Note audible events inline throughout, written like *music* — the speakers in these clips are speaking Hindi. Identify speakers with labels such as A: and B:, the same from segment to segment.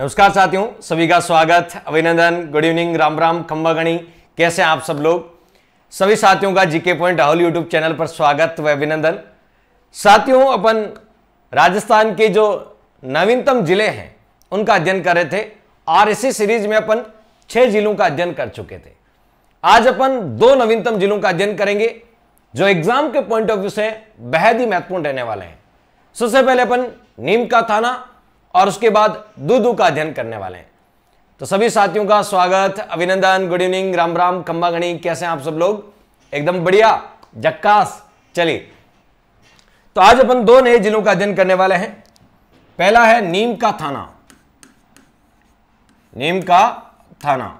A: नमस्कार साथियों सभी का स्वागत अभिनंदन गुड इवनिंग राम राम खम्बा गणी कैसे हैं आप सब लोग सभी साथियों का GK point Rahul YouTube channel पर स्वागत व अभिनंदन साथियों अपन राजस्थान के जो नवीनतम जिले हैं उनका अध्ययन कर रहे थे और इसी सीरीज में अपन छह जिलों का अध्ययन कर चुके थे आज अपन दो नवीनतम जिलों का अध्ययन करेंगे जो एग्जाम के पॉइंट ऑफ व्यू से बेहद ही महत्वपूर्ण रहने वाले हैं सबसे पहले अपन नीम का थाना और उसके बाद दूधू का अध्ययन करने वाले हैं तो सभी साथियों का स्वागत अभिनंदन गुड इवनिंग राम राम खम्बा गणी कैसे हैं आप सब लोग एकदम बढ़िया जक्कास चलिए तो आज अपन दो नए जिलों का अध्ययन करने वाले हैं पहला है नीम का थाना नीम का थाना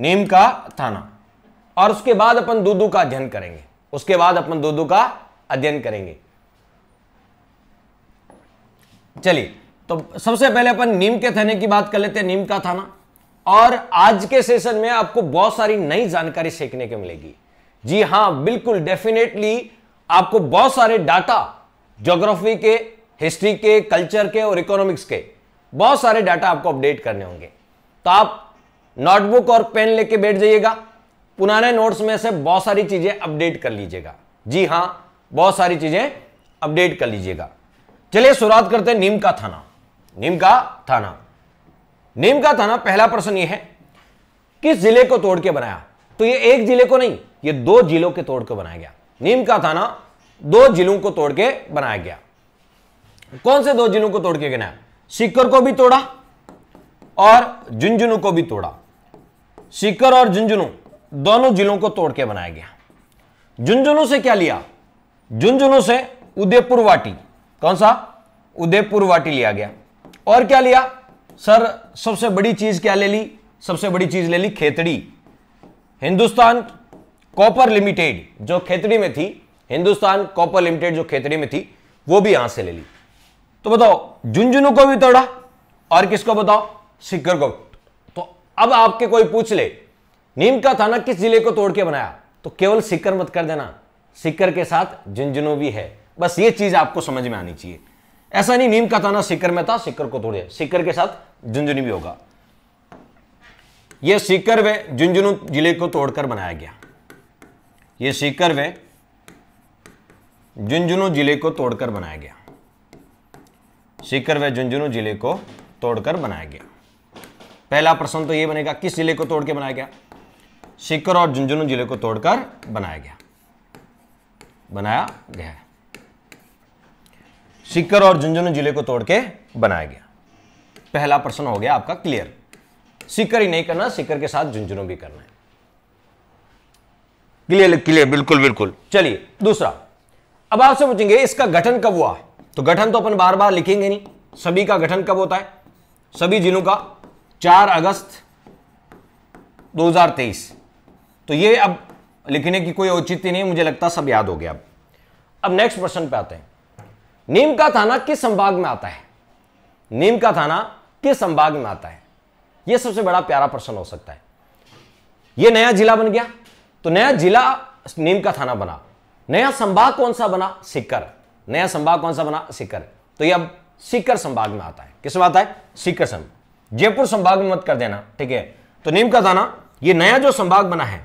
A: नीम का थाना और उसके बाद अपन दूधू का अध्ययन करेंगे उसके बाद अपन दूधू का अध्ययन करेंगे चलिए तो सबसे पहले अपन नीम के थाने की बात कर लेते हैं नीम का थाना और आज के सेशन में आपको बहुत सारी नई जानकारी सीखने को मिलेगी जी हां बिल्कुल डेफिनेटली आपको बहुत सारे डाटा ज्योग्राफी के हिस्ट्री के कल्चर के और इकोनॉमिक्स के बहुत सारे डाटा आपको अपडेट करने होंगे तो आप नोटबुक और पेन लेके बैठ जाइएगा पुराने नोट्स में से बहुत सारी चीजें अपडेट कर लीजिएगा जी हां बहुत सारी चीजें अपडेट कर लीजिएगा चलिए शुरुआत करते हैं नीम का थाना नीम का थाना नीम का थाना पहला प्रश्न यह है किस जिले को तोड़ के बनाया तो यह एक जिले को नहीं यह दो जिलों के तोड़ के बनाया गया नीम का थाना दो जिलों को तोड़ के बनाया गया कौन से दो जिलों को तोड़ के गिनाया सीकर को भी तोड़ा और झुंझुनू को भी तोड़ा सिक्कर और झुंझुनू दोनों जिलों को तोड़ के बनाया गया झुंझुनू से क्या लिया झुंझुनू से उदयपुर वाटी कौन सा उदयपुर वाटी लिया गया और क्या लिया सर सबसे बड़ी चीज क्या ले ली सबसे बड़ी चीज ले ली खेतड़ी हिंदुस्तान कॉपर लिमिटेड जो खेतड़ी में थी हिंदुस्तान कॉपर लिमिटेड जो खेतड़ी में थी वो भी यहां से ले ली तो बताओ झुंझुनू को भी तोड़ा और किसको बताओ सिक्कर को तो अब आपके कोई पूछ ले नीम का थाना किस जिले को तोड़ के बनाया तो केवल सिक्कर मत कर देना सिक्कर के साथ झुंझुनू भी है बस ये चीज आपको समझ में आनी चाहिए ऐसा नहीं नीम का ताना सिकर में था सिकर को तोड़े सिकर के साथ झुंझुनू भी होगा यह सिकर व झुंझुनू जिले को तोड़कर बनाया गया यह सिकर व झुंझुनू जिले को तोड़कर बनाया गया सिकर व झुंझुनू जिले को तोड़कर बनाया गया पहला प्रश्न तो ये बनेगा किस जिले को तोड़कर बनाया गया सिकर और झुंझुनू जिले को तोड़कर बनाया गया बनाया गया है सिक्कर और झुंझुनू जिले को तोड़ के बनाया गया पहला प्रश्न हो गया आपका क्लियर सिक्कर ही नहीं करना सिक्कर के साथ झुंझुनू भी करना है क्लियर क्लियर बिल्कुल बिल्कुल चलिए दूसरा अब आपसे पूछेंगे इसका गठन कब हुआ तो गठन तो अपन बार बार लिखेंगे नहीं सभी का गठन कब होता है सभी जिलों का 4 अगस्त 2023 तो ये अब लिखने की कोई औचित्य नहीं मुझे लगता सब याद हो गया अब अब नेक्स्ट प्रश्न पे आते हैं नीम का थाना किस संभाग में आता है नीम का थाना किस संभाग में आता है यह सबसे बड़ा प्यारा प्रश्न हो सकता है यह नया जिला बन गया तो नया जिला नीम का थाना बना नया संभाग कौन सा बना सिक्कर नया संभाग कौन सा बना सिक्कर तो यह अब सिक्कर संभाग में आता है किस में आता है सिक्कर संभाग जयपुर संभाग में मत कर देना ठीक है तो नीम का थाना यह नया जो संभाग बना है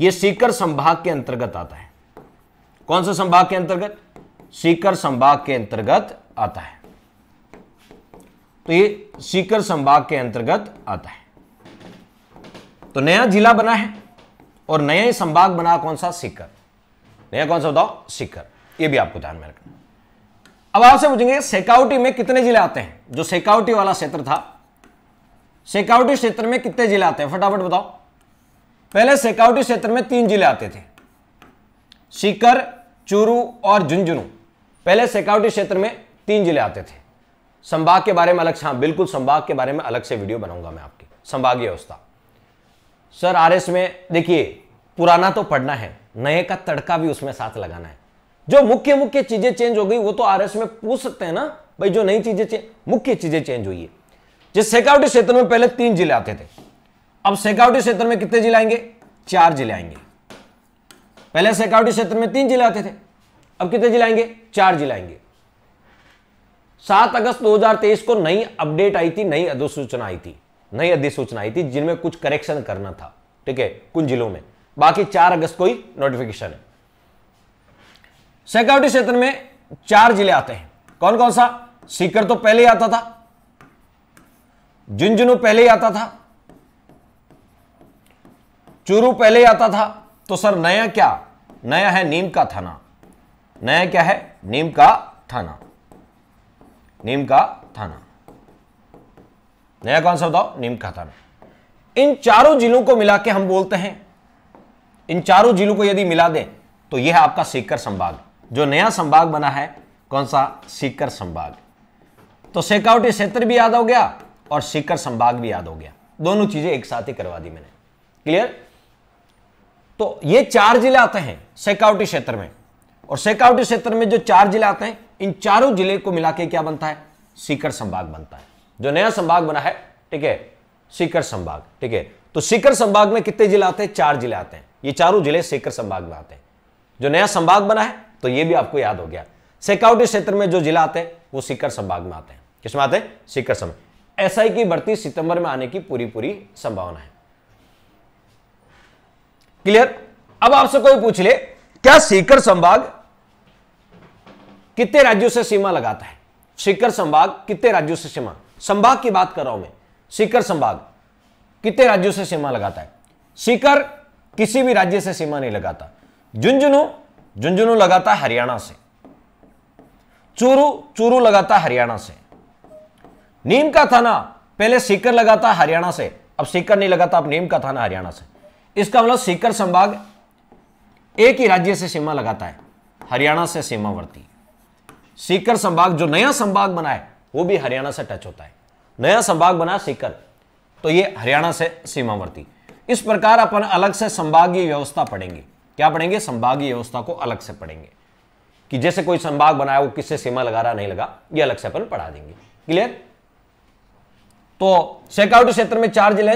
A: यह सीकर संभाग के अंतर्गत आता है कौन सा संभाग के अंतर्गत सीकर संभाग के अंतर्गत आता है तो ये सीकर संभाग के अंतर्गत आता है तो नया जिला बना है और नया संभाग बना कौन सा सीकर नया कौन सा बताओ सीकर ये भी आपको ध्यान में रखना अब आपसे पूछेंगे सेकावटी में कितने जिले आते हैं जो सेकावटी वाला क्षेत्र था सेकावटी क्षेत्र में कितने जिले आते हैं फटाफट बताओ पहले सेकावटी क्षेत्र में तीन जिले आते थे सीकर चूरू और झुंझुनू पहले सेकावटी क्षेत्र में तीन जिले आते थे संभाग के बारे में अलग से हाँ बिल्कुल संभाग के बारे में अलग से वीडियो बनाऊंगा मैं आपकी संभागीय व्यवस्था सर आरएस में देखिए पुराना तो पढ़ना है नए का तड़का भी उसमें साथ लगाना है जो मुख्य मुख्य चीजें चेंज हो गई वो तो आरएस में पूछ सकते हैं ना भाई जो नई चीजें मुख्य चीजें चेंज हुई है जिस सेकावटी क्षेत्र में पहले तीन जिले आते थे अब सेकावटी क्षेत्र में कितने जिले आएंगे चार जिले आएंगे पहले सेकावटी क्षेत्र में तीन जिले आते थे अब कितने जिलाएंगे चार जिलाएंगे सात अगस्त 2023 को नई अपडेट आई थी नई अधिसूचना आई थी नई अधिसूचना आई थी जिनमें कुछ करेक्शन करना था ठीक है कुछ जिलों में बाकी चार अगस्त को ही नोटिफिकेशन है सिक्योरिटी क्षेत्र में चार जिले आते हैं कौन कौन सा सीकर तो पहले ही आता था झुंझुनू पहले ही आता था चूरू पहले ही आता था तो सर नया क्या नया है नीम का थाना नया क्या है नीम का थाना नीम का थाना नया कौन सा बताओ नीम का थाना इन चारों जिलों को मिला के हम बोलते हैं इन चारों जिलों को यदि मिला दें तो यह आपका सीकर संभाग जो नया संभाग बना है कौन सा सीकर संभाग तो सेकावटी क्षेत्र भी याद हो गया और सीकर संभाग भी याद हो गया दोनों चीजें एक साथ ही करवा दी मैंने क्लियर तो ये चार जिले आते हैं सेकावटी क्षेत्र में और शेखावटी क्षेत्र में जो चार जिले आते हैं इन चारों जिले को मिला के क्या बनता है सीकर संभाग बनता है जो नया संभाग बना है ठीक है सीकर संभाग ठीक है तो सीकर संभाग में कितने जिले आते हैं चार जिले आते हैं ये चारों जिले सीकर संभाग में आते हैं जो नया संभाग बना है तो ये भी आपको याद हो गया सेकाउटी क्षेत्र में जो जिला आते हैं वो सीकर संभाग में आते हैं किसमें आते हैं सीकर संभाग एसआई की भर्ती सितंबर में आने की पूरी पूरी संभावना है क्लियर अब आपसे कोई पूछ ले क्या सीकर संभाग कितने राज्यों से सीमा लगाता है सीकर संभाग कितने राज्यों से सीमा संभाग की बात कर रहा हूं मैं सीकर संभाग कितने राज्यों से सीमा लगाता है सीकर किसी भी राज्य से सीमा नहीं लगाता झुंझुनू झुंझुनू लगाता है हरियाणा से चूरू चूरू लगाता हरियाणा से नीम का थाना पहले सीकर लगाता हरियाणा से अब सीकर नहीं लगाता अब नीम का थाना हरियाणा से इसका मतलब सीकर संभाग एक ही राज्य से सीमा लगाता है हरियाणा से सीमावर्ती सीकर संभाग जो नया संभाग बना है वो भी हरियाणा से टच होता है नया संभाग बना सीकर तो ये हरियाणा से सीमावर्ती इस प्रकार अपन अलग से संभागीय व्यवस्था पढ़ेंगे क्या पढ़ेंगे संभागीय व्यवस्था को अलग से पढ़ेंगे कि जैसे कोई संभाग बनाया वो किससे सीमा लगा रहा नहीं लगा ये अलग से अपन पढ़ा देंगे क्लियर तो सेकाउट क्षेत्र में चार जिले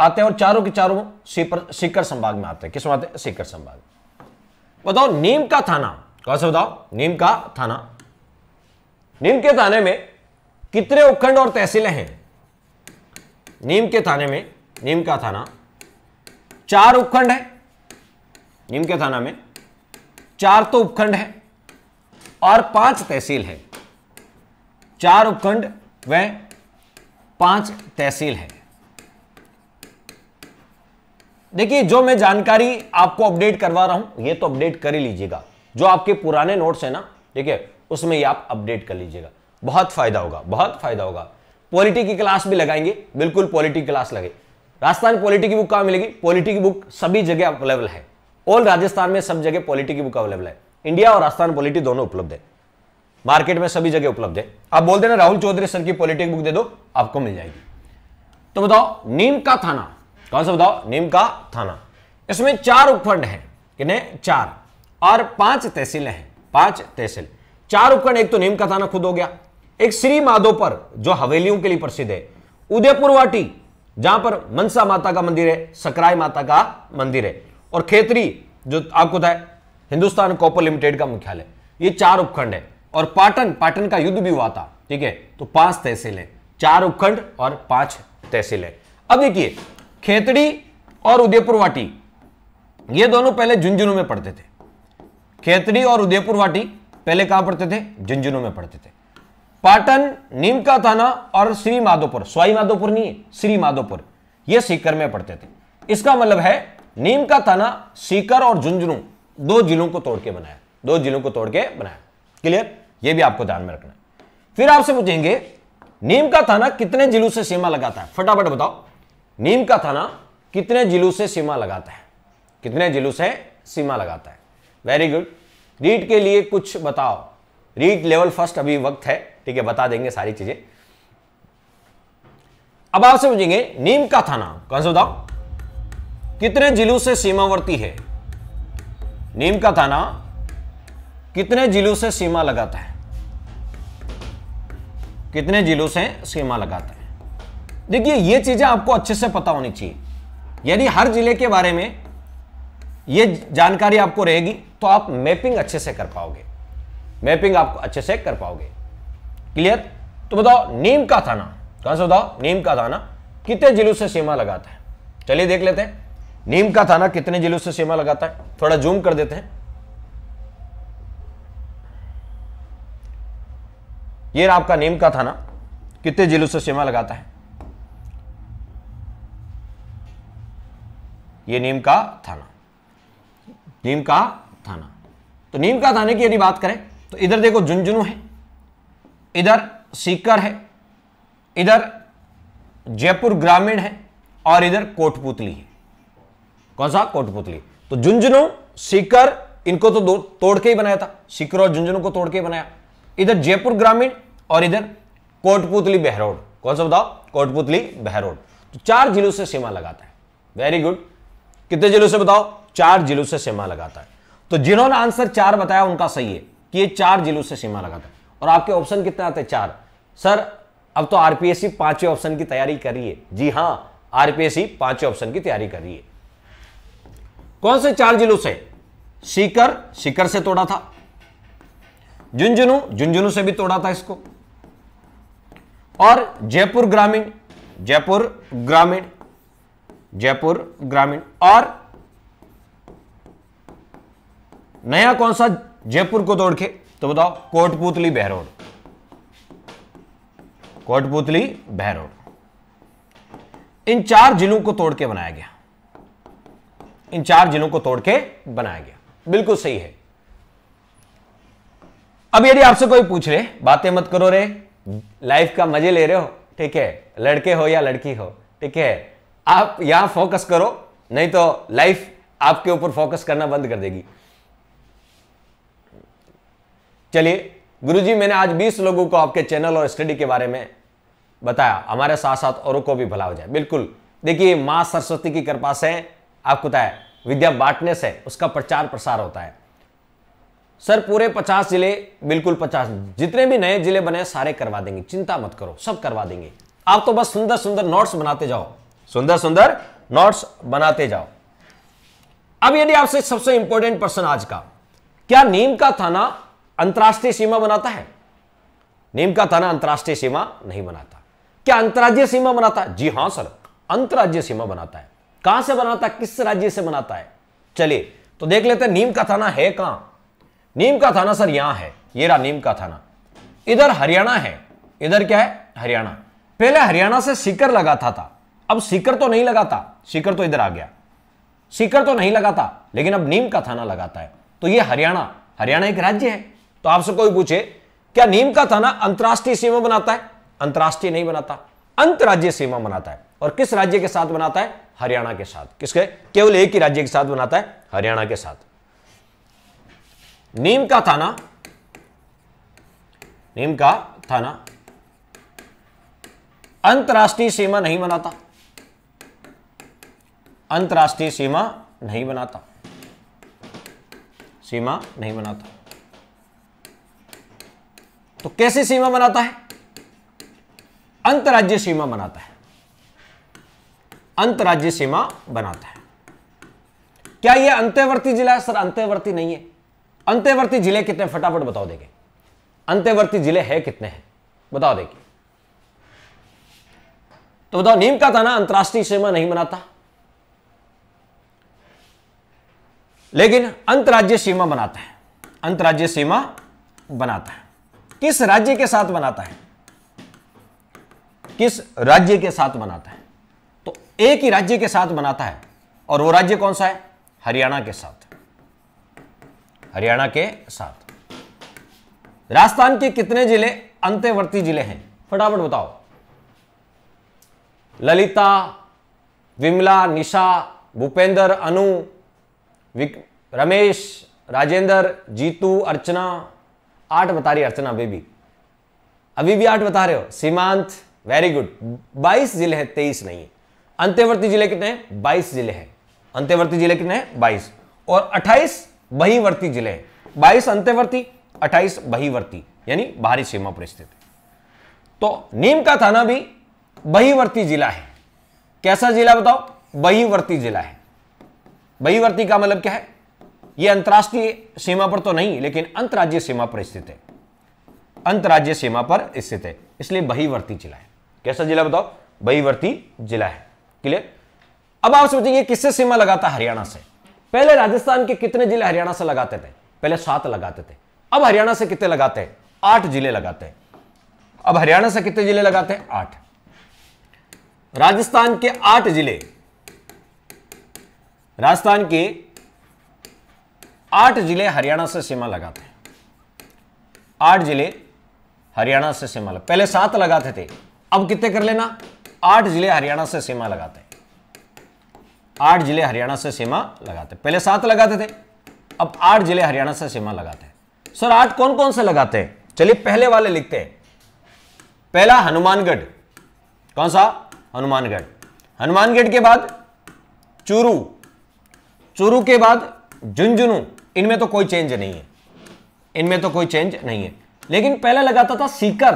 A: आते हैं और चारों के चारों सीकर संभाग में आते हैं किस में आते हैं सीकर संभाग बताओ नीम का थाना कौन सा बताओ नीम का थाना नीम के थाने में कितने उपखंड और तहसीलें हैं नीम के थाने में नीम का थाना चार उपखंड है नीम के थाना में चार तो उपखंड है और पांच तहसील है चार उपखंड व पांच तहसील है देखिए जो मैं जानकारी आपको अपडेट करवा रहा हूं ये तो अपडेट कर ही लीजिएगा जो आपके पुराने नोट्स है ना देखिए उसमें ये आप अपडेट कर लीजिएगा बहुत फायदा होगा बहुत फायदा होगा पॉलिटी की क्लास भी लगाएंगे बिल्कुल पॉलिटी क्लास लगे राजस्थान पॉलिटी की बुक कहाँ मिलेगी पॉलिटी की बुक सभी जगह अवेलेबल है ऑल राजस्थान में सब जगह पॉलिटी की बुक अवेलेबल है इंडिया और राजस्थान पॉलिटी दोनों उपलब्ध है मार्केट में सभी जगह उपलब्ध है आप बोल देना राहुल चौधरी सर की पॉलिटिक बुक दे दो आपको मिल जाएगी तो बताओ नीम का थाना कौन सा बताओ नीम का थाना इसमें चार उपखंड है कितने चार और पांच तहसीलें हैं पांच तहसील चार उपखंड एक तो नीम का थाना खुद हो गया एक श्री माधोपर जो हवेलियों के लिए प्रसिद्ध है उदयपुर वाटी जहां पर मनसा माता का मंदिर है सकराय माता का मंदिर है और खेतरी जो आपको था हिंदुस्तान कॉपर लिमिटेड का मुख्यालय ये चार उपखंड है और पाटन पाटन का युद्ध भी हुआ था ठीक है तो पांच तहसील है चार उपखंड और पांच तहसील है अब देखिए खेतड़ी और उदयपुर वाटी ये दोनों पहले झुंझुनू में पड़ते थे खेतड़ी और उदयपुर वाटी पहले कहां पढ़ते थे झुंझुनू में पढ़ते थे पाटन नीमका थाना और श्री माधोपुर स्वाई माधोपुर नहीं है श्री माधोपुर ये सीकर में पढ़ते थे इसका मतलब है नीमका थाना सीकर और झुंझुनू दो जिलों को तोड़ के बनाया दो जिलों को तोड़ के बनाया क्लियर ये भी आपको ध्यान में रखना फिर आपसे पूछेंगे नीमका थाना कितने जिलों से सीमा लगाता है फटाफट बताओ नीमका थाना कितने जिलों से सीमा लगाता है कितने जिलों से सीमा लगाता है वेरी गुड रीट के लिए कुछ बताओ रीट लेवल फर्स्ट अभी वक्त है ठीक है बता देंगे सारी चीजें अब आप समझेंगे नीम का थाना कौन सा बताओ कितने जिलों से सीमावर्ती है नीम का थाना कितने जिलों से सीमा लगाता है कितने जिलों से सीमा लगाता है देखिए ये चीजें आपको अच्छे से पता होनी चाहिए यदि हर जिले के बारे में ये जानकारी आपको रहेगी तो आप मैपिंग अच्छे से कर पाओगे मैपिंग आप अच्छे से कर पाओगे क्लियर तो बताओ नीम का थाना कहां तो से बताओ नीम का थाना कितने जिलों से सीमा लगाता है चलिए देख लेते हैं नीम का थाना कितने जिलों से सीमा लगाता है थोड़ा जूम कर देते हैं ये आपका नीम का थाना कितने जिलों से सीमा लगाता है ये नीम का थाना नीम का थाना तो नीम का थाने की यदि बात करें तो इधर देखो झुंझुनू है इधर सीकर है इधर जयपुर ग्रामीण है और इधर कोटपुतली है कौन सा कोटपुतली तो झुंझुनू सीकर इनको तो तोड़ के ही बनाया था सीकर और झुंझुनू को तोड़ के बनाया इधर जयपुर ग्रामीण और इधर कोटपुतली बहरोड कौन सा बताओ कोटपुतली बहरोड तो चार जिलों से सीमा लगाता है वेरी गुड कितने जिलों से बताओ चार जिलों से सीमा लगाता है तो जिन्होंने आंसर चार बताया उनका सही है कि ये चार जिलों से सीमा लगा था और आपके ऑप्शन कितने आते हैं चार सर अब तो आरपीएससी पांचवे ऑप्शन की तैयारी कर रही है जी हां आरपीएससी पांचवें ऑप्शन की तैयारी कर रही है कौन से चार जिलों से सीकर सीकर से तोड़ा था झुंझुनू झुंझुनू से भी तोड़ा था इसको और जयपुर ग्रामीण जयपुर ग्रामीण जयपुर ग्रामीण और नया कौन सा जयपुर को तोड़ के तो बताओ कोटपुतली बहरोड कोटपुतली बहरोड इन चार जिलों को तोड़ के बनाया गया इन चार जिलों को तोड़ के बनाया गया बिल्कुल सही है अब यदि आपसे कोई पूछ ले बातें मत करो रे लाइफ का मजे ले रहे हो ठीक है लड़के हो या लड़की हो ठीक है आप यहां फोकस करो नहीं तो लाइफ आपके ऊपर फोकस करना बंद कर देगी चलिए गुरुजी मैंने आज 20 लोगों को आपके चैनल और स्टडी के बारे में बताया हमारे साथ साथ औरों को भी भला हो जाए बिल्कुल देखिए माँ सरस्वती की कृपा से आपको बताया विद्या बांटने से उसका प्रचार प्रसार होता है सर पूरे पचास जिले बिल्कुल पचास जितने भी नए जिले बने सारे करवा देंगे चिंता मत करो सब करवा देंगे आप तो बस सुंदर सुंदर नोट्स बनाते जाओ सुंदर सुंदर नोट्स बनाते जाओ अब यदि आपसे सबसे इंपॉर्टेंट प्रश्न आज का क्या नीम का थाना अंतर्राष्ट्रीय सीमा बनाता है नीम का ताना अंतर्राष्ट्रीय सीमा नहीं बनाता क्या अंतर्राज्य सीमा बनाता है जी हां सर अंतर्राज्य सीमा बनाता है कहां से बनाता है किस राज्य से बनाता है चलिए तो देख लेते हैं नीम का थाना है कहां नीम का थाना सर यहां है ये रहा नीम का थाना इधर हरियाणा है इधर क्या है हरियाणा पहले हरियाणा से सीकर लगाता था अब सीकर तो नहीं लगाता सीकर तो इधर आ गया सीकर तो नहीं लगाता लेकिन अब नीम का थाना लगाता है तो ये हरियाणा हरियाणा एक राज्य है तो आपसे कोई पूछे क्या नीम का थाना अंतर्राष्ट्रीय सीमा बनाता है अंतर्राष्ट्रीय नहीं बनाता अंतर्राज्य सीमा बनाता है और किस राज्य के साथ बनाता है हरियाणा के साथ किसके केवल एक ही राज्य के साथ बनाता है हरियाणा के साथ नीम का थाना नीम का थाना अंतर्राष्ट्रीय सीमा नहीं बनाता अंतर्राष्ट्रीय सीमा नहीं बनाता सीमा नहीं बनाता तो कैसी सीमा बनाता है अंतर्राज्य सीमा बनाता है अंतर्राज्य सीमा बनाता है क्या यह अंत्यवर्ती जिला है सर अंत्यवर्ती नहीं है अंत्यवर्ती जिले कितने फटाफट बताओ देंगे अंत्यवर्ती जिले है कितने हैं बताओ देखिए तो बताओ नीम का ताना अंतर्राष्ट्रीय सीमा नहीं बनाता लेकिन अंतर्राज्य सीमा बनाता है अंतर्राज्य सीमा बनाता है किस राज्य के साथ बनाता है किस राज्य के साथ बनाता है तो एक ही राज्य के साथ बनाता है और वो राज्य कौन सा है हरियाणा के साथ हरियाणा के साथ राजस्थान के कितने जिले अंत्यवर्ती जिले हैं फटाफट बताओ ललिता विमला निशा भूपेंद्र अनु रमेश राजेंद्र जीतू अर्चना आठ बता रही अर्चना अभी भी अभी भी आठ बता रहे हो सीमांत वेरी गुड बाईस जिले हैं तेईस नहीं है अंत्यवर्ती जिले कितने हैं बाईस जिले हैं अंत्यवर्ती जिले कितने हैं बाईस और अट्ठाईस बहिवर्ती जिले हैं बाईस अंत्यवर्ती अट्ठाईस बहिवर्ती यानी बाहरी सीमा पर स्थित तो नीम का थाना भी बहिवर्ती जिला है कैसा जिला बताओ बहिवर्ती जिला है बहिवर्ती का मतलब क्या है ये अंतर्राष्ट्रीय सीमा पर तो नहीं लेकिन अंतर्राज्य सीमा पर स्थित है अंतर्राज्य सीमा पर स्थित है इसलिए बहीवर्ती जिला है कैसा जिला बताओ बहीवर्ती जिला है क्लियर अब आप सोचेंगे किससे सीमा लगाता हरियाणा से पहले राजस्थान के कितने जिले हरियाणा से लगाते थे पहले सात लगाते थे अब हरियाणा से कितने लगाते हैं आठ जिले लगाते हैं अब हरियाणा से कितने जिले लगाते हैं आठ राजस्थान के आठ जिले राजस्थान के आठ जिले हरियाणा से सीमा लगाते हैं आठ जिले हरियाणा से सीमा लगा पहले सात लगाते थे अब कितने कर लेना आठ जिले हरियाणा से सीमा लगाते आठ जिले हरियाणा से सीमा लगाते पहले सात लगाते थे अब आठ जिले हरियाणा से सीमा लगाते हैं सर आठ कौन कौन से लगाते हैं चलिए पहले वाले लिखते हैं पहला हनुमानगढ़ कौन सा हनुमानगढ़ हनुमानगढ़ के बाद चूरू चूरू के बाद झुंझुनू इनमें तो कोई चेंज नहीं है इनमें तो कोई चेंज नहीं है लेकिन पहले लगाता था सीकर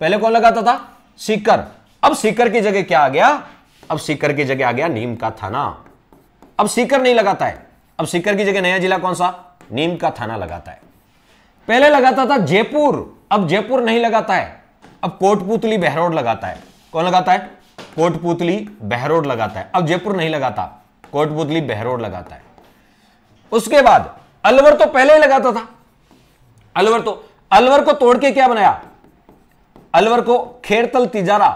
A: पहले कौन लगाता था सीकर अब सीकर की जगह क्या आ गया अब सीकर की जगह आ गया नीम का थाना अब सीकर नहीं लगाता है अब सीकर की जगह नया जिला कौन सा नीम का थाना लगाता है पहले लगाता था जयपुर अब जयपुर नहीं लगाता है अब कोटपुतली बहरोड लगाता है कौन लगाता है कोटपुतली बहरोड लगाता है अब जयपुर नहीं लगाता कोटपुतली बहरोड लगाता है उसके बाद अलवर तो पहले ही लगाता था अलवर तो अलवर को तोड़ के क्या बनाया अलवर को खेड़तल तिजारा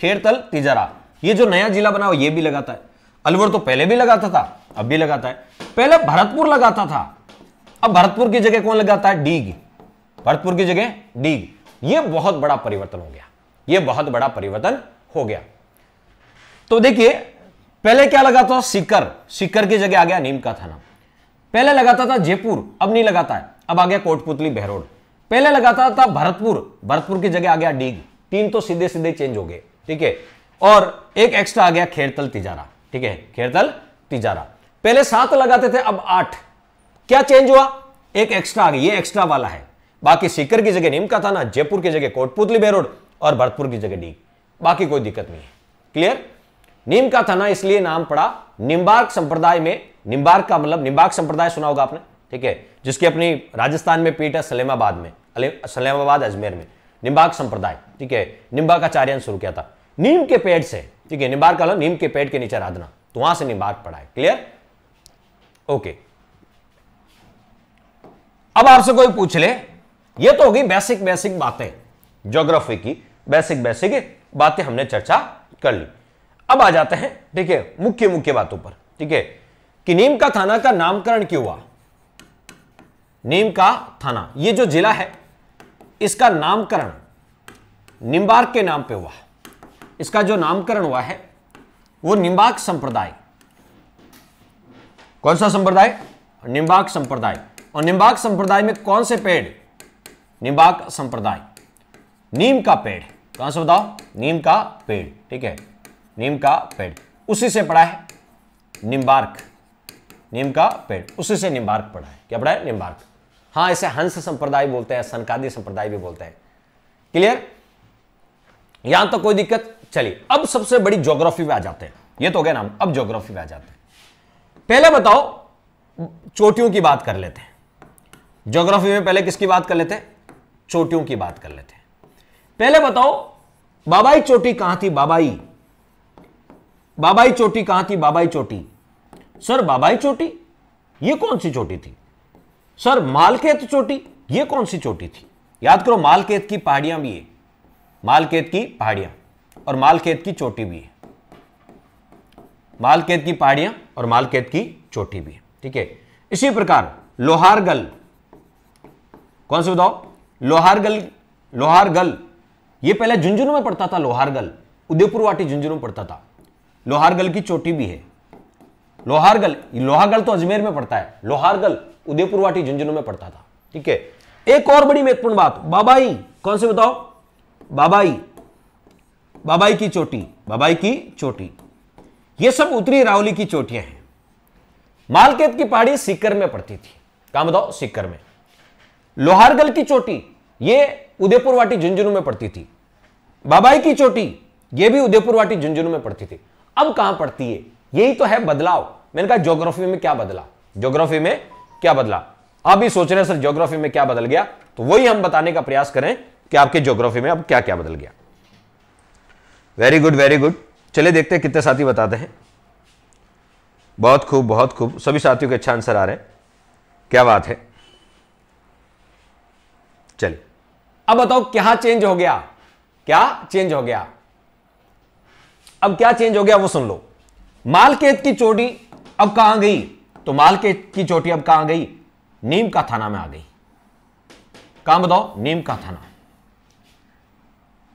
A: खेरतल तिजारा ये जो नया जिला बना हुआ ये भी लगाता है अलवर तो पहले भी लगाता था अब भी लगाता है पहले भरतपुर लगाता था अब भरतपुर की जगह कौन लगाता है डीग भरतपुर की जगह डीग ये बहुत बड़ा परिवर्तन हो गया ये बहुत बड़ा परिवर्तन हो गया तो देखिए पहले क्या लगा था सिकर सिकर की जगह आ गया नीम का था नाम पहले लगाता था जयपुर अब नहीं लगाता है अब आ गया कोटपुतली बहरोड पहले लगाता था भरतपुर भरतपुर की जगह आ गया डीग तीन तो सीधे सीधे चेंज हो गए ठीक है और एक एक्स्ट्रा आ गया खेरतल तिजारा ठीक है खेरतल तिजारा पहले सात लगाते थे अब आठ क्या चेंज हुआ एक एक्स्ट्रा आ गया ये एक्स्ट्रा वाला है बाकी सीकर की जगह नीम का था ना जयपुर की जगह कोटपुतली बहरोड और भरतपुर की जगह डीग बाकी कोई दिक्कत नहीं है क्लियर नीम का था ना इसलिए नाम पड़ा निम्बार्क संप्रदाय में निम्बार्क का मतलब निम्बार्क संप्रदाय सुना होगा आपने ठीक है जिसकी अपनी राजस्थान में पीठ है सलेमाबाद में सलेमाबाद अजमेर में निम्बार्क संप्रदाय ठीक है निम्बाकाचार्य ने शुरू किया था नीम के पेड़ से ठीक है निम्बार्क का मतलब, नीम के पेड़ के नीचे आराधना तो वहां से निम्बार्क पड़ा है क्लियर ओके अब आपसे कोई पूछ ले ये तो होगी बेसिक बेसिक बातें ज्योग्राफी की बेसिक बेसिक बातें हमने चर्चा कर ली अब आ जाते हैं ठीक है मुख्य मुख्य बातों पर ठीक है कि नीम का थाना का नामकरण क्यों हुआ नीम का थाना ये जो जिला है इसका नामकरण निम्बार्क के नाम पे हुआ इसका जो नामकरण हुआ है वो निम्बार्क संप्रदाय कौन सा संप्रदाय निम्बार्क संप्रदाय और निम्बार्क संप्रदाय में कौन से पेड़ निम्बार्क संप्रदाय नीम का पेड़ कहां तो से बताओ नीम का पेड़ ठीक है नीम का पेड़ उसी से पड़ा है निम्बार्क नीम का पेड़ उसी से निम्बार्क पड़ा है क्या पड़ा है निम्बार्क हाँ इसे हंस संप्रदाय बोलते हैं सनकादी संप्रदाय भी बोलते हैं क्लियर यहां तो कोई दिक्कत चलिए अब सबसे बड़ी ज्योग्राफी में आ जाते हैं ये तो हो गया नाम अब ज्योग्राफी में आ जाते हैं पहले बताओ चोटियों की बात कर लेते हैं ज्योग्राफी में पहले किसकी बात कर लेते हैं चोटियों की बात कर लेते हैं पहले बताओ बाबाई चोटी कहां थी बाबाई बाबाई चोटी कहां थी बाबाई चोटी सर बाबाई चोटी ये कौन सी चोटी थी सर मालकेत चोटी ये कौन सी चोटी थी याद करो मालकेत की पहाड़ियां भी है मालकेत की पहाड़ियां और मालकेत की चोटी भी है मालकेत की पहाड़ियां और मालकेत की चोटी भी है ठीक है इसी प्रकार लोहारगल कौन से बताओ लोहारगल लोहारगल ये पहले झुंझुनू में पड़ता था लोहारगल उदयपुर वाटी झुंझुनू में पड़ता था लोहारगल की चोटी भी है लोहारगल लोहागल तो अजमेर में पड़ता है लोहारगल उदयपुरवाटी झुंझुनू में पड़ता था ठीक है एक और बड़ी महत्वपूर्ण बात बाबाई कौन से बताओ बाबाई बाबाई की चोटी बाबाई की चोटी ये सब उत्तरी रावली की चोटियां हैं मालकेत की पहाड़ी सीकर में पड़ती थी कहा बताओ सीकर में लोहारगल की चोटी ये उदयपुर वाटी झुंझुनू में पड़ती थी बाबाई की चोटी ये भी उदयपुर वाटी झुंझुनू में पड़ती थी अब कहां पड़ती है यही तो है बदलाव मैंने कहा ज्योग्राफी में क्या बदला ज्योग्राफी में क्या बदला आप ही सोच रहे हैं सर ज्योग्राफी में क्या बदल गया तो वही हम बताने का प्रयास करें कि आपके ज्योग्राफी में अब क्या क्या बदल गया वेरी गुड वेरी गुड चलिए देखते हैं कितने साथी बताते हैं बहुत खूब बहुत खूब सभी साथियों के अच्छा आंसर आ रहे हैं क्या बात है चलिए अब बताओ क्या चेंज हो गया क्या चेंज हो गया अब क्या चेंज हो गया वो सुन लो मालकेत की चोटी अब कहां गई तो मालकेत की चोटी अब कहां गई नीम का थाना में आ गई कहां बताओ नीम का थाना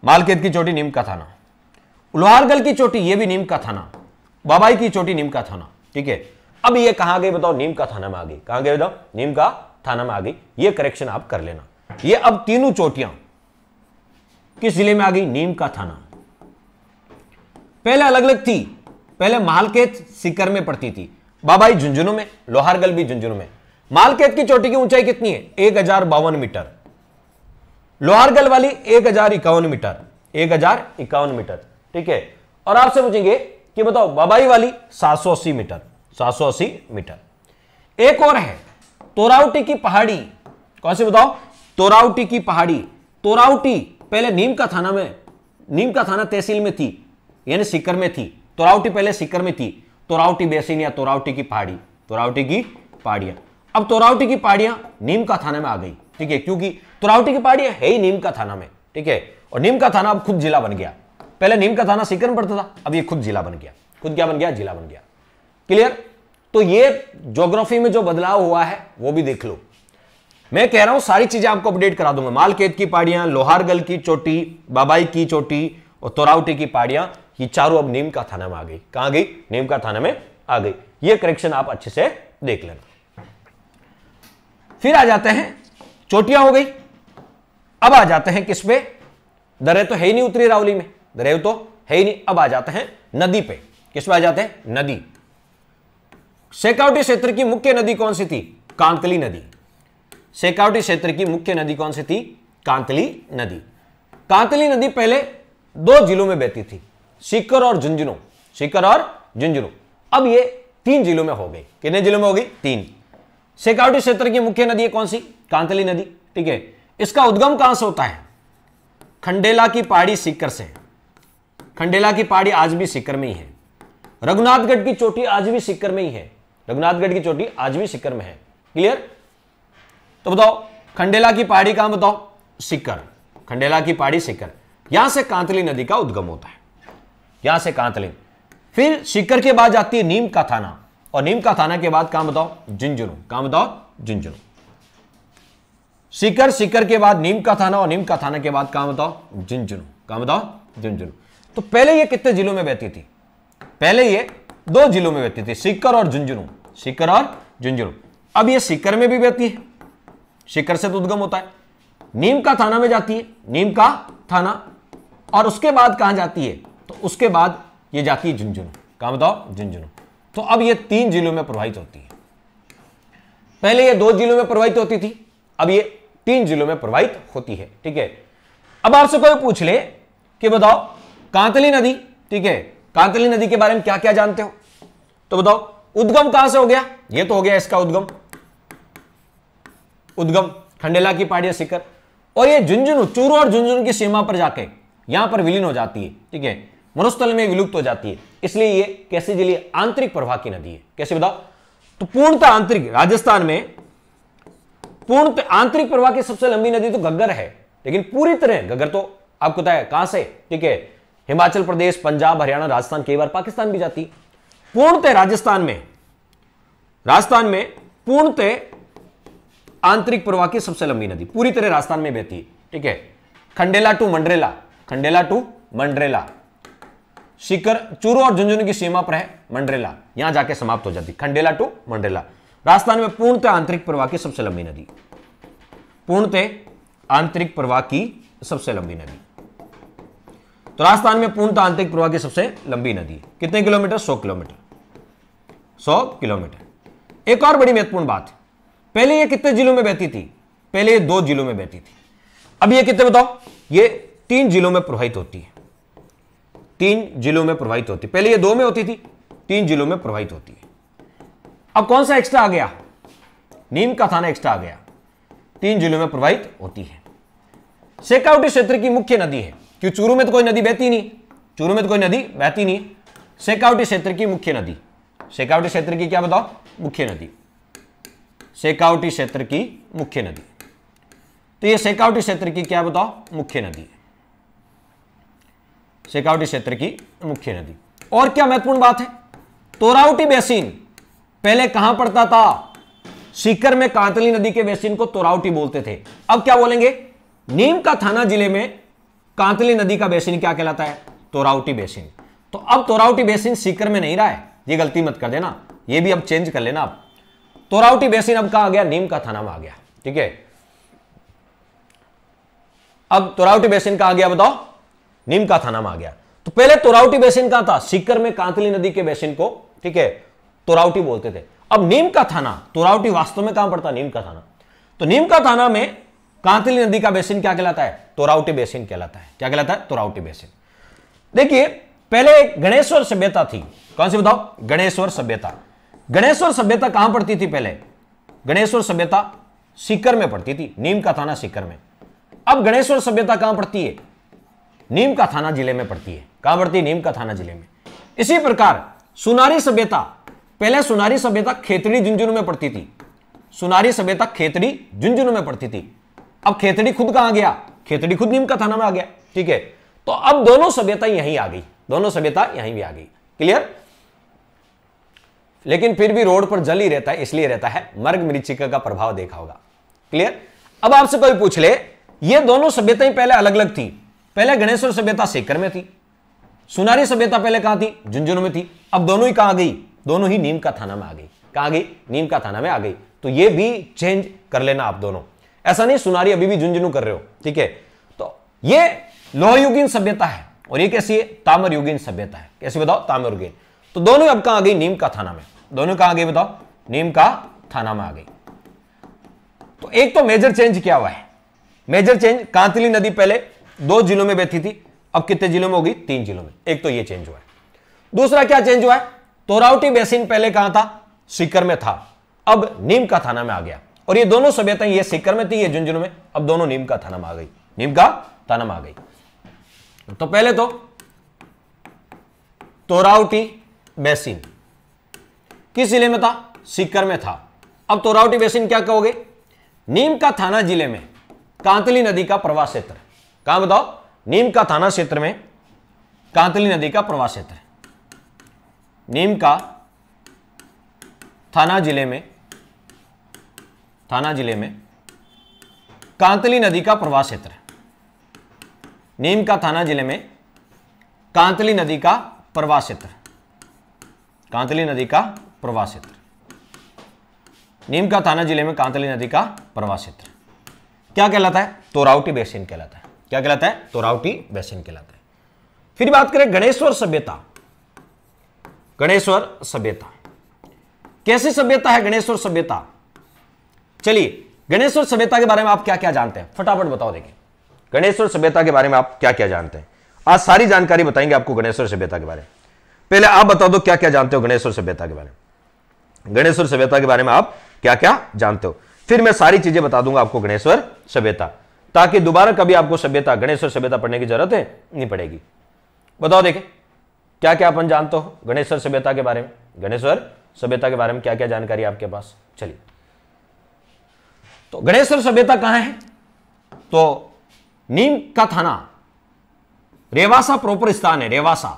A: मालकेत की चोटी नीम का थाना लोहारगल की चोटी यह भी नीम का थाना बाबाई की चोटी नीम का थाना ठीक है अब यह कहां गई बताओ नीम का थाना में आ गई कहां गई बताओ नीम का थाना में आ गई ये करेक्शन आप कर लेना ये अब तीनों चोटियां किस जिले में आ गई नीम का थाना पहले अलग अलग थी पहले मालकेत सीकर में पड़ती थी बाबाई झुंझुनू में लोहारगल भी झुंझुनू में मालकेत की चोटी की ऊंचाई कितनी है एक हजार बावन मीटर लोहारगल वाली एक हजार इक्यावन मीटर एक हजार इक्यावन मीटर ठीक है और आपसे पूछेंगे कि बताओ बाबाई वाली सात सौ अस्सी मीटर सात सौ अस्सी मीटर एक और है तोरावटी की पहाड़ी कौन सी बताओ तोरावटी की पहाड़ी तोरावटी पहले नीम का थाना में नीम का थाना तहसील में थी यानी सीकर में थी तोरावटी पहले सिकर में थी तोरावटी बेसिन या तोरावटी की पहाड़ी तोरावटी की पहाड़ियां अब तोरावटी की पहाड़ियां नीम का थाना में आ गई ठीक है क्योंकि तोरावटी की पहाड़ियां है ही नीम का थाना में ठीक है और नीम का थाना अब खुद जिला बन गया पहले नीम का थाना सीकर में पड़ता था अब ये खुद जिला बन गया खुद क्या बन गया जिला बन गया क्लियर तो ये ज्योग्राफी में जो बदलाव हुआ है वो भी देख लो मैं कह रहा हूं सारी चीजें आपको अपडेट करा दूंगा मालकेत की पहाड़ियां लोहारगल की चोटी बाबाई की चोटी और तोरावटी की पहाड़ियां ये चारों अब नेम का थाना में आ गई कहां गई नेम का थाना में आ गई ये करेक्शन आप अच्छे से देख लेना फिर आ जाते हैं चोटियां हो गई अब आ जाते हैं किस पे दरे तो है ही नहीं उतरी रावली में दरे तो है ही नहीं अब आ जाते हैं नदी पे किस पे आ जाते हैं नदी सेकावटी क्षेत्र की मुख्य नदी कौन सी थी कांतली नदी सेकावटी क्षेत्र की मुख्य नदी कौन सी थी कांतली नदी कांतली नदी पहले दो जिलों में बहती थी सीकर और झुंझुनू सीकर और झुंझुनू अब ये तीन जिलों में हो गई कितने जिलों में हो गई तीन शेखावटी क्षेत्र की मुख्य नदी है कौन सी कांतली नदी ठीक है इसका उद्गम कहां से होता है खंडेला की पहाड़ी सीकर से खंडेला की पहाड़ी आज भी सीकर में ही है रघुनाथगढ़ की चोटी आज भी सीकर में ही है रघुनाथगढ़ की चोटी आज भी सीकर में है क्लियर तो बताओ खंडेला की पहाड़ी कहां बताओ सीकर खंडेला की पहाड़ी सीकर यहां से कांतली नदी का उद्गम होता है यहां से कांतलिंग फिर शिकर के बाद जाती है नीम का थाना और नीम का थाना के बाद कहां बताओ झुंझुनू कहां बताओ झुंझुनू शिकर शिकर के बाद नीम का थाना और नीम का थाना के बाद कहां बताओ झुंझुनू कहां बताओ झुंझुनू तो पहले ये कितने जिलों में बहती थी पहले ये दो जिलों में बहती थी सिकर और झुंझुनू सिकर और झुंझुनू अब ये सिकर में भी बहती है सिकर से तो उद्गम होता है नीम का थाना में जाती है नीम का थाना और उसके बाद कहां जाती है उसके बाद ये जाती है झुंझुनू कहा बताओ झुंझुनू तो अब ये तीन जिलों में प्रवाहित होती है पहले ये दो जिलों में प्रवाहित होती थी अब ये तीन जिलों में प्रवाहित होती है ठीक है अब आपसे कोई पूछ ले कि बताओ कांतली नदी ठीक है कांतली नदी के बारे में क्या क्या जानते हो तो बताओ उद्गम कहां से हो गया ये तो हो गया इसका उद्गम उद्गम खंडेला की पहाड़ी सिकर और ये झुंझुनू चूरू और झुंझुनू की सीमा पर जाके यहां पर विलीन हो जाती है ठीक है मरुस्थल में विलुप्त हो जाती है इसलिए ये कैसे जिले आंतरिक प्रवाह की नदी है कैसे बताओ तो पूर्णतः आंतरिक राजस्थान में पूर्णतः आंतरिक प्रवाह की सबसे लंबी नदी तो गग्गर है लेकिन पूरी तरह गग्गर तो आपको बताया कहां से ठीक है हिमाचल प्रदेश पंजाब हरियाणा राजस्थान कई बार पाकिस्तान भी जाती पूर्णतः राजस्थान में राजस्थान में पूर्णतः आंतरिक प्रवाह की सबसे लंबी नदी पूरी तरह राजस्थान में बहती है ठीक है खंडेला टू मंडरेला खंडेला टू मंडरेला शिखर चूरू और झुंझुनू की सीमा पर है मंडरेला यहां जाके समाप्त हो जाती खंडेला टू मंडरेला राजस्थान में पूर्णतः आंतरिक प्रवाह की सबसे लंबी नदी पूर्णतः आंतरिक प्रवाह की सबसे लंबी नदी तो राजस्थान में पूर्णतः आंतरिक प्रवाह की सबसे लंबी नदी कितने किलोमीटर सौ किलोमीटर सौ किलोमीटर एक और बड़ी महत्वपूर्ण बात पहले यह कितने जिलों में बहती थी पहले यह दो जिलों में बहती थी अब यह कितने बताओ ये तीन जिलों में प्रवाहित होती है तीन जिलों में प्रवाहित होती पहले ये दो में होती थी तीन जिलों में प्रवाहित होती है अब कौन सा एक्स्ट्रा आ गया नीम का थाना एक्स्ट्रा आ गया तीन जिलों में प्रवाहित होती है सेकावटी क्षेत्र की मुख्य नदी है क्योंकि चूरू में तो कोई नदी बहती नहीं चूरू में तो कोई नदी बहती नहीं सेकावटी क्षेत्र की मुख्य नदी सेकावटी क्षेत्र की क्या बताओ मुख्य नदी सेकावटी क्षेत्र की मुख्य नदी तो ये सेकावटी क्षेत्र की क्या बताओ मुख्य नदी है शेखावटी क्षेत्र की मुख्य नदी और क्या महत्वपूर्ण बात है तोरावटी बेसिन पहले कहां पड़ता था सीकर में कांतली नदी के बेसिन को तोरावटी बोलते थे अब क्या बोलेंगे नीम का थाना जिले में कांतली नदी का बेसिन क्या कहलाता है तोरावटी बेसिन तो अब तोरावटी बेसिन सीकर में नहीं रहा है ये गलती मत कर देना ये भी अब चेंज कर लेना आप तोरावटी बेसिन अब कहा गया नीम का थाना में आ गया ठीक है अब तोरावटी बेसिन कहा गया बताओ नीम का था नाम आ गया तो पहले तोरावटी बेसिन का था सीकर में कांतली नदी के बेसिन को ठीक है तोरावटी बोलते थे अब नीम का थाना तोरावटी वास्तव में कहां पड़ता नीम का थाना तो नीम का थाना में कांतली नदी का बेसिन क्या कहलाता है तोरावटी बेसिन कहलाता है क्या कहलाता है तोरावटी बेसिन देखिए पहले गणेश्वर सभ्यता थी कौन सी बताओ गणेश्वर सभ्यता गणेश्वर सभ्यता कहां पड़ती थी पहले गणेश्वर सभ्यता सीकर में पड़ती थी नीम का थाना सीकर में अब गणेश्वर सभ्यता कहां पड़ती है नीम का थाना जिले में पड़ती है कहाँ पड़ती है नीम का थाना जिले में इसी प्रकार सुनारी सभ्यता पहले सुनारी सभ्यता खेतड़ी झुंझुनू में पड़ती थी सुनारी सभ्यता खेतड़ी झुंझुनू में पड़ती थी अब खेतड़ी खुद कहां गया खेतड़ी खुद नीम का थाना में आ गया ठीक है तो अब दोनों सभ्यता यहीं आ गई दोनों सभ्यता यहीं भी आ गई क्लियर लेकिन फिर भी रोड पर जल ही रहता है इसलिए रहता है मर्ग मृचिका का प्रभाव देखा होगा क्लियर अब आपसे कोई पूछ ले ये दोनों सभ्यताएं पहले अलग अलग थी पहले गणेश्वर सभ्यता शेखर में थी सुनारी सभ्यता पहले कहां थी झुंझुनू में थी अब दोनों ही कहां गई दोनों ही नीम का थाना में आ गई कहां गई नीम का थाना में आ गई तो ये भी चेंज कर लेना आप दोनों ऐसा नहीं सुनारी अभी भी झुंझुनू कर रहे हो ठीक है तो ये लोहयुगीन सभ्यता है और ये कैसी है तामर युगीन सभ्यता है कैसी बताओ तामर युगीन तो दोनों अब कहां आ गई नीम का थाना में दोनों कहां गई बताओ नीम का थाना में आ गई तो एक तो मेजर चेंज क्या हुआ है मेजर चेंज कांतली नदी पहले दो जिलों में बैठी थी अब कितने जिलों में होगी तीन जिलों में एक तो यह चेंज हुआ है दूसरा क्या चेंज हुआ है तोरावटी बेसिन पहले कहां था सीकर में था अब नीम का थाना में आ गया और ये दोनों सभ्यताएं ये सीकर में थी ये झुंझुनू में अब दोनों नीम का थाना में आ गई नीम का थाना में आ गई तो पहले तो तोरावटी बेसिन किस जिले में था सीकर में था अब तोरावटी बेसिन क्या कहोगे नीम का थाना जिले में कांतली नदी का प्रवाह क्षेत्र कहा बताओ नीम का थाना क्षेत्र में कांतली नदी का प्रवाह क्षेत्र नीम का थाना जिले में थाना जिले में कांतली नदी का प्रवाह क्षेत्र नीम का थाना जिले में कांतली नदी का प्रवाह क्षेत्र कांतली नदी का प्रवाह क्षेत्र नीम का थाना जिले में कांतली नदी का प्रवाह क्षेत्र क्या कहलाता है तोरावटी बेसिन कहलाता है क्या कहलाता है तोरावटी बेसिन कहलाता है फिर बात करें गणेश्वर सभ्यता गणेश्वर सभ्यता कैसी सभ्यता है गणेश्वर सभ्यता चलिए गणेश्वर सभ्यता के बारे में आप क्या क्या जानते हैं फटाफट बताओ देखिए गणेश्वर सभ्यता के बारे में आप क्या क्या जानते हैं आज सारी जानकारी बताएंगे आपको गणेश्वर सभ्यता के बारे में पहले आप बता दो क्या क्या जानते हो गणेश्वर सभ्यता के बारे में गणेश्वर सभ्यता के बारे में आप क्या क्या जानते हो फिर मैं सारी चीजें बता दूंगा आपको गणेश्वर सभ्यता ताकि दोबारा कभी आपको सभ्यता गणेश्वर सभ्यता पढ़ने की जरूरत नहीं पड़ेगी बताओ देखें क्या क्या अपन जानते हो गणेश्वर सभ्यता के बारे में गणेश्वर सभ्यता के बारे में क्या क्या जानकारी आपके पास चलिए तो गणेश्वर सभ्यता कहां है तो नीम का थाना रेवासा प्रॉपर स्थान है रेवासा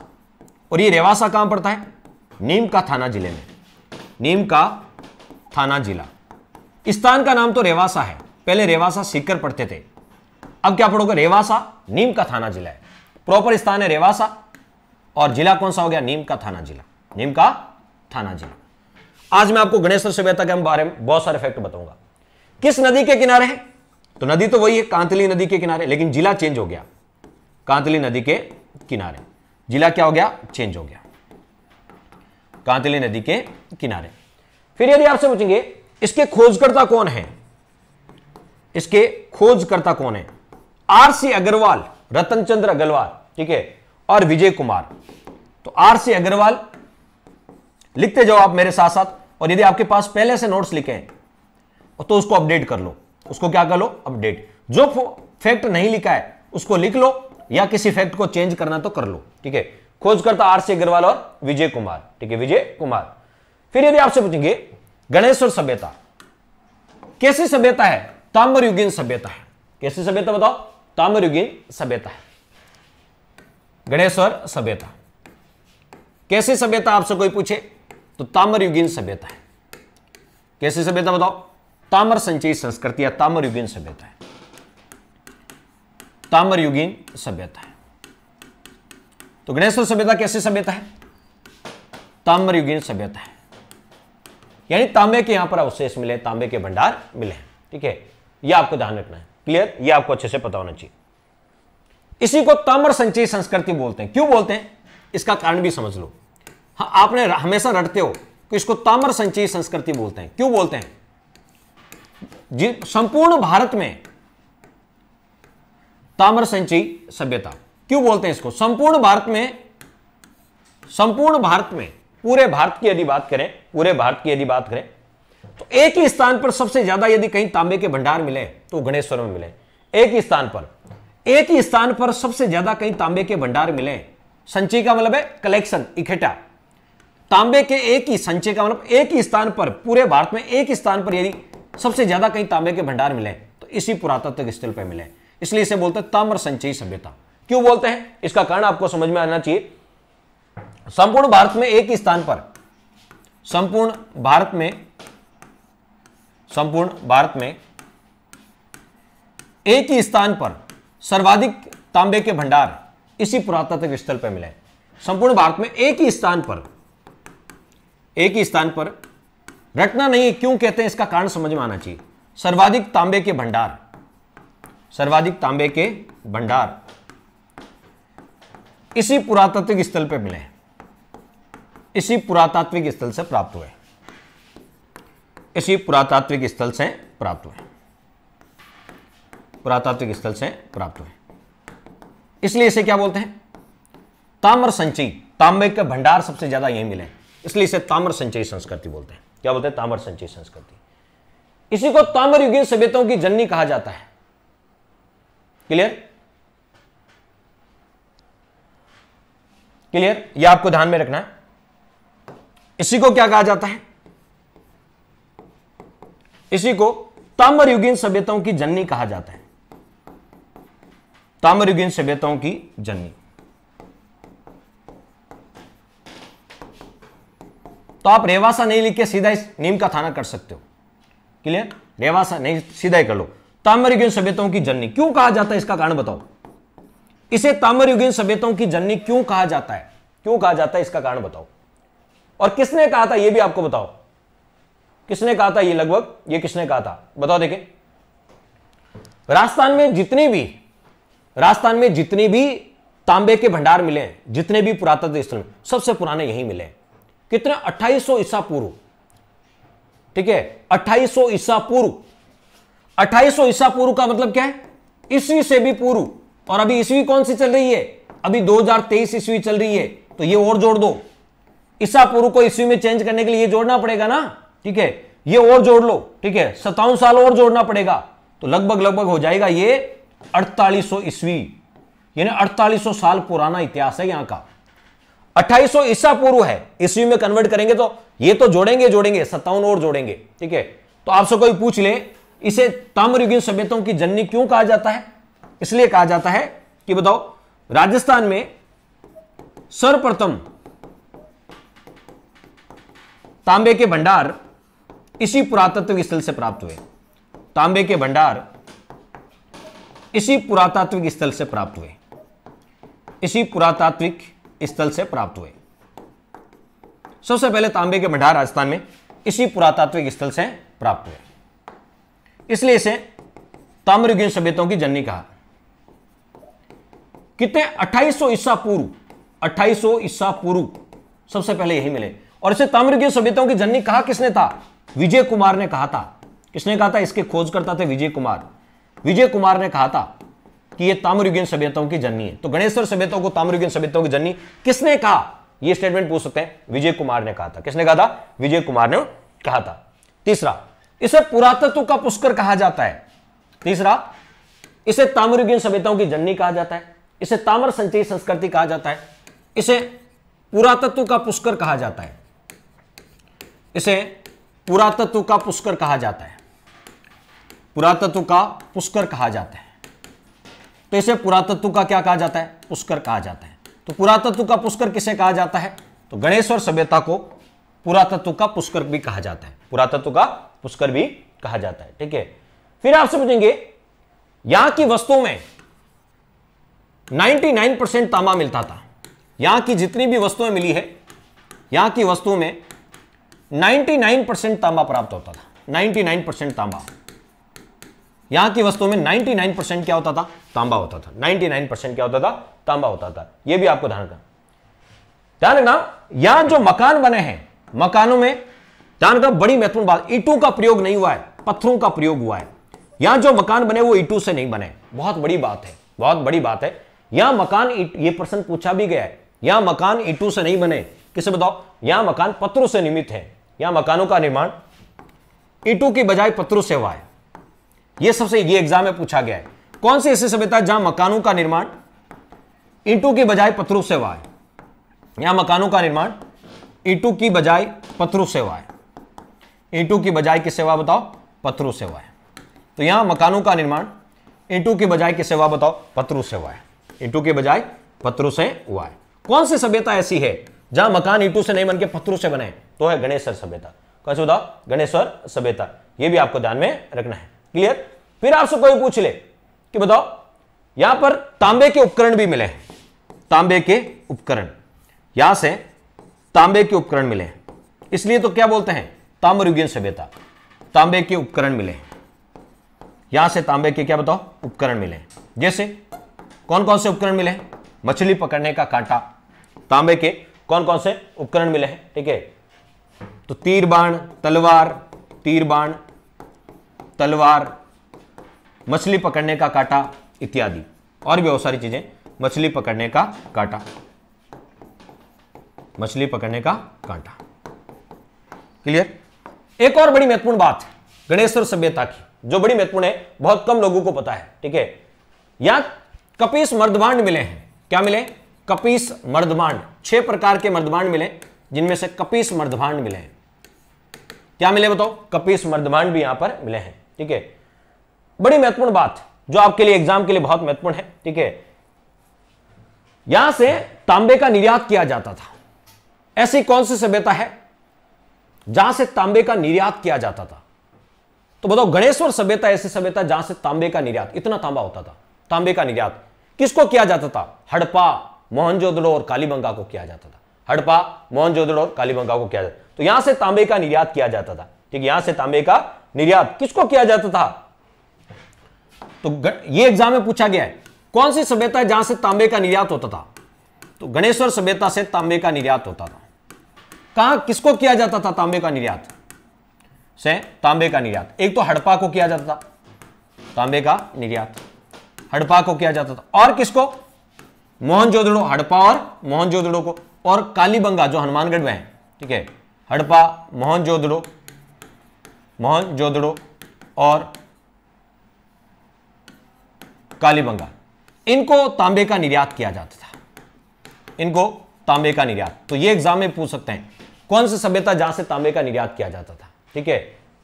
A: और ये रेवासा कहां पड़ता है नीम का थाना जिले में नीम का थाना जिला स्थान का नाम तो रेवासा है पहले रेवासा सीकर पढ़ते थे अब क्या पढ़ोगे रेवासा नीम का थाना जिला है प्रॉपर स्थान है रेवासा और जिला कौन सा हो गया नीम का थाना जिला नीम का थाना जिला आज मैं आपको गणेश्वर सभ्यता के बारे में बहुत सारे फैक्ट बताऊंगा किस नदी के किनारे है तो नदी तो वही है कांतली नदी के किनारे लेकिन जिला चेंज हो गया कांतली नदी के किनारे जिला क्या हो गया चेंज हो गया कांतली नदी के किनारे फिर यदि आपसे पूछेंगे इसके खोजकर्ता कौन है इसके खोजकर्ता कौन है आरसी अग्रवाल रतन चंद्र अग्रवाल ठीक है और विजय कुमार तो आरसी अग्रवाल लिखते जाओ आप मेरे साथ साथ और यदि आपके पास पहले से नोट्स लिखे हैं तो उसको अपडेट कर लो उसको क्या कर लो अपडेट जो फैक्ट नहीं लिखा है उसको लिख लो या किसी फैक्ट को चेंज करना तो कर लो ठीक है खोजकर्ता आरसी अग्रवाल और विजय कुमार ठीक है विजय कुमार फिर यदि आपसे पूछेंगे गणेश्वर सभ्यता कैसी सभ्यता है ताम्बर युगीन सभ्यता है कैसी सभ्यता बताओ ताम्रयुगीन सभ्यता गणेश्वर सभ्यता कैसी सभ्यता आपसे कोई पूछे तो ताम्रयुगीन सभ्यता है कैसी सभ्यता बताओ ताम्र संचयी संस्कृति या ताम्रयुगीन सभ्यता है ताम्रयुगीन सभ्यता है तो गणेश्वर सभ्यता कैसी सभ्यता है ताम्रयुगीन सभ्यता है यानी तांबे के यहां पर अवशेष मिले तांबे के भंडार मिले ठीक है यह आपको ध्यान रखना है क्लियर ये आपको अच्छे से पता होना चाहिए इसी को ताम्र संचयी संस्कृति बोलते हैं क्यों बोलते हैं इसका कारण भी समझ लो हाँ आपने हमेशा रटते हो कि इसको ताम्र संचयी संस्कृति बोलते हैं क्यों बोलते हैं संपूर्ण भारत में ताम्र संचयी सभ्यता क्यों बोलते हैं इसको संपूर्ण भारत में संपूर्ण भारत में पूरे भारत की यदि बात करें पूरे भारत की यदि बात करें तो एक ही स्थान पर सबसे ज्यादा यदि कहीं तांबे के भंडार मिले तो गणेश्वर में मिले एक ही स्थान पर एक ही स्थान पर सबसे ज्यादा कहीं तांबे के भंडार मिले संचय का मतलब है कलेक्शन इकट्ठा तांबे के एक ही संचय का मतलब एक ही स्थान पर पूरे भारत में एक ही स्थान पर यदि सबसे ज्यादा कहीं तांबे के भंडार मिले तो इसी पुरातत्व स्थल पर मिले इसलिए इसे बोलते हैं ताम्र संचयी सभ्यता क्यों बोलते हैं इसका कारण आपको समझ में आना चाहिए संपूर्ण भारत में एक ही स्थान पर संपूर्ण भारत में संपूर्ण भारत में एक ही स्थान पर सर्वाधिक तांबे के भंडार इसी पुरातत्व स्थल पर मिले संपूर्ण भारत में एक ही स्थान पर एक ही स्थान पर रटना नहीं क्यों कहते हैं इसका कारण समझ में आना चाहिए सर्वाधिक तांबे के भंडार सर्वाधिक तांबे के भंडार इसी पुरातात्विक स्थल पर मिले इसी पुरातात्विक स्थल से प्राप्त हुए इसी पुरातात्विक स्थल से प्राप्त हुए पुरातात्विक स्थल से प्राप्त हुए इसलिए इसे क्या बोलते हैं ताम्र संचय तांबे का भंडार सबसे ज्यादा यही मिले इसलिए इसे ताम्र संचयी संस्कृति बोलते हैं क्या बोलते हैं ताम्र संचयी संस्कृति इसी को ताम्र युगीन सभ्यताओं की जननी कहा जाता है क्लियर क्लियर यह आपको ध्यान में रखना है इसी को क्या कहा जाता है इसी को ताम्र सभ्यताओं की जननी कहा जाता है ताम्रयुगीन सभ्यताओं की जननी तो आप रेवासा नहीं लिख के सीधा इस नीम का थाना कर सकते हो क्लियर रेवासा नहीं सीधा ही कर लो ताम्रयुगीन सभ्यताओं की जननी क्यों कहा जाता है इसका कारण बताओ इसे ताम्रयुगीन सभ्यताओं की जननी क्यों कहा जाता है क्यों कहा जाता है इसका कारण बताओ और किसने कहा था यह भी आपको बताओ किसने कहा था ये लगभग ये किसने कहा था बताओ देखे राजस्थान में जितने भी राजस्थान में जितने भी तांबे के भंडार मिले हैं जितने भी पुरातत्व स्थल सबसे पुराने यही मिले हैं कितने 2800 ईसा पूर्व ठीक है 2800 ईसा पूर्व 2800 ईसा पूर्व का मतलब क्या है ईस्वी से भी पूर्व और अभी ईस्वी कौन सी चल रही है अभी 2023 ईस्वी चल रही है तो ये और जोड़ दो ईसा पूर्व को ईस्वी में चेंज करने के लिए जोड़ना पड़ेगा ना ठीक है ये और जोड़ लो ठीक है सत्तावन साल और जोड़ना पड़ेगा तो लगभग लगभग हो जाएगा ये अड़तालीस सौ ईस्वी यानी अड़तालीस सौ साल पुराना इतिहास है यहां का अट्ठाईस सौ ईसा पूर्व है ईस्वी में कन्वर्ट करेंगे तो ये तो जोड़ेंगे जोड़ेंगे सत्तावन और जोड़ेंगे ठीक है तो आपसे कोई पूछ ले इसे ताम्रयुगीन सभ्यताओं की जननी क्यों कहा जाता है इसलिए कहा जाता है कि बताओ राजस्थान में सर्वप्रथम तांबे के भंडार इसी पुरातत्विक स्थल से प्राप्त हुए तांबे के भंडार इसी पुरातात्विक स्थल से प्राप्त हुए इसी पुरातात्विक स्थल से प्राप्त हुए सबसे पहले तांबे के भंडार राजस्थान में इसी पुरातात्विक स्थल से प्राप्त हुए इसलिए इसे ताम्रयुगीन सभ्यताओं की जननी कहा कितने 2800 ईसा पूर्व 2800 ईसा पूर्व सबसे पहले यही मिले और इसे ताम्रयुगीन सभ्यताओं की जननी कहा किसने था विजय कुमार ने कहा था किसने कहा था इसके खोजकर्ता थे विजय कुमार विजय कुमार ने कहा था कि ये ताम्रयुगीन सभ्यताओं की जननी है तो गणेश्वर सभ्यताओं को ताम्रयुगीन सभ्यताओं की जननी किसने कहा ये स्टेटमेंट पूछ सकते हैं विजय कुमार ने कहा था किसने कहा था विजय कुमार ने कहा था तीसरा इसे पुरातत्व का पुष्कर कहा जाता है तीसरा इसे ताम्रयुगीन सभ्यताओं की जननी कहा जाता है इसे ताम्र संचयी संस्कृति कहा जाता है इसे पुरातत्व का पुष्कर कहा जाता है इसे पुरातत्व का पुष्कर कहा जाता है पुरातत्व का पुष्कर कहा जाता है तो इसे पुरातत्व का क्या कहा जाता है पुष्कर कहा जाता है तो पुरातत्व का पुष्कर किसे कहा जाता है तो गणेश्वर सभ्यता को पुरातत्व का पुष्कर भी कहा जाता है पुरातत्व का पुष्कर भी कहा जाता है ठीक है फिर आपसे पूछेंगे यहां की वस्तुओं में 99 परसेंट तांबा मिलता था यहां की जितनी भी वस्तुएं मिली है यहां की वस्तुओं में 99 परसेंट तांबा प्राप्त होता था 99 परसेंट तांबा यहां की वस्तुओं में 99 परसेंट क्या होता था तांबा होता था 99 परसेंट क्या होता था तांबा होता था यह भी आपको ध्यान रखना ध्यान रखना यहां जो मकान बने हैं मकानों में ध्यान रखना बड़ी महत्वपूर्ण बात ईटों का प्रयोग नहीं हुआ है पत्थरों का प्रयोग हुआ है यहां जो मकान बने वो ईटों से नहीं बने बहुत बड़ी बात है बहुत बड़ी बात है यहां मकान ये प्रश्न पूछा भी गया है यहां मकान ईटों से नहीं बने किसे बताओ यहां मकान पत्थरों से निर्मित है या मकानों का निर्माण ईटू की बजाय पत्रों से हुआ है यह सबसे ये एग्जाम में पूछा गया है कौन सी ऐसी सभ्यता जहां मकानों का निर्माण ईटू की बजाय पत्रों से हुआ है या मकानों का निर्माण ईटू की बजाय पत्रों से हुआ है ईटू की बजाय की सेवा बताओ पत्रों से हुआ है तो यहां मकानों का निर्माण ईटू की बजाय की सेवा बताओ पत्रों से हुआ है ईटू की बजाय पत्रों से हुआ है कौन सी सभ्यता ऐसी है जहां मकान ईटू से नहीं बनके पत्रों से बने तो है गणेश्वर सभ्यता कौन सा बताओ गणेश्वर सभ्यता ये भी आपको ध्यान में रखना है क्लियर फिर आपसे कोई पूछ ले कि बताओ यहां पर तांबे के उपकरण भी मिले हैं तांबे के उपकरण यहां से तांबे के उपकरण मिले हैं इसलिए तो क्या बोलते हैं ताम्रयुगीन सभ्यता तांबे के उपकरण मिले हैं यहां से तांबे के क्या बताओ उपकरण मिले हैं जैसे कौन कौन से उपकरण मिले हैं मछली पकड़ने का कांटा तांबे के कौन कौन से उपकरण मिले हैं ठीक है तो तीर बाण तलवार तीर बाण तलवार मछली पकड़ने का काटा इत्यादि और भी बहुत सारी चीजें मछली पकड़ने का कांटा मछली पकड़ने का कांटा क्लियर एक और बड़ी महत्वपूर्ण बात गणेश्वर सभ्यता की जो बड़ी महत्वपूर्ण है बहुत कम लोगों को पता है ठीक है या कपीस मर्दमांड मिले हैं क्या मिले कपीस मर्दमांड छह प्रकार के मर्दमांड मिले जिनमें से कपीस मर्दभांड मिले हैं क्या मिले बताओ कपीस मर्दभांड भी यहां पर मिले हैं ठीक है बड़ी महत्वपूर्ण बात जो आपके लिए एग्जाम के लिए बहुत महत्वपूर्ण है ठीक है यहां से तांबे का निर्यात किया जाता था ऐसी कौन सी सभ्यता है जहां से तांबे का निर्यात किया जाता था तो बताओ गणेश्वर सभ्यता ऐसी सभ्यता जहां से तांबे का निर्यात इतना तांबा होता था तांबे का निर्यात किसको किया जाता था हड़पा मोहनजोदड़ो और कालीबंगा को किया जाता था हड़पा मोहनजोदड़ो और कालीबंगा को किया जाता तो यहां से तांबे का निर्यात किया जाता था ठीक है यहां से तांबे का निर्यात किसको किया जाता था तो ये एग्जाम में पूछा गया है कौन सी सभ्यता है जहां से तांबे का निर्यात होता था तो गणेश्वर सभ्यता से तांबे का निर्यात होता था कहा किसको किया जाता था तांबे का निर्यात से तांबे का निर्यात एक तो हड़पा को किया जाता था तांबे का निर्यात हड़पा को किया जाता था और किसको मोहनजोदड़ो हड़पा और मोहनजोदड़ो को और कालीबंगा जो हनुमानगढ़ में है ठीक है जोदड़ो मोहनजोदड़ो जोदड़ो और कालीबंगा इनको तांबे का निर्यात किया जाता था इनको तांबे का निर्यात तो ये एग्जाम में पूछ सकते हैं कौन सी सभ्यता जहां से तांबे का निर्यात किया जाता था ठीक है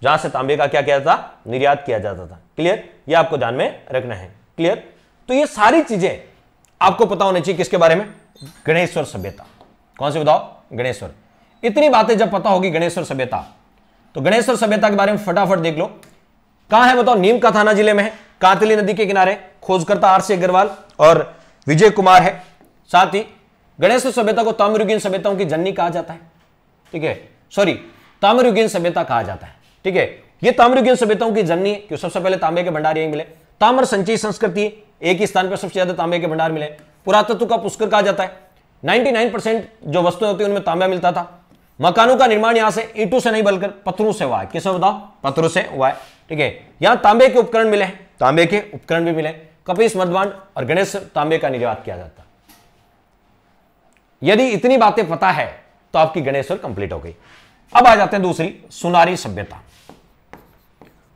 A: जहां से तांबे का क्या किया था निर्यात किया जाता था क्लियर ये आपको ध्यान में रखना है क्लियर तो ये सारी चीजें आपको पता होनी चाहिए किसके बारे में गणेश्वर सभ्यता कौन से बताओ गणेश्वर इतनी बातें जब पता होगी गणेश्वर सभ्यता तो गणेश्वर सभ्यता के बारे में फटाफट देख लो कहां है बताओ नीम का थाना जिले में है कातली नदी के किनारे खोजकर्ता आर सी अग्रवाल और विजय कुमार है साथ ही गणेश्वर सभ्यता को ताम्रयुगीन सभ्यताओं की जननी कहा जाता है ठीक है सॉरी ताम्रयुगीन सभ्यता कहा जाता है ठीक है यह ताम्रयुगीन सभ्यताओं की जननी है क्यों सबसे पहले तांबे के भंडार यही मिले ताम्र संचय संस्कृति एक ही स्थान पर सबसे ज्यादा तांबे के भंडार मिले पुरातत्व का पुष्कर कहा जाता है 99 जो वस्तुएं होती उनमें तांबा मिलता था मकानों का निर्माण यहां से ईटू से नहीं बल्कि पत्थरों से हुआ है किससे बताओ पत्थरों से हुआ है ठीक है यहां तांबे के उपकरण मिले तांबे के उपकरण भी मिले कपीस मर्दवान और गणेश तांबे का निर्यात किया जाता यदि इतनी बातें पता है तो आपकी गणेश्वर कंप्लीट हो गई अब आ जाते हैं दूसरी सुनारी सभ्यता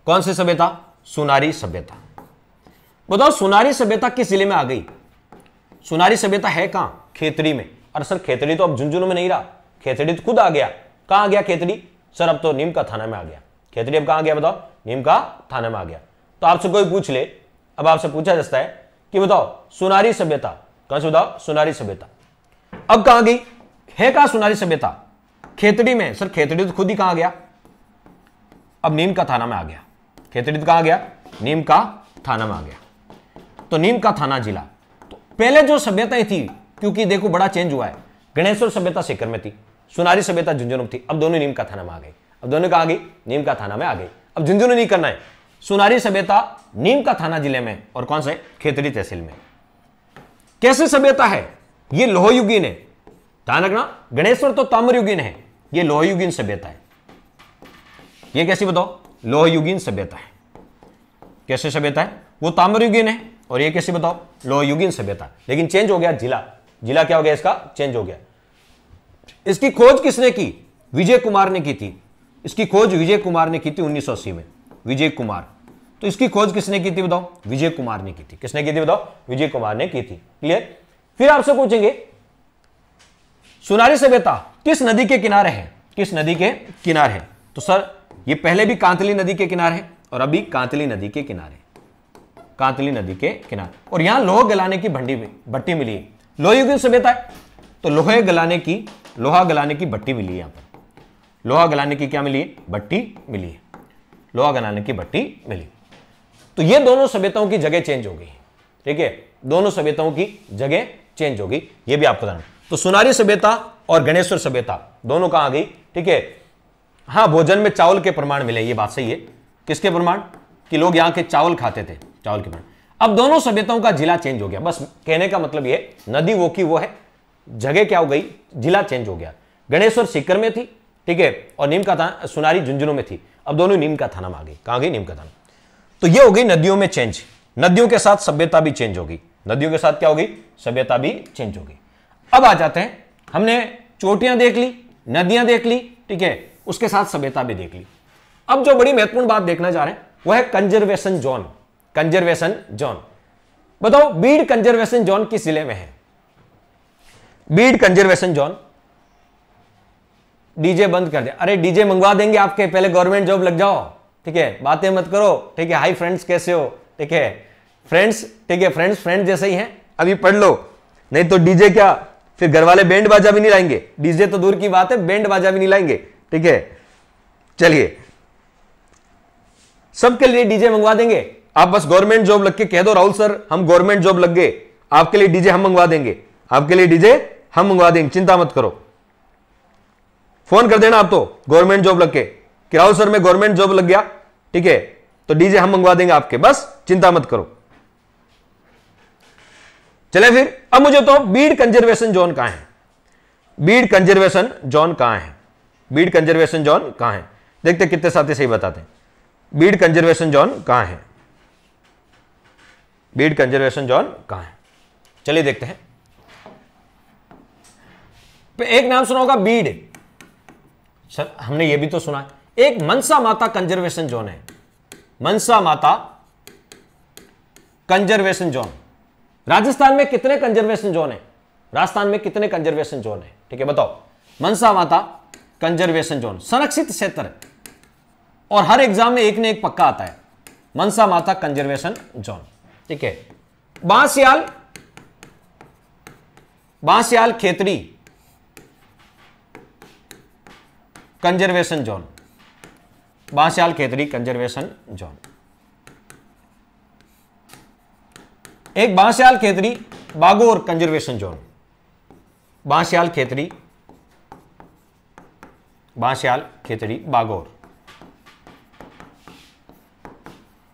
A: कौन सी सभ्यता सुनारी सभ्यता बताओ सुनारी सभ्यता किस जिले में आ गई सुनारी सभ्यता है कहां खेतरी में अरे सर खेतरी तो अब झुंझुनू में नहीं रहा खेतरी तो खुद आ गया कहां गया खेतरी सर अब तो नीम का थाना में आ गया खेतरी अब कहां गया बताओ नीम का थाना में आ गया तो आपसे कोई पूछ ले अब आपसे पूछा जाता है कि बताओ सुनारी सभ्यता कौन से बताओ सुनारी सभ्यता अब कहाँ गई है कहा सुनारी सभ्यता खेतड़ी में सर खेतड़ी तो खुद ही कहां गया अब नीम का थाना में आ गया खेतड़ी तो कहां गया नीम का थाना में आ गया तो नीम का थाना जिला तो पहले जो सभ्यताएं थी क्योंकि देखो बड़ा चेंज हुआ है गणेश्वर सभ्यता शिखर में थी सुनारी सभ्यता झुंझुनू थी अब दोनों नीम का थाना में आ गई अब दोनों का आ गई नीम का थाना में आ गई अब झुंझुनू नहीं करना है सुनारी सभ्यता नीम का थाना जिले में और कौन सा खेतरी तहसील में कैसे सभ्यता है यह लोहयुगीन है ध्यान रखना गणेश्वर तो ताम्रयुगीन है यह लोहयुगीन सभ्यता है यह कैसी बताओ लोहयुगीन सभ्यता है कैसे सभ्यता है वो ताम्रयुगीन है और ये कैसे बताओ लोहयुगीन सभ्यता लेकिन चेंज हो गया जिला जिला क्या हो गया इसका चेंज हो गया इसकी खोज किसने की विजय कुमार ने की थी इसकी खोज विजय कुमार ने की थी उन्नीस में विजय कुमार तो इसकी खोज किसने की थी बताओ विजय कुमार ने की थी किसने की थी बताओ विजय कुमार ने की थी क्लियर फिर आपसे पूछेंगे सुनारी सभ्यता किस नदी के किनारे है किस नदी के किनारे है तो सर ये पहले भी कांतली नदी के किनारे है और अभी कांतली नदी के किनारे कांतली नदी के किनारे और यहां लोह गलाने की भंडी भट्टी मिली लोहयुगीन सभ्यता है तो लोहे गलाने की लोहा गलाने की भट्टी मिली है यहां पर लोहा गलाने की क्या मिली है भट्टी मिली है लोहा गलाने की भट्टी मिली तो ये दोनों सभ्यताओं की जगह चेंज हो गई ठीक है दोनों सभ्यताओं की जगह चेंज हो गई ये भी आपको जाना तो सुनारी सभ्यता और गणेश्वर सभ्यता दोनों कहां आ गई ठीक है हाँ भोजन में चावल के प्रमाण मिले ये बात सही है किसके प्रमाण कि लोग यहाँ के चावल खाते थे चावल के प्रमाण अब दोनों सभ्यताओं का जिला चेंज हो गया बस कहने का मतलब यह नदी वो की वो है जगह क्या हो गई जिला चेंज हो गया गणेश्वर सीकर में थी ठीक है और नीम का थाना सुनारी झुंझुनू में थी अब दोनों नीम का थाना में आ गई गई नीम का थाना तो ये हो गई नदियों में चेंज नदियों के साथ सभ्यता भी चेंज होगी नदियों के साथ क्या होगी सभ्यता भी चेंज होगी अब आ जाते हैं हमने चोटियां देख ली नदियां देख ली ठीक है उसके साथ सभ्यता भी देख ली अब जो बड़ी महत्वपूर्ण बात देखना चाह रहे हैं वह है कंजर्वेशन जोन कंजर्वेशन जोन बताओ बीड कंजर्वेशन जोन किस जिले में है बीड कंजर्वेशन जोन डीजे बंद कर दे अरे डीजे मंगवा देंगे आपके पहले गवर्नमेंट जॉब लग जाओ ठीक है बातें मत करो ठीक है हाई फ्रेंड्स कैसे हो ठीक है फ्रेंड्स ठीक है फ्रेंड्स फ्रेंड जैसे ही हैं अभी पढ़ लो नहीं तो डीजे क्या फिर घर वाले बैंड बाजा भी नहीं लाएंगे डीजे तो दूर की बात है बैंड बाजा भी नहीं लाएंगे ठीक है चलिए सबके लिए डीजे मंगवा देंगे आप बस गवर्नमेंट जॉब लग के कह दो राहुल सर हम गवर्नमेंट जॉब लग गए आपके लिए डीजे हम मंगवा देंगे आपके लिए डीजे हम मंगवा देंगे चिंता मत करो फोन कर देना आप तो गवर्नमेंट जॉब लग के कि राहुल सर मैं गवर्नमेंट जॉब लग गया ठीक है तो डीजे हम मंगवा देंगे आपके बस चिंता मत करो चले फिर अब मुझे तो बीड कंजर्वेशन जोन कहां है बीड कंजर्वेशन जोन कहां है बीड कंजर्वेशन जोन कहां है देखते कितने साथी सही बताते हैं बीड कंजर्वेशन जोन कहां है बीड कंजर्वेशन जोन कहा है चलिए देखते हैं एक नाम सुना होगा बीड सर हमने यह भी तो सुना है एक मनसा माता कंजर्वेशन जोन है मनसा माता कंजर्वेशन जोन राजस्थान में कितने कंजर्वेशन जोन है राजस्थान में कितने कंजर्वेशन जोन है ठीक है बताओ मनसा माता कंजर्वेशन जोन संरक्षित क्षेत्र और हर एग्जाम में एक ने एक पक्का आता है मनसा माता कंजर्वेशन जोन ठीक है Bansyal Bansyal Khetri conservation zone Bansyal Khetri conservation zone एक बांसयाल खेतरी बागोर कंजर्वेशन जोन बांसयाल खेतरी बांसयाल खेतरी बागोर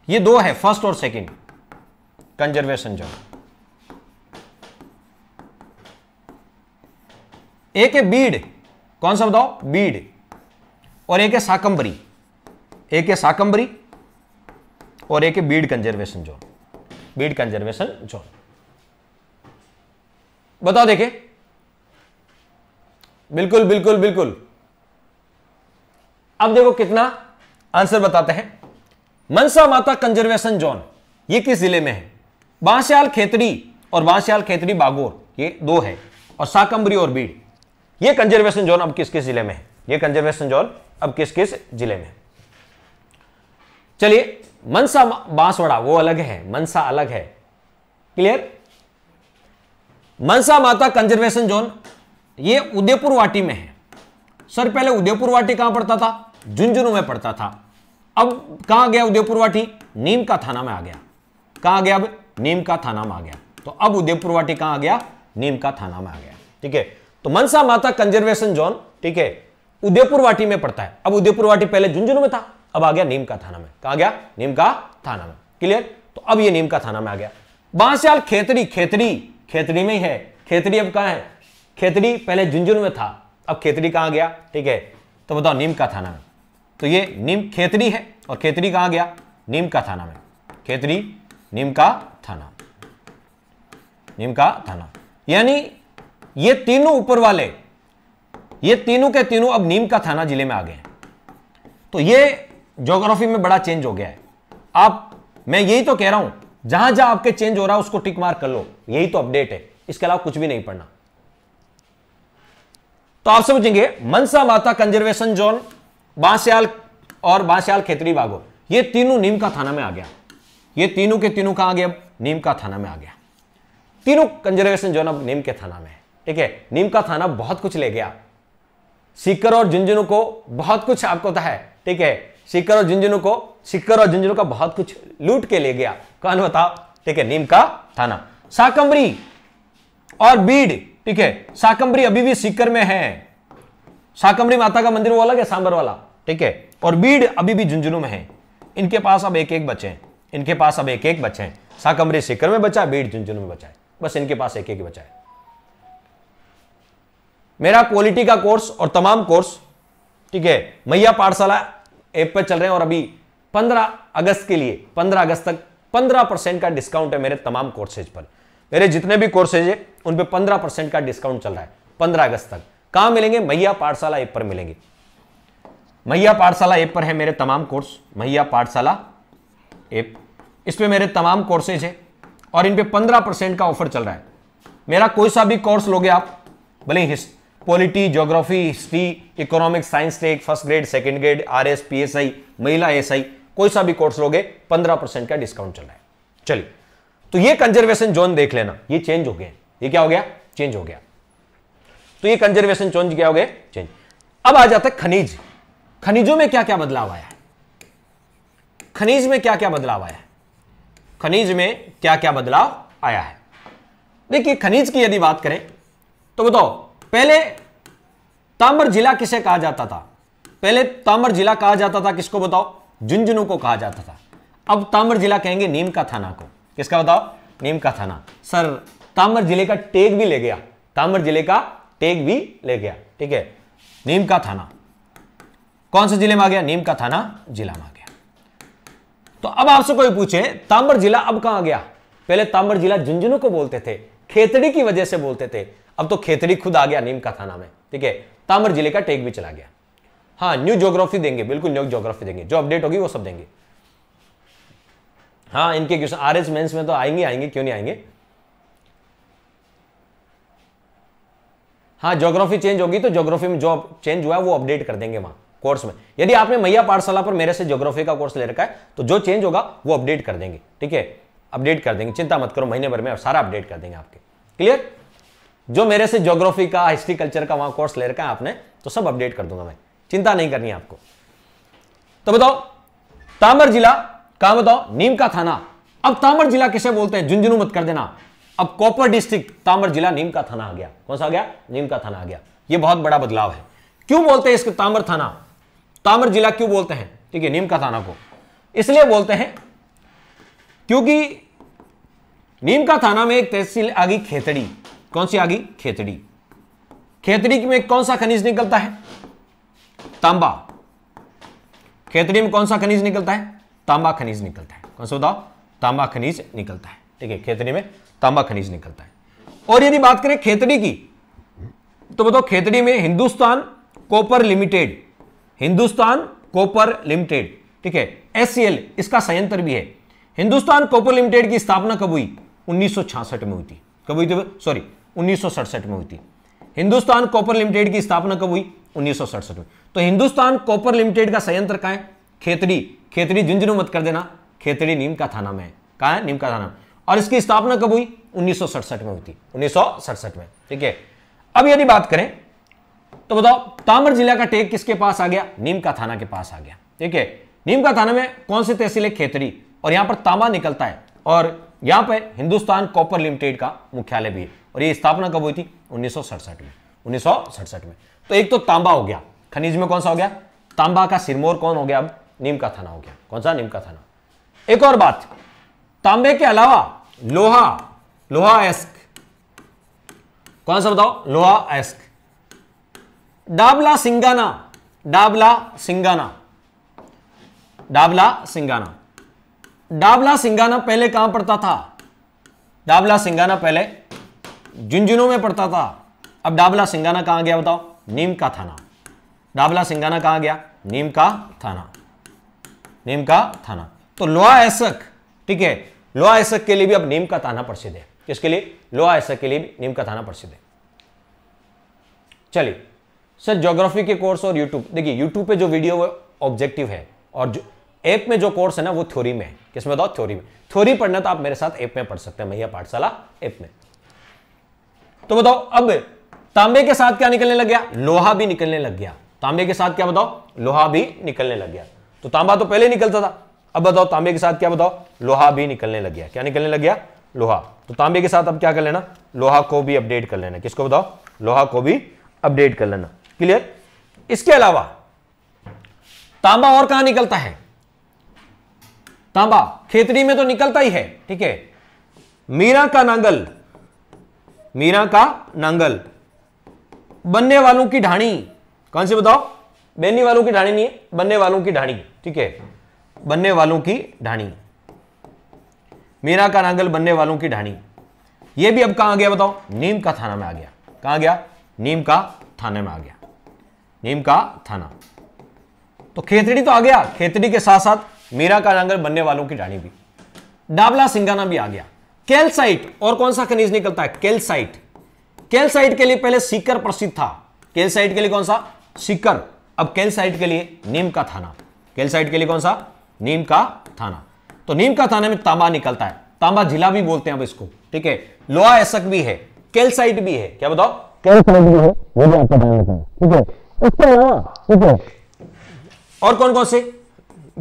A: ये दो है फर्स्ट और सेकंड कंजर्वेशन जोन एक है बीड कौन सा बताओ बीड और एक है साकंबरी एक है साकंबरी और एक है Beed conservation zone Beed conservation zone बताओ देखे बिल्कुल बिल्कुल बिल्कुल अब देखो कितना आंसर बताते हैं मनसा माता कंजर्वेशन जोन ये किस जिले में है बांस्याल खेतड़ी और बांस्याल खेतड़ी बागोर ये दो है और साकंबरी और बीड ये कंजर्वेशन जोन अब किस किस जिले में है ये कंजर्वेशन जोन अब किस किस जिले में चलिए मनसा बांसवाड़ा वो अलग है मनसा अलग है क्लियर मनसा माता कंजर्वेशन जोन ये उदयपुर वाटी में है सर पहले उदयपुर वाटी कहां पड़ता था झुंझुनू में पड़ता था अब कहां गया उदयपुर वाटी नीम का थाना में आ गया कहां गया अब नीम का थाना में आ गया तो अब उदयपुर वाटी कहां आ गया नीम का थाना में आ गया ठीक है तो मनसा माता कंजर्वेशन जोन ठीक है उदयपुर वाटी में पड़ता है अब उदयपुर वाटी पहले झुंझुनू में था अब आ गया नीम का थाना में कहा गया नीम का थाना में क्लियर तो अब ये नीम का थाना में आ गया बांस्याल खेतरी खेतरी खेतरी में ही है खेतरी अब कहा है खेतरी पहले झुंझुनू में था अब खेतरी कहां गया ठीक है तो बताओ नीम का थाना में तो ये नीम खेतरी है और खेतरी कहां गया नीम का थाना में खेतरी नीम का थाना नीम का थाना यानी ये तीनों ऊपर वाले ये तीनों के तीनों अब नीम का थाना जिले में आ गए हैं तो ये ज्योग्राफी में बड़ा चेंज हो गया है आप मैं यही तो कह रहा हूं जहां जहां आपके चेंज हो रहा है उसको टिक मार कर लो यही तो अपडेट है इसके अलावा कुछ भी नहीं पढ़ना तो आप समझेंगे मनसा माता कंजर्वेशन जोन बांस्याल और बांस्याल खेतरी बागो ये तीनों नीम का थाना में आ गया ये तीनों के तीनों कहाँ गया अब नीम का थाना में आ गया तीनों कंजर्वेशन जोन अब नीम के थाना में ठीक है नीम का थाना बहुत कुछ ले गया सीकर और झुंझुनू को बहुत कुछ आपको पता है ठीक है सीकर और झुंझुनू को सीकर और झुंझुनू का बहुत कुछ लूट के ले गया कौन बताओ ठीक है नीम का थाना साकंबरी और बीड ठीक है साकंबरी अभी भी सीकर में है साकंबरी माता का मंदिर वो अलग है सांबर वाला ठीक है और बीड अभी भी झुंझुनू में है इनके पास अब एक एक बचे हैं इनके पास अब एक एक बचे हैं साकम्बरी सिकर में बचा बीट झुंझुनू में बचा है बस इनके पास एक एक बचा है मेरा क्वालिटी का कोर्स और तमाम कोर्स ठीक है मैया पाठशाला ऐप पर चल रहे हैं और अभी 15 अगस्त के लिए 15 अगस्त तक 15 परसेंट का डिस्काउंट है मेरे तमाम कोर्सेज पर मेरे जितने भी कोर्सेज है उन पर पंद्रह परसेंट का डिस्काउंट चल रहा है 15 अगस्त तक कहां मिलेंगे मैया पाठशाला ऐप पर मिलेंगे मैया पाठशाला ऐप पर है मेरे तमाम कोर्स मैया पाठशाला ऐप इस पर मेरे तमाम कोर्सेज हैं और इन पर पंद्रह परसेंट का ऑफर चल रहा है मेरा कोई सा भी कोर्स लोगे आप भले हिस्ट polity geography history economic science tech first grade second grade R S P S I महिला एस आई कोई सा भी कोर्स लोगे पंद्रह परसेंट का डिस्काउंट चल रहा है चलिए तो ये कंजर्वेशन जोन देख लेना ये चेंज हो गए ये क्या हो गया चेंज हो गया तो ये कंजर्वेशन जोन क्या हो गया चेंज अब आ जाता है खनिज खनिजों में क्या क्या बदलाव आया है खनिज में क्या क्या बदलाव आया है खनिज में क्या क्या बदलाव आया है देखिए खनिज की यदि बात करें तो बताओ पहले ताम्र जिला किसे कहा जाता था पहले ताम्र जिला कहा जाता था किसको बताओ झुंझुनू को कहा जाता था अब ताम्र जिला कहेंगे नीम का थाना को किसका बताओ नीम का थाना सर ताम्र जिले का टेग भी ले गया ताम्र जिले का टेग भी ले गया ठीक है नीम का थाना कौन से जिले में आ गया नीम का थाना जिला में आ गया तो अब आपसे कोई पूछे तांबर जिला अब कहां गया पहले तांबर जिला झुंझुनू को बोलते थे खेतड़ी की वजह से बोलते थे अब तो खेतड़ी खुद आ गया नीम का थाना में ठीक है तांबर जिले का टेक भी चला गया हाँ न्यू ज्योग्राफी देंगे बिल्कुल न्यू ज्योग्राफी देंगे जो अपडेट होगी वो सब देंगे हाँ इनके क्वेश्चन आर एच मेन्स में तो आएंगे आएंगे क्यों नहीं आएंगे हाँ ज्योग्राफी चेंज होगी तो ज्योग्राफी में जो चेंज हुआ है वो अपडेट कर देंगे वहां कोर्स में यदि आपने मैया पाठशाला पर मेरे से ज्योग्राफी का कोर्स ले रखा है तो जो चेंज होगा वो अपडेट कर देंगे ठीक है अपडेट कर देंगे चिंता मत करो महीने भर में सारा अपडेट कर देंगे आपके क्लियर जो मेरे से ज्योग्राफी का हिस्ट्री कल्चर का वहां कोर्स ले रखा है आपने तो सब अपडेट कर दूंगा मैं चिंता नहीं करनी आपको तो बताओ तामर जिला कहा बताओ नीम का थाना अब तामर जिला किसे बोलते हैं झुंझुनू मत कर देना अब कॉपर डिस्ट्रिक्ट तामर जिला नीम का थाना आ गया कौन सा आ गया नीम का थाना आ गया यह बहुत बड़ा बदलाव है क्यों बोलते हैं इसको तामर थाना तामर जिला क्यों बोलते हैं ठीक है नीम का थाना को इसलिए बोलते हैं क्योंकि नीम का थाना में एक तहसील आ गई खेतड़ी कौन सी आ गई खेतड़ी खेतड़ी में कौन सा खनिज निकलता है तांबा खेतड़ी में कौन सा खनिज निकलता है तांबा खनिज निकलता है कौन सा बताओ तांबा खनिज निकलता है ठीक है खेतड़ी में तांबा खनिज निकलता है और यदि बात करें खेतड़ी की तो बताओ खेतड़ी में Hindustan copper limited Hindustan copper limited ठीक है एस इसका संयंत्र भी है हिंदुस्तान कोपर लिमिटेड की स्थापना कब हुई उन्नीस में हुई थी कब हुई थी सॉरी उन्नीस में हुई थी हिंदुस्तान कॉपर लिमिटेड की स्थापना कब हुई उन्नीस में तो हिंदुस्तान कॉपर लिमिटेड का संयंत्र कहाँ है खेतड़ी खेतड़ी झुंझुनू मत कर देना खेतड़ी नीम का थाना में है कहा है नीम का थाना और इसकी स्थापना कब हुई उन्नीस में हुई थी उन्नीस में ठीक है अब यदि बात करें तो बताओ तामर जिला का टेक किसके पास आ गया नीम का थाना के पास आ गया ठीक है नीम का थाना में कौन सी तहसील है खेतरी और यहां पर तांबा निकलता है और यहां पर हिंदुस्तान कॉपर लिमिटेड का मुख्यालय भी है और ये स्थापना कब हुई थी उन्नीस में उन्नीस में तो एक तो तांबा हो गया खनिज में कौन सा हो गया तांबा का सिरमोर कौन हो गया अब नीम का थाना हो गया कौन सा नीम का थाना एक और बात तांबे के अलावा लोहा लोहा एस्क कौन सा बताओ लोहा एस्क डाबला सिंगाना डाबला सिंगाना डाबला सिंगाना डाबला सिंगाना पहले कहां पड़ता था डाबला सिंगाना पहले झुंझुनू में पड़ता था अब डाबला सिंगाना कहां गया बताओ नीम का थाना डाबला सिंगाना कहां गया नीम का थाना नीम का थाना तो लोहा ऐसक ठीक है लोहा ऐसक के लिए भी अब नीम का थाना प्रसिद्ध है किसके लिए लोहा ऐसक के लिए भी नीम का थाना प्रसिद्ध है चलिए सर ज्योग्राफी के कोर्स और यूट्यूब देखिए यूट्यूब पे जो वीडियो है ऑब्जेक्टिव है और जो ऐप में जो कोर्स है ना वो थ्योरी में है किसमें बताओ थ्योरी में थ्योरी पढ़ना तो आप मेरे साथ ऐप में पढ़ सकते हैं मैया पाठशाला ऐप में तो बताओ अब तांबे के साथ क्या निकलने लग गया लोहा भी निकलने लग गया तांबे के साथ क्या बताओ लोहा भी निकलने लग गया तो तांबा तो पहले निकलता था अब बताओ तांबे के साथ क्या बताओ लोहा भी निकलने लग गया क्या निकलने लग गया लोहा तो तांबे के साथ अब क्या कर लेना लोहा को भी अपडेट कर लेना किसको बताओ लोहा को भी अपडेट कर लेना क्लियर इसके अलावा तांबा और कहां निकलता है तांबा खेतरी में तो निकलता ही है ठीक है मीरा का नांगल मीरा का नांगल बनने वालों की ढाणी कौन सी बताओ बेनी वालों की ढाणी नहीं है बनने वालों की ढाणी ठीक है बनने वालों की ढाणी मीरा का नांगल बनने वालों की ढाणी यह भी अब कहां आ गया बताओ नीम का थाना में आ गया कहां गया नीम का थाने में आ गया नीम का थाना तो खेतड़ी तो आ गया खेतड़ी के साथ साथ मीरा का नांगर बनने वालों की डाणी भी डाबला सिंगाना भी आ गया कैलसाइट और कौन सा खनिज निकलता है कैलसाइट कैलसाइट के लिए पहले सीकर प्रसिद्ध था कैलसाइट के लिए कौन सा सीकर अब कैलसाइट के लिए नीम का थाना कैलसाइट के लिए कौन सा नीम का थाना तो नीम का थाना में तांबा निकलता है तांबा जिला भी बोलते हैं अब इसको ठीक है लोहा एसक भी है कैलसाइट भी है क्या बताओ कैलसाइट भी है वो भी आपका ठीक है और कौन कौन से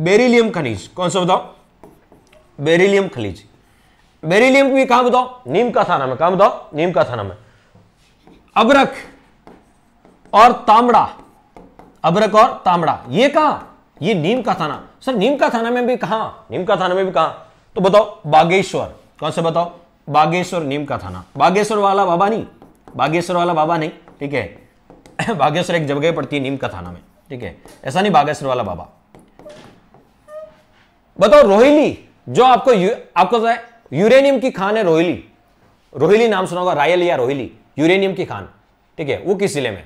A: बेरिलियम खनिज कौन सा बताओ बेरिलियम खनिज बेरिलियम भी कहा बताओ नीम का थाना में कहा बताओ नीम का थाना में अबरक और तामड़ा अबरक और तामड़ा ये कहा ये नीम का थाना सर नीम का थाना में भी कहा नीम का थाना में भी कहा तो बताओ बागेश्वर कौन से बताओ बागेश्वर नीम का थाना बागेश्वर वाला बाबा नहीं बागेश्वर वाला बाबा नहीं ठीक है *laughs* बागेश्वर एक जगह पड़ती है नीम का थाना में ठीक है ऐसा नहीं बागेश्वर वाला बाबा बताओ रोहिली जो आपको यू, आपको तो यूरेनियम की खान है रोहिली रोहिली नाम सुना होगा रायल या रोहिली यूरेनियम की खान ठीक है वो किस जिले में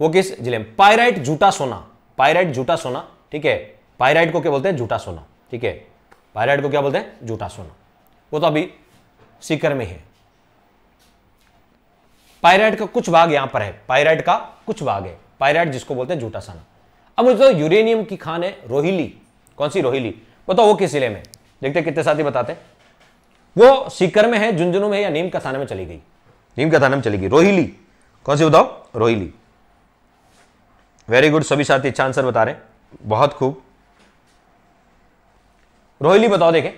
A: वो किस जिले में पायराइट जूटा सोना पायराइट जूटा सोना ठीक है पायराइट को क्या बोलते हैं जूटा सोना ठीक है पायराइट को क्या बोलते हैं जूटा सोना वो तो अभी सीकर में है पायराइड का कुछ भाग यहां पर है पायराइड का कुछ भाग है पायराइड जिसको बोलते हैं झूठा सना अब मुझे तो यूरेनियम की खान है रोहिली कौन सी रोहिली बताओ वो किस जिले में देखते कितने साथी बताते वो सीकर में है झुंझुनू में है या नीम का थाना में चली गई नीम का थाना में चली गई रोहिली कौन सी बताओ रोहिली वेरी गुड सभी साथी अच्छा आंसर बता रहे हैं बहुत खूब रोहिली बताओ देखें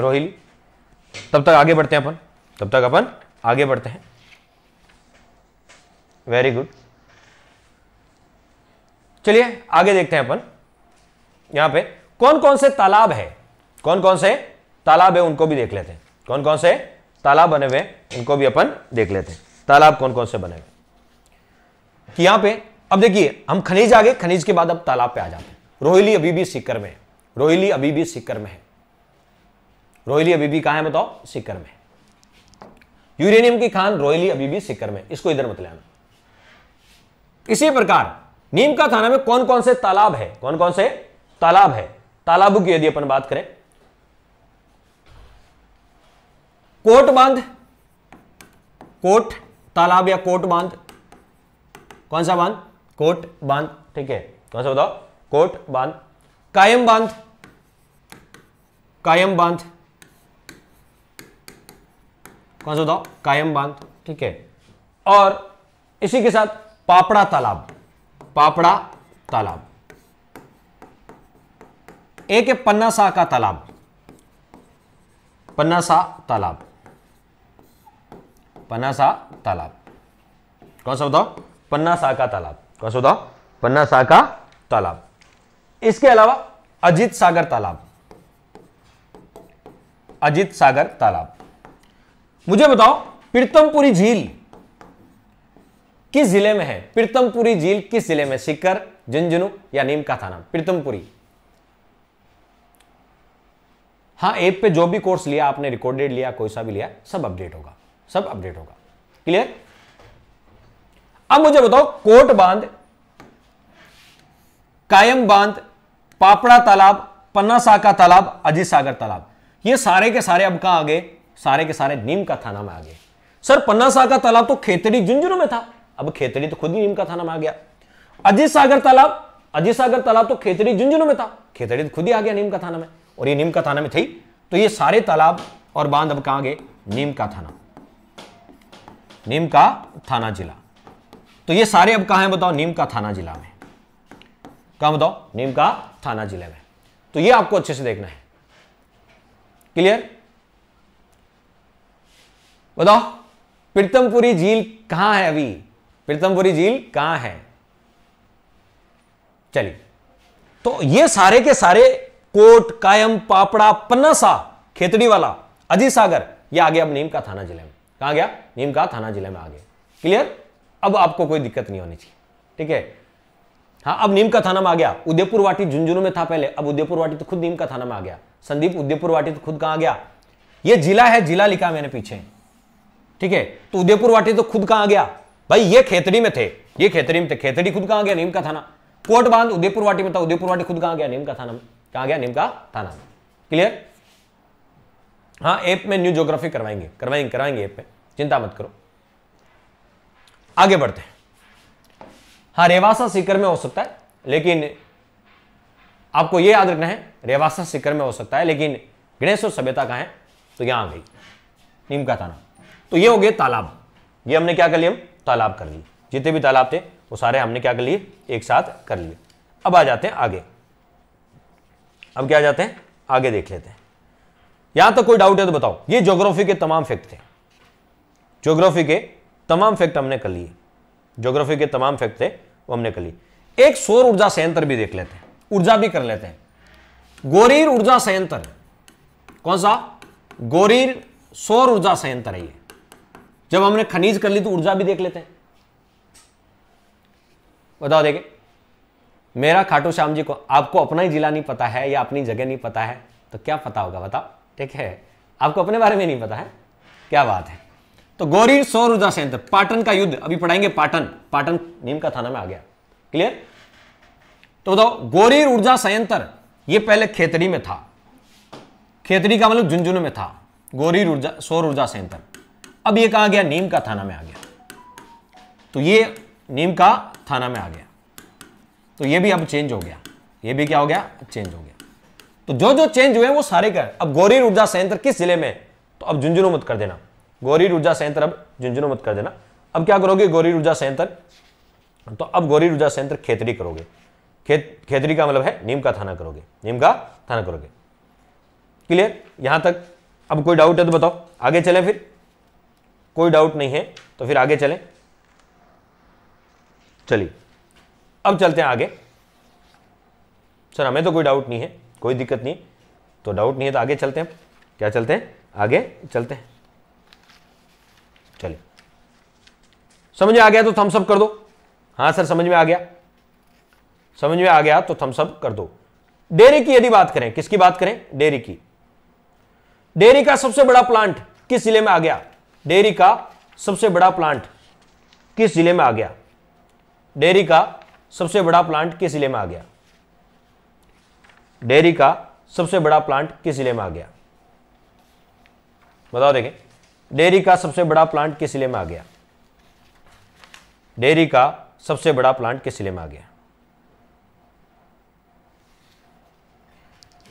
A: रोहिली तब तक आगे बढ़ते हैं अपन तब तक अपन आगे बढ़ते हैं वेरी गुड चलिए आगे देखते हैं अपन यहां पे कौन कौन से तालाब है कौन कौन से तालाब है उनको भी देख लेते हैं कौन कौन से तालाब बने हुए उनको भी अपन देख लेते हैं तालाब कौन कौन से बने हुए कि यहां पे अब देखिए हम खनिज आ गए खनिज के बाद अब तालाब पे आ जाते हैं रोहिली अभी भी सिक्कर में है रोहिली अभी भी सिक्कर में है रोहिली अभी भी कहा है बताओ सिक्कर में यूरेनियम की खान रोहिली अभी भी सिक्कर में इसको इधर मत आना इसी प्रकार नीम का थाना में कौन कौन से तालाब है कौन कौन से तालाब है तालाबों की यदि अपन बात करें कोट बांध कोट तालाब या कोट बांध कौन सा बांध कोट बांध ठीक है कौन सा बताओ कोट बांध कायम बांध कायम बांध कौन सा बताओ कायम बांध ठीक है और इसी के साथ पापड़ा तालाब पापड़ा तालाब एक है पन्नासा का तालाब पन्नासा तालाब पन्नासा तालाब कौन सा बताओ पन्नासा का तालाब कौन सा बताओ पन्नासा का तालाब इसके अलावा अजित सागर तालाब अजित सागर तालाब मुझे बताओ प्रीतमपुरी झील किस जिले में है प्रीतमपुरी झील किस जिले में सिकर झुंझुनू या नीम का थाना प्रीतमपुरी हाँ ऐप पे जो भी कोर्स लिया आपने रिकॉर्डेड लिया कोई सा भी लिया सब अपडेट होगा सब अपडेट होगा क्लियर अब मुझे बताओ कोट बांध कायम बांध पापड़ा तालाब पन्नासा का तालाब अजीत सागर तालाब ये सारे के सारे अब कहा आगे सारे के सारे नीम का थाना में आगे सर सर पन्नासा का तालाब तो खेतरी झुंझुनू में था अब खेतरी तो खुद ही नीम का थाना में आ गया अजीत सागर तालाब अजीत सागर तालाब तो खेतरी झुंझुनू में था खेतरी तो खुद ही आ गया नीम का थाना में और ये नीम का थाना में थी तो ये सारे तालाब और बांध अब कहां गए नीम का थाना नीम का थाना जिला तो ये सारे अब कहा है बताओ नीम का थाना जिला में कहा बताओ नीम का थाना जिले में तो ये आपको अच्छे से देखना है क्लियर बताओ प्रीतमपुरी झील कहां है अभी प्रीतमपुरी झील कहां है चलिए तो ये सारे के सारे कोट कायम पापड़ा पन्नासा खेतड़ी वाला अजी सागर यह आ गया अब नीम का थाना जिले में कहा गया नीम का थाना जिले में आ गया क्लियर अब आपको कोई दिक्कत नहीं होनी चाहिए ठीक है हाँ अब नीम का थाना में आ गया उदयपुर वाटी झुंझुनू में था पहले अब उदयपुर वाटी तो खुद नीम का थाना में आ गया संदीप उदयपुर वाटी तो खुद कहां गया ये जिला है जिला लिखा मैंने पीछे ठीक है तो उदयपुर वाटी तो खुद कहां गया भाई ये खेतरी में थे ये खेतरी में थे खेतरी खुद कहा गया नीम का थाना कोट बांध उदयपुर वाटी में था उदयपुर वाटी खुद कहा गया नीम का थाना में गया नीम का थाना क्लियर हाँ एप में न्यू जोग्राफी करवाएंगे करवाएंगे करवाएंगे एप में चिंता मत करो आगे बढ़ते हैं हाँ रेवासा सीकर में हो सकता है लेकिन आपको यह याद रखना है रेवासा सीकर में हो सकता है लेकिन गणेश्वर सभ्यता का है तो यहां आ गई नीम का थाना तो ये हो गए तालाब ये हमने क्या कर लिया हम तालाब कर लिए जितने भी तालाब थे वो सारे हमने क्या कर लिए एक साथ कर लिए अब आ जाते हैं आगे अब क्या जाते हैं आगे देख लेते हैं यहां तक तो कोई डाउट है तो बताओ ये ज्योग्राफी के तमाम फैक्ट थे ज्योग्राफी के तमाम फैक्ट हमने कर लिए ज्योग्राफी के तमाम फैक्ट थे वो हमने कर लिए एक सौर ऊर्जा संयंत्र भी देख लेते हैं ऊर्जा भी कर लेते हैं गोरीर ऊर्जा संयंत्र कौन सा गोरीर सौर ऊर्जा संयंत्र है ये जब हमने खनिज कर ली तो ऊर्जा भी देख लेते हैं बताओ देखे मेरा खाटू श्याम जी को आपको अपना ही जिला नहीं पता है या अपनी जगह नहीं पता है तो क्या पता होगा बताओ ठीक है आपको अपने बारे में नहीं पता है क्या बात है तो गौरी सौर ऊर्जा संयंत्र पाटन का युद्ध अभी पढ़ाएंगे पाटन पाटन नीम का थाना में आ गया क्लियर तो बताओ गौरी ऊर्जा संयंत्र ये पहले खेतरी में था खेतरी का मतलब झुंझुनू में था गौरी ऊर्जा सौर ऊर्जा संयंत्र अब ये कहा गया नीम का थाना में आ गया तो ये नीम का थाना में आ गया तो ये भी अब चेंज हो गया ये भी क्या हो गया चेंज हो गया तो जो जो चेंज हुए वो सारे कर अब गौरी ऊर्जा संयंत्र किस जिले में तो अब झुंझुनू मत कर देना गौरी ऊर्जा संयंत्र अब झुंझुनू मत कर देना अब क्या करोगे गौरी ऊर्जा संयंत्र तो अब गौरी ऊर्जा संयंत्र खेतरी करोगे खेत खेतरी का मतलब है नीम का थाना करोगे नीम का थाना करोगे क्लियर यहां तक अब कोई डाउट है तो बताओ आगे चले फिर कोई डाउट नहीं है तो फिर आगे चलें चलिए अब चलते हैं आगे सर हमें तो कोई डाउट नहीं है कोई दिक्कत नहीं तो डाउट नहीं है तो आगे चलते हैं क्या चलते हैं आगे चलते हैं चलिए समझ में आ गया तो थम्सअप कर दो हाँ सर समझ में आ गया समझ में आ गया तो थम्सअप कर दो डेयरी की यदि बात करें किसकी बात करें डेयरी की डेयरी का सबसे बड़ा प्लांट किस जिले में आ गया डेयरी का सबसे बड़ा प्लांट किस जिले में आ गया डेयरी का सबसे बड़ा प्लांट किस जिले में आ गया डेयरी का सबसे बड़ा प्लांट किस जिले में आ गया बताओ देखें डेयरी का सबसे बड़ा प्लांट किस जिले में आ गया डेयरी का सबसे बड़ा प्लांट किस जिले में आ गया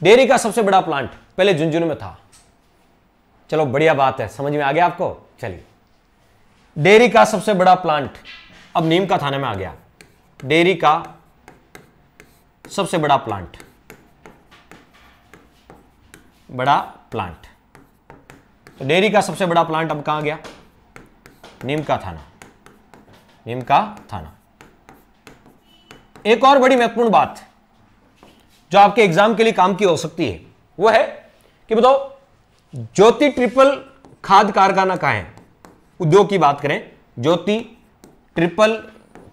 A: डेयरी का सबसे बड़ा प्लांट पहले झुंझुनू में था चलो बढ़िया बात है समझ में आ गया आपको चलिए डेयरी का सबसे बड़ा प्लांट अब नीम का थाने में आ गया डेयरी का सबसे बड़ा प्लांट बड़ा प्लांट तो डेयरी का सबसे बड़ा प्लांट अब कहां गया नीम का थाना नीम का थाना एक और बड़ी महत्वपूर्ण बात जो आपके एग्जाम के लिए काम की हो सकती है वो है कि बताओ ज्योति ट्रिपल खाद कारखाना कहा है उद्योग की बात करें ज्योति ट्रिपल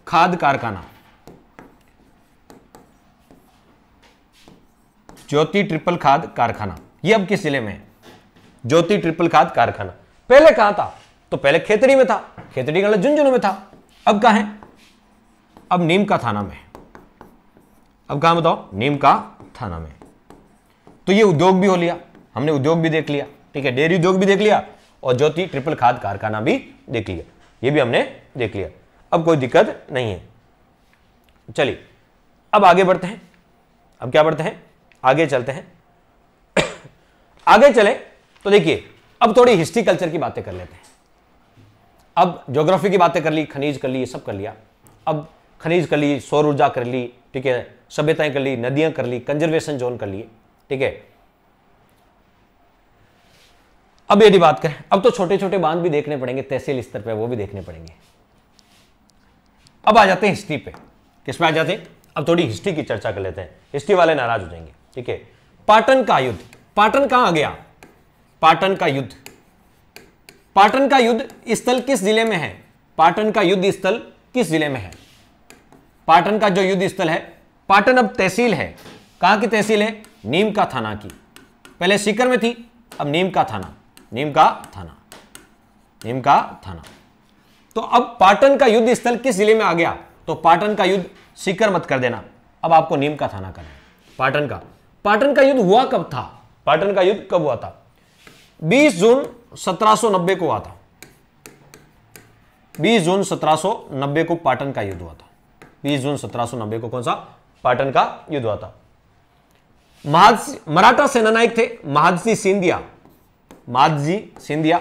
A: खाद कारखाना ज्योति ट्रिपल खाद कारखाना ये अब किस जिले में है ज्योति ट्रिपल खाद कारखाना पहले कहां था तो पहले खेतरी में था खेतरी का झुंझुनू में था अब कहा है अब नीम का थाना में अब कहा बताओ नीम का थाना में तो ये उद्योग भी हो लिया हमने उद्योग भी देख लिया ठीक है डेयरी उद्योग भी देख लिया और जो थी ट्रिपल खाद कारखाना भी देख लिया ये भी हमने देख लिया अब कोई दिक्कत नहीं है चलिए अब आगे बढ़ते हैं अब क्या बढ़ते हैं आगे चलते हैं *coughs* आगे चले तो देखिए अब थोड़ी हिस्ट्री कल्चर की बातें कर लेते हैं अब ज्योग्राफी की बातें कर ली खनिज कर ली सब कर लिया अब खनिज कर ली सौर ऊर्जा कर ली ठीक है सभ्यताएं कर ली नदियां कर ली कंजर्वेशन जोन कर लिए ठीक है अब यदि बात करें अब तो छोटे छोटे बांध भी देखने पड़ेंगे तहसील स्तर पर वो भी देखने पड़ेंगे अब आ जाते हैं हिस्ट्री पे किस में आ जाते हैं अब थोड़ी हिस्ट्री की चर्चा कर लेते हैं हिस्ट्री वाले नाराज हो जाएंगे ठीक है पाटन का युद्ध पाटन कहां आ गया पाटन का युद्ध पाटन का युद्ध स्थल किस जिले में है पाटन का युद्ध स्थल किस जिले में है पाटन का जो युद्ध स्थल है पाटन अब तहसील है कहां की तहसील है नीम का थाना की पहले सीकर में थी अब नीम का थाना नीम का थाना नीम का थाना तो अब पाटन का युद्ध स्थल किस जिले में आ गया तो पाटन का युद्ध सीकर मत कर देना अब आपको नीम का थाना करना पाटन का पाटन का युद्ध हुआ कब था पाटन का युद्ध कब हुआ था 20 जून 1790 को हुआ था 20 जून 1790 को पाटन का युद्ध हुआ था 20 जून 1790 को कौन सा पाटन का युद्ध हुआ था मराठा सेनानायक थे महाजी सिंधिया माधजी सिंधिया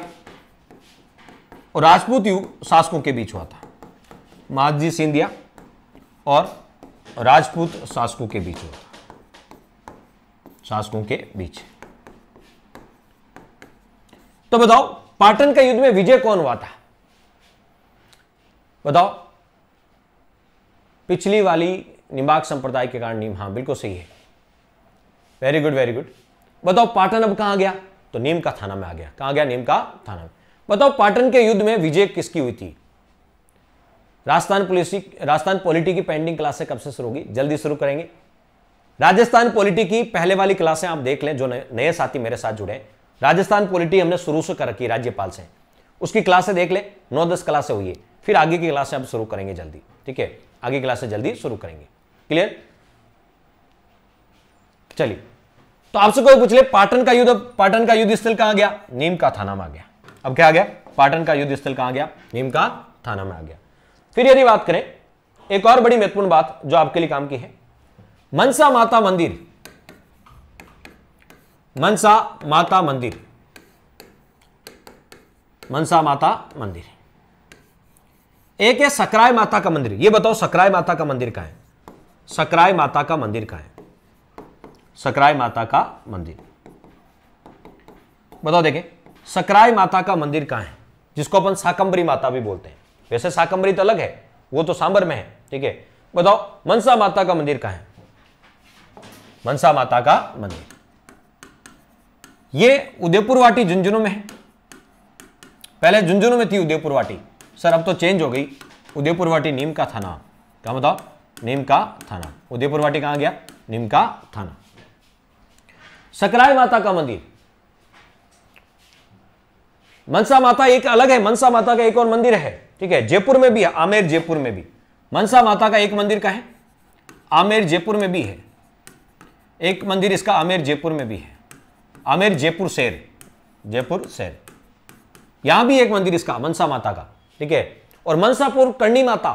A: और राजपूत युग शासकों के बीच हुआ था माधजी सिंधिया और राजपूत शासकों के बीच हुआ था शासकों के बीच तो बताओ पाटन का युद्ध में विजय कौन हुआ था बताओ पिछली वाली निम्बाक संप्रदाय के कारण नीम हां बिल्कुल सही है वेरी गुड वेरी गुड बताओ पाटन अब कहां गया तो नेमका थाना में आ गया कहाँ गया नेमका थाना में बताओ पाटन के युद्ध में विजय किसकी हुई थी राजस्थान पुलिस राजस्थान पॉलिटी की पेंडिंग क्लासें कब से शुरू होगी जल्दी शुरू करेंगे राजस्थान पॉलिटी की पहले वाली क्लासें आप देख लें जो नए साथी मेरे साथ जुड़े राजस्थान पॉलिटी हमने शुरू से कर रखी राज्यपाल से उसकी क्लासें देख लें नौ दस क्लासें हुई है फिर आगे की क्लासें आप शुरू करेंगे जल्दी ठीक है आगे क्लासें जल्दी शुरू करेंगे क्लियर चलिए तो आपसे कोई पूछ ले पाटन का युद्ध पाटन का युद्ध स्थल कहां गया नीम का थाना में आ गया अब क्या आ गया पाटन का युद्ध स्थल कहां गया नीम का थाना में आ गया फिर यदि बात करें एक और बड़ी महत्वपूर्ण बात जो आपके लिए काम की है मनसा माता मंदिर मनसा माता मंदिर मनसा माता मंदिर एक है सकराय माता का मंदिर ये बताओ सकराय माता का मंदिर कहां है सकराय माता का मंदिर कहां है सकराय माता का मंदिर बताओ देखें सकराय माता का मंदिर कहां है जिसको अपन साकंबरी माता भी बोलते हैं वैसे साकंबरी तो अलग है वो तो सांबर में है ठीक है बताओ मनसा माता का मंदिर कहां है मनसा माता का मंदिर ये उदयपुर वाटी झुंझुनू में है पहले झुंझुनू में थी उदयपुर वाटी सर अब तो चेंज हो गई उदयपुर वाटी नीम का थाना क्या बताओ नीम का थाना उदयपुर वाटी कहां गया नीम का थाना सकराय माता का मंदिर मनसा माता एक अलग है मनसा माता का एक और मंदिर है ठीक है जयपुर में भी है आमेर जयपुर में भी मनसा माता का एक मंदिर का है आमेर जयपुर में भी है एक मंदिर इसका आमेर जयपुर में भी है आमेर जयपुर शहर जयपुर शहर यहां भी एक मंदिर इसका मनसा माता का ठीक है और मनसापुर करणी माता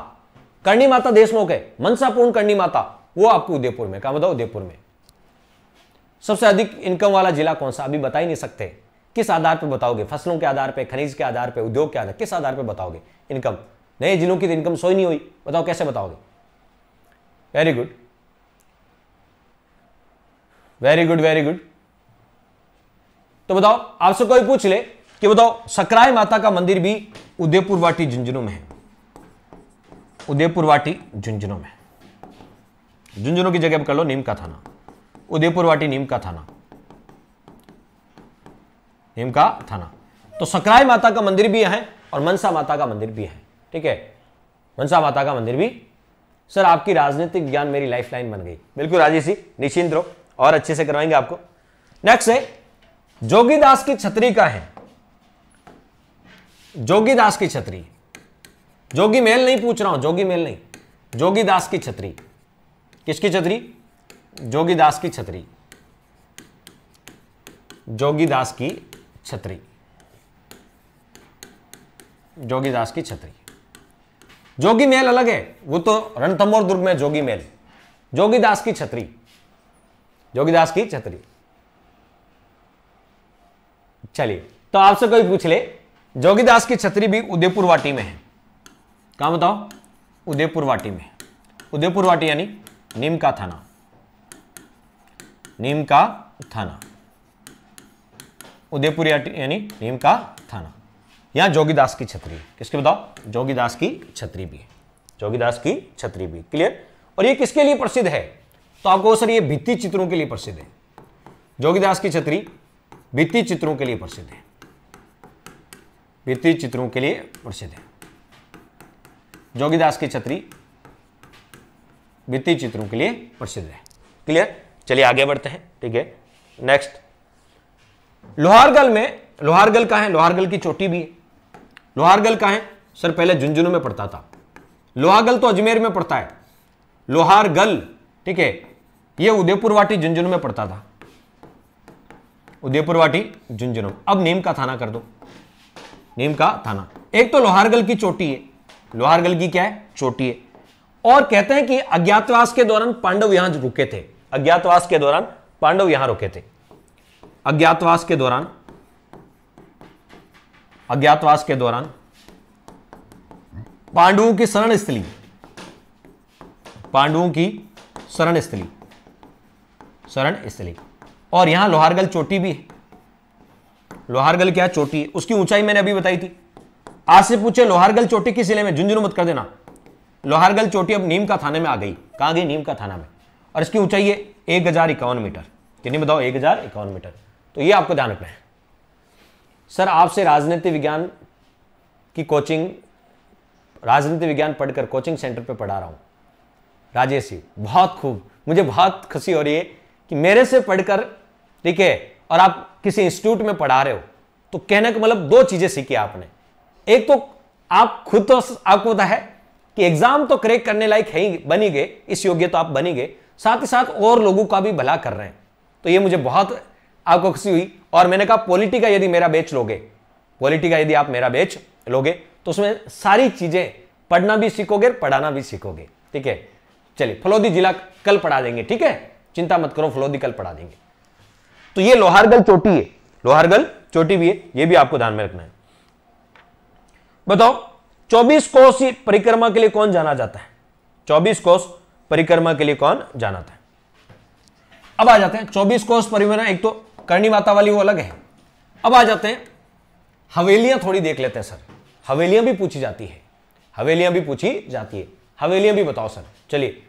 A: करणी माता देशमुख है मनसापुर करणी माता वो आपको उदयपुर में कहा बताओ उदयपुर में सबसे अधिक इनकम वाला जिला कौन सा अभी बता ही नहीं सकते किस आधार पर बताओगे फसलों के आधार पर खनिज के आधार पर उद्योग के आधार किस आधार पर बताओगे इनकम नए जिलों की तो इनकम सोई नहीं हुई बताओ कैसे बताओगे very good very good very good तो बताओ आपसे कोई पूछ ले कि बताओ सकराय माता का मंदिर भी उदयपुर वाटी झुंझुनू में है उदयपुर वाटी झुंझुनू में झुंझुनू की जगह पर कर लो नीम का थाना उदयपुर वाटी का थाना का थाना तो सकराय माता का मंदिर भी है और मनसा माता का मंदिर भी है ठीक है मनसा माता का मंदिर भी सर आपकी राजनीतिक ज्ञान मेरी लाइफलाइन बन गई बिल्कुल राजेश निश्चिंत रहो और अच्छे से करवाएंगे आपको नेक्स्ट है जोगीदास की छतरी का है जोगीदास की छतरी जोगी मेल नहीं पूछ रहा हूं जोगी मेल नहीं जोगीदास की छतरी किसकी छतरी जोगीदास की छतरी जोगीदास की छतरी जोगीदास की छतरी जोगी महल अलग है वो तो रणथम्बोर दुर्ग में जोगी महल जोगीदास की छतरी जोगीदास की छतरी चलिए तो आपसे कोई पूछ ले जोगीदास की छतरी भी उदयपुर वाटी में है कहा बताओ उदयपुर वाटी में उदयपुर वाटी यानी नीम का थाना नीम का थाना उदयपुर यानी नीम का थाना यहां जोगीदास की छतरी किसके बताओ जोगीदास की छतरी भी है जोगीदास की छतरी भी क्लियर और ये किसके लिए प्रसिद्ध है तो आपको सर ये भित्ति चित्रों के लिए प्रसिद्ध है जोगीदास की छतरी भित्ति चित्रों के लिए प्रसिद्ध है भित्ति चित्रों के लिए प्रसिद्ध है जोगीदास की छतरी भित्ति चित्रों के लिए प्रसिद्ध है क्लियर चलिए आगे बढ़ते हैं ठीक है नेक्स्ट लोहारगल में लोहारगल का है लोहारगल की चोटी भी है लोहारगल का है सर पहले झुंझुनू में पड़ता था लोहागल तो अजमेर में पड़ता है लोहारगल ठीक है ये उदयपुर वाटी झुंझुनू में पड़ता था उदयपुर वाटी झुंझुनू अब नीम का थाना कर दो नीम का थाना एक तो लोहारगल की चोटी है लोहारगल की क्या है चोटी है और कहते हैं कि अज्ञातवास के दौरान पांडव यहां रुके थे अज्ञातवास के दौरान पांडव यहां रुके थे अज्ञातवास के दौरान अज्ञातवास के दौरान पांडवों की शरण स्थली पांडवों की शरण स्थली शरण स्थली और यहां लोहारगल चोटी भी है लोहारगल क्या चोटी है उसकी ऊंचाई मैंने अभी बताई थी आज से पूछे लोहारगल चोटी किस जिले में झुंझुनू मत कर देना लोहारगल चोटी अब नीम का थाने में आ गई कहां गई नीम का थाना में और इसकी ऊंचाई है एक हजार इक्यावन मीटर कितनी बताओ एक हजार इक्यावन मीटर तो ये आपको ध्यान रखना है सर आपसे राजनीति विज्ञान की कोचिंग राजनीति विज्ञान पढ़कर कोचिंग सेंटर पे पढ़ा रहा हूं राजेश जी बहुत खूब मुझे बहुत खुशी हो रही है कि मेरे से पढ़कर ठीक है और आप किसी इंस्टीट्यूट में पढ़ा रहे हो तो कहने का मतलब दो चीजें सीखी आपने एक तो आप खुद तो आपको पता है कि एग्जाम तो क्रैक करने लायक है ही बनी गए इस योग्य तो आप बनी गए साथ ही साथ और लोगों का भी भला कर रहे हैं तो ये मुझे बहुत आपको खुशी हुई और मैंने कहा पॉलिटी का यदि मेरा बेच लोगे पॉलिटी का यदि आप मेरा बेच लोगे तो उसमें सारी चीज़ें पढ़ना भी सीखोगे पढ़ाना भी सीखोगे ठीक है चलिए फलोदी जिला कल पढ़ा देंगे ठीक है चिंता मत करो फलोदी कल पढ़ा देंगे तो ये लोहारगल चोटी है लोहारगल चोटी भी है ये भी आपको ध्यान में रखना है बताओ 24 कोस परिक्रमा के लिए कौन जाना जाता है 24 कोस परिक्रमा के लिए कौन जाना था अब आ जाते हैं चौबीस कोष परिक्रमा एक तो करणी माता वाली वो अलग है अब आ जाते हैं हवेलियां थोड़ी देख लेते हैं सर हवेलियां भी पूछी जाती है हवेलियां भी पूछी जाती है हवेलियां भी बताओ सर चलिए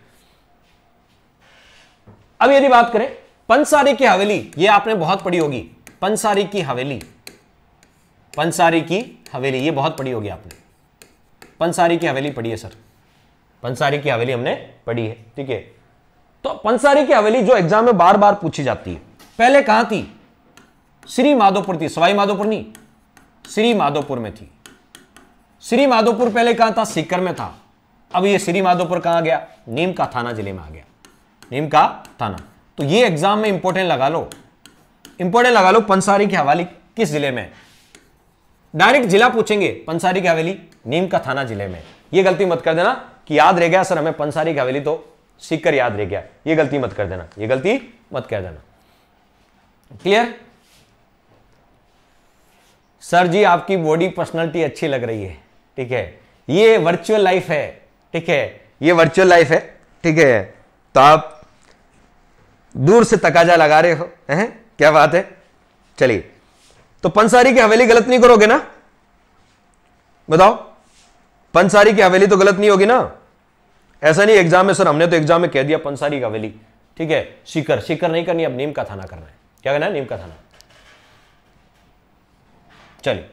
A: अब यदि बात करें पंसारी की हवेली ये आपने बहुत पढ़ी होगी पंसारी की हवेली पंसारी की हवेली ये बहुत पढ़ी होगी आपने पंसारी की हवेली पढ़ी है सर पंसारी की हवेली हमने पढ़ी है ठीक है तो पंसारी की हवेली जो एग्जाम में बार बार पूछी जाती है पहले कहां थी श्री माधोपुर थी सवाई माधोपुर नहीं श्री माधोपुर में थी श्री माधोपुर पहले कहां था सीकर में था अब ये श्री माधोपुर कहां गया नीम का थाना जिले में आ गया नीम का थाना तो ये एग्जाम में इंपोर्टेंट लगा लो इंपोर्टेंट लगा लो पंसारी की हवाले किस जिले में डायरेक्ट जिला पूछेंगे पंसारी की हवेली नीम का थाना जिले में ये गलती मत कर देना कि याद रह गया सर हमें पंसारी की हवेली तो सीख कर याद रह गया ये गलती मत कर देना ये गलती मत कर देना क्लियर सर जी आपकी बॉडी पर्सनालिटी अच्छी लग रही है ठीक है ये वर्चुअल लाइफ है ठीक है ये वर्चुअल लाइफ है ठीक है तो आप दूर से तकाजा लगा रहे हो है? क्या बात है चलिए तो पंसारी की हवेली गलत नहीं करोगे ना बताओ पंसारी की हवेली तो गलत नहीं होगी ना ऐसा नहीं एग्जाम में सर हमने तो एग्जाम में कह दिया पंसारी की हवेली ठीक है शिकर शिकर नहीं करनी अब नीम का थाना करना है क्या करना है नीम का थाना चलिए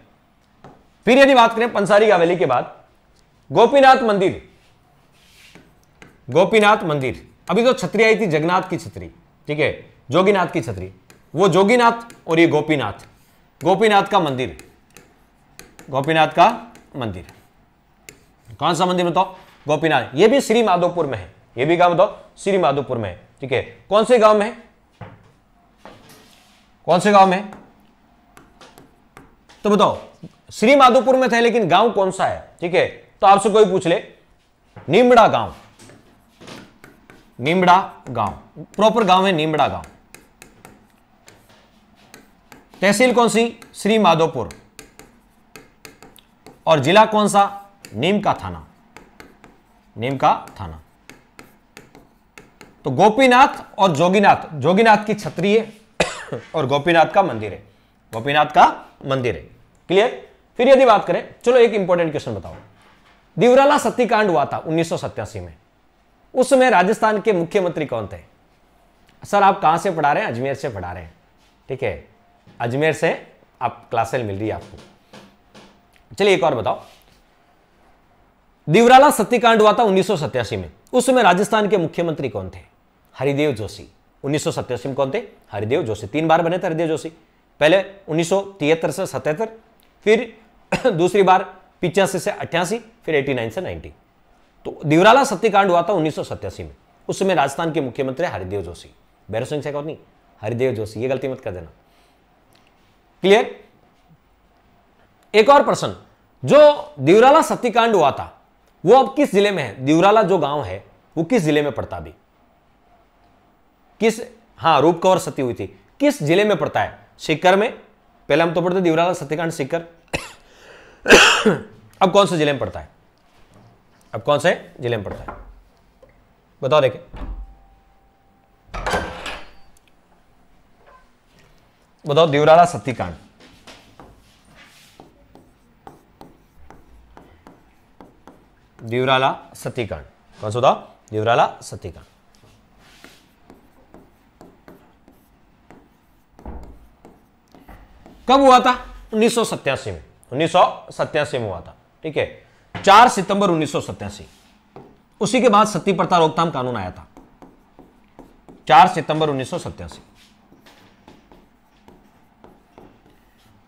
A: फिर यदि बात करें पंसारी की हवेली के बाद गोपीनाथ मंदिर गोपीनाथ मंदिर अभी तो छतरी आई थी जगन्नाथ की छतरी ठीक है जोगीनाथ की छतरी वो जोगीनाथ और ये गोपीनाथ गोपीनाथ का मंदिर गोपीनाथ का मंदिर है कौन सा मंदिर बताओ गोपीनाथ ये भी श्री माधोपुर में है ये भी गांव बताओ श्री माधोपुर में है ठीक है कौन से गांव में कौन से गांव में तो बताओ श्री माधोपुर में थे लेकिन गांव कौन सा है ठीक है तो आपसे कोई पूछ ले निमड़ा गांव निमड़ा गांव प्रॉपर गांव है निमड़ा गांव तहसील कौन सी श्री माधोपुर और जिला कौन सा नीम का थाना नीम का थाना तो गोपीनाथ और जोगीनाथ जोगीनाथ की छत्री है *coughs* और गोपीनाथ का मंदिर है गोपीनाथ का मंदिर है क्लियर फिर यदि बात करें चलो एक इंपॉर्टेंट क्वेश्चन बताओ दिवराला सत्यकांड हुआ था उन्नीस में उस समय राजस्थान के मुख्यमंत्री कौन थे सर आप कहां से पढ़ा रहे हैं अजमेर से पढ़ा रहे हैं ठीक है अजमेर से आप क्लासेल मिल रही है आपको चलिए एक और बताओ दिवराला सत्यकांड हुआ था उन्नीस में उस समय राजस्थान के मुख्यमंत्री कौन थे हरिदेव जोशी उन्नीस में कौन थे हरिदेव जोशी तीन बार बने थे हरिदेव जोशी पहले उन्नीस से सतहत्तर फिर *clears throat* दूसरी बार पिचासी से अट्ठासी फिर 89 से 90 तो दिवराला सत्यकांड हुआ था उन्नीस में उस समय राजस्थान के मुख्यमंत्री हरिदेव जोशी बैरो सिंह शेखावत नहीं हरिदेव जोशी ये गलती मत कर देना क्लियर एक और प्रश्न जो दिवराला सत्यकांड हुआ था वो अब किस जिले में है दिवराला जो गांव है वो किस जिले में पड़ता अभी किस हाँ रूपकवर सती हुई थी किस जिले में पड़ता है सिकर में पहले हम तो पढ़ते दिवराला सत्यकांड सिकर अब कौन से जिले में पड़ता है अब कौन से जिले में पड़ता है बताओ देखे बताओ दिवराला सत्यकांड द्यूराला सतीकांड कौन सा था द्यूराला सतीकांड कब हुआ था उन्नीस में उन्नीस में हुआ था ठीक है चार सितंबर उन्नीस उसी के बाद सती प्रथा रोकथाम कानून आया था चार सितंबर उन्नीस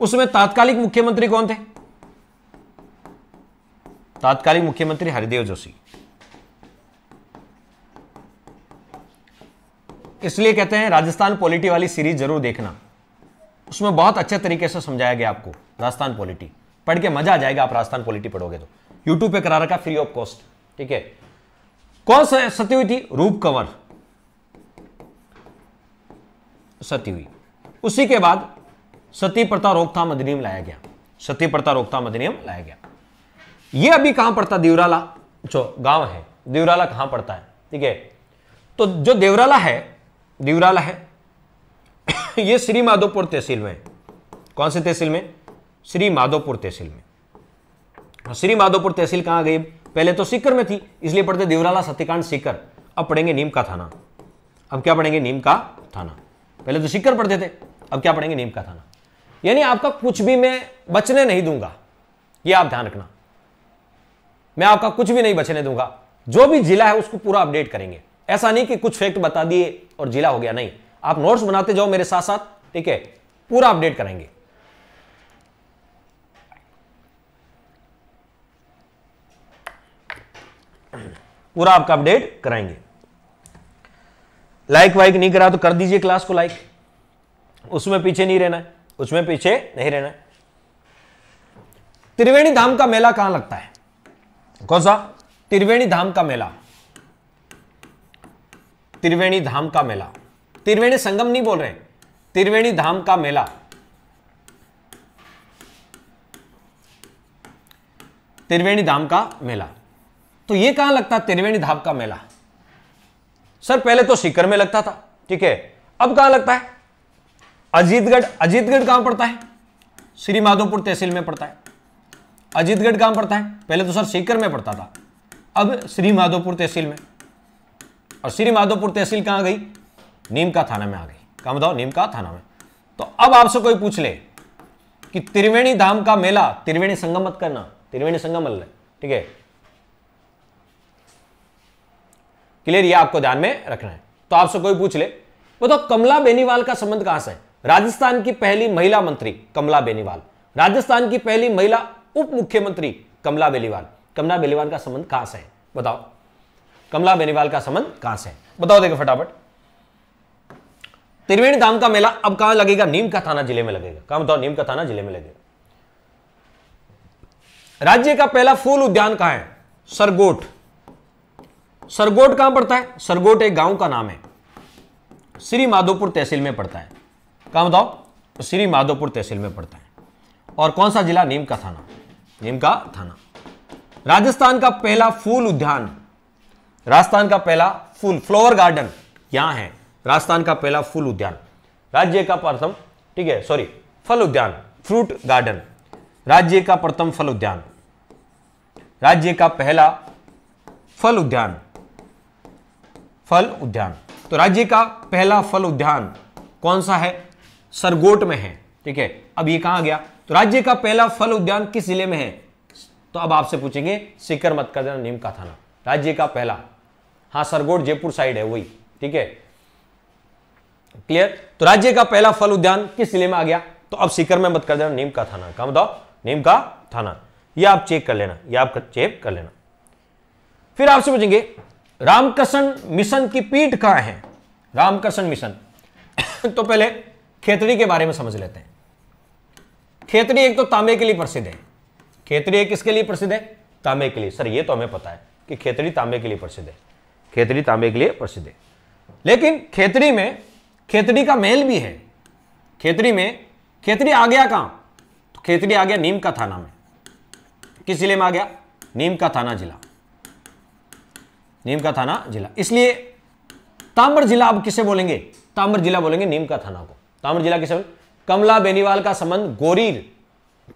A: उसमें तात्कालिक मुख्यमंत्री कौन थे तात्कालिक मुख्यमंत्री हरिदेव जोशी इसलिए कहते हैं राजस्थान पॉलिटी वाली सीरीज जरूर देखना उसमें बहुत अच्छे तरीके से समझाया गया आपको राजस्थान पॉलिटी पढ़ के मजा आ जाएगा आप राजस्थान पॉलिटी पढ़ोगे तो यूट्यूब पे करा रखा फ्री ऑफ कॉस्ट ठीक है कौन सा सती हुई थी रूप कंवर सती हुई उसी के बाद सती प्रथा रोकथाम अधिनियम लाया गया सती प्रथा रोकथाम अधिनियम लाया गया ये अभी कहां पड़ता देवराला जो गांव है देवराला कहां पड़ता है ठीक है तो जो देवराला है देवराला है *coughs* ये श्री माधोपुर तहसील में कौन से तहसील में श्री माधोपुर तहसील में श्री माधोपुर तहसील कहां गई पहले तो सीकर में थी इसलिए पढ़ते देवराला सत्यकांड सीकर अब पढ़ेंगे नीम का थाना अब क्या पढ़ेंगे नीम का थाना पहले तो सीकर पढ़ते थे अब क्या पढ़ेंगे नीम का थाना यानी आपका कुछ भी मैं बचने नहीं दूंगा ये आप ध्यान रखना मैं आपका कुछ भी नहीं बचने दूंगा जो भी जिला है उसको पूरा अपडेट करेंगे ऐसा नहीं कि कुछ फैक्ट बता दिए और जिला हो गया नहीं आप नोट्स बनाते जाओ मेरे साथ साथ ठीक है पूरा अपडेट करेंगे पूरा आपका अपडेट कराएंगे लाइक वाइक नहीं करा तो कर दीजिए क्लास को लाइक उसमें पीछे नहीं रहना है उसमें पीछे नहीं रहना त्रिवेणी धाम का मेला कहां लगता है कौन सा त्रिवेणी धाम का मेला त्रिवेणी धाम का मेला त्रिवेणी संगम नहीं बोल रहे त्रिवेणी धाम का मेला त्रिवेणी धाम का मेला तो ये कहां लगता है त्रिवेणी धाम का मेला सर पहले तो सीकर में लगता था ठीक है अब कहां लगता है अजीतगढ़ अजीतगढ़ कहां पड़ता है श्री माधोपुर तहसील में पड़ता है अजीतगढ़ कहां पड़ता है पहले तो सर सीकर में पड़ता था अब श्री माधोपुर तहसील में और श्री माधोपुर तहसील कहां गई नीमका थाना में आ गई कहा बताओ नीमका थाना में तो अब आपसे कोई पूछ ले कि त्रिवेणी धाम का मेला त्रिवेणी संगम मत करना त्रिवेणी संगम मल ठीक है क्लियर यह आपको ध्यान में रखना है तो आपसे कोई पूछ ले बताओ कमला बेनीवाल का संबंध कहां से है राजस्थान की पहली महिला मंत्री कमला बेनीवाल राजस्थान की पहली महिला उप मुख्यमंत्री कमला बेलीवाल कमला बेलीवाल का संबंध कहां से है बताओ कमला बेनीवाल का संबंध कहां से है बताओ देखो फटाफट त्रिवेणी धाम का मेला अब कहां लगेगा नीम का थाना जिले में लगेगा कहां बताओ नीम का थाना जिले में लगेगा राज्य का पहला फूल उद्यान कहां है सरगोट सरगोट कहां पड़ता है सरगोट एक गांव का नाम है श्री माधोपुर तहसील में पड़ता है कहां बताओ श्री माधोपुर तहसील में पड़ता है और कौन सा जिला नीम का थाना हेमका थाना राजस्थान का पहला फूल उद्यान राजस्थान का पहला फूल फ्लोवर गार्डन यहां है राजस्थान का पहला फूल उद्यान राज्य का प्रथम ठीक है सॉरी फल उद्यान फ्रूट गार्डन राज्य का प्रथम फल उद्यान राज्य का पहला फल उद्यान फल उद्यान तो राज्य का पहला फल उद्यान कौन सा है सरगोट में है ठीक है अब ये कहां गया तो राज्य का पहला फल उद्यान किस जिले में है तो अब आपसे पूछेंगे सिकर मत का देना नीम का थाना राज्य का पहला हाँ सरगोड जयपुर साइड है वही ठीक है क्लियर तो राज्य का पहला फल उद्यान किस जिले में आ गया तो अब सिकर में मत कर देना नीम का थाना कहा बताओ नीम का थाना यह आप चेक कर लेना यह आप चेक कर लेना फिर आपसे पूछेंगे रामकृष्ण मिशन की पीठ कहां है रामकृष्ण मिशन *coughs* तो पहले खेतड़ी के बारे में समझ लेते हैं खेतरी एक तो तांबे के लिए प्रसिद्ध है खेतरी एक किसके लिए प्रसिद्ध है तांबे के लिए सर ये तो हमें पता है कि खेतरी तांबे के लिए प्रसिद्ध है खेतरी तांबे के लिए प्रसिद्ध है लेकिन खेतरी में खेतरी का महल भी है खेतरी में खेतरी आ गया कहां तो खेतरी आ गया नीम का थाना में किस जिले में आ गया नीम का थाना जिला नीम का थाना जिला इसलिए ताम्र जिला अब किसे बोलेंगे ताम्र जिला बोलेंगे नीम का थाना को ताम्र जिला किसे बोलेंगे कमला बेनीवाल का संबंध गोरीर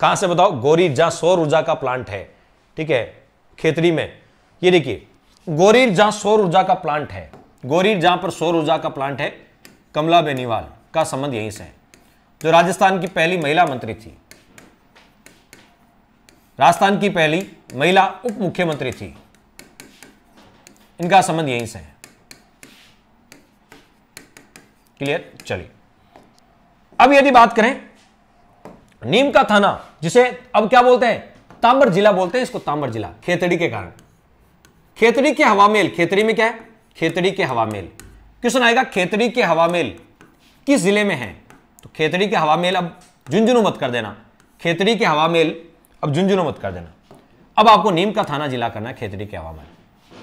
A: कहां से बताओ गोरीर जहां सौर ऊर्जा का प्लांट है ठीक है खेतरी में ये देखिए गोरीर जहां सौर ऊर्जा का प्लांट है गोरीर जहां पर सौर ऊर्जा का प्लांट है कमला बेनीवाल का संबंध यहीं से है जो राजस्थान की पहली महिला मंत्री थी राजस्थान की पहली महिला उप मुख्यमंत्री थी इनका संबंध यहीं से है क्लियर चलिए अब यदि बात करें नीम का थाना जिसे अब क्या बोलते हैं तांबर जिला बोलते हैं इसको तांबर जिला खेतड़ी के कारण खेतड़ी के हवामेल खेतरी में क्या है खेतड़ी के हवामेल क्वेश्चन आएगा खेतड़ी के हवामेल किस जिले में है तो खेतड़ी के हवामेल अब झुंझुनू मत कर देना खेतड़ी के हवामेल अब झुंझुनू मत कर देना अब आपको नीम का थाना जिला करना है खेतड़ी के हवामेल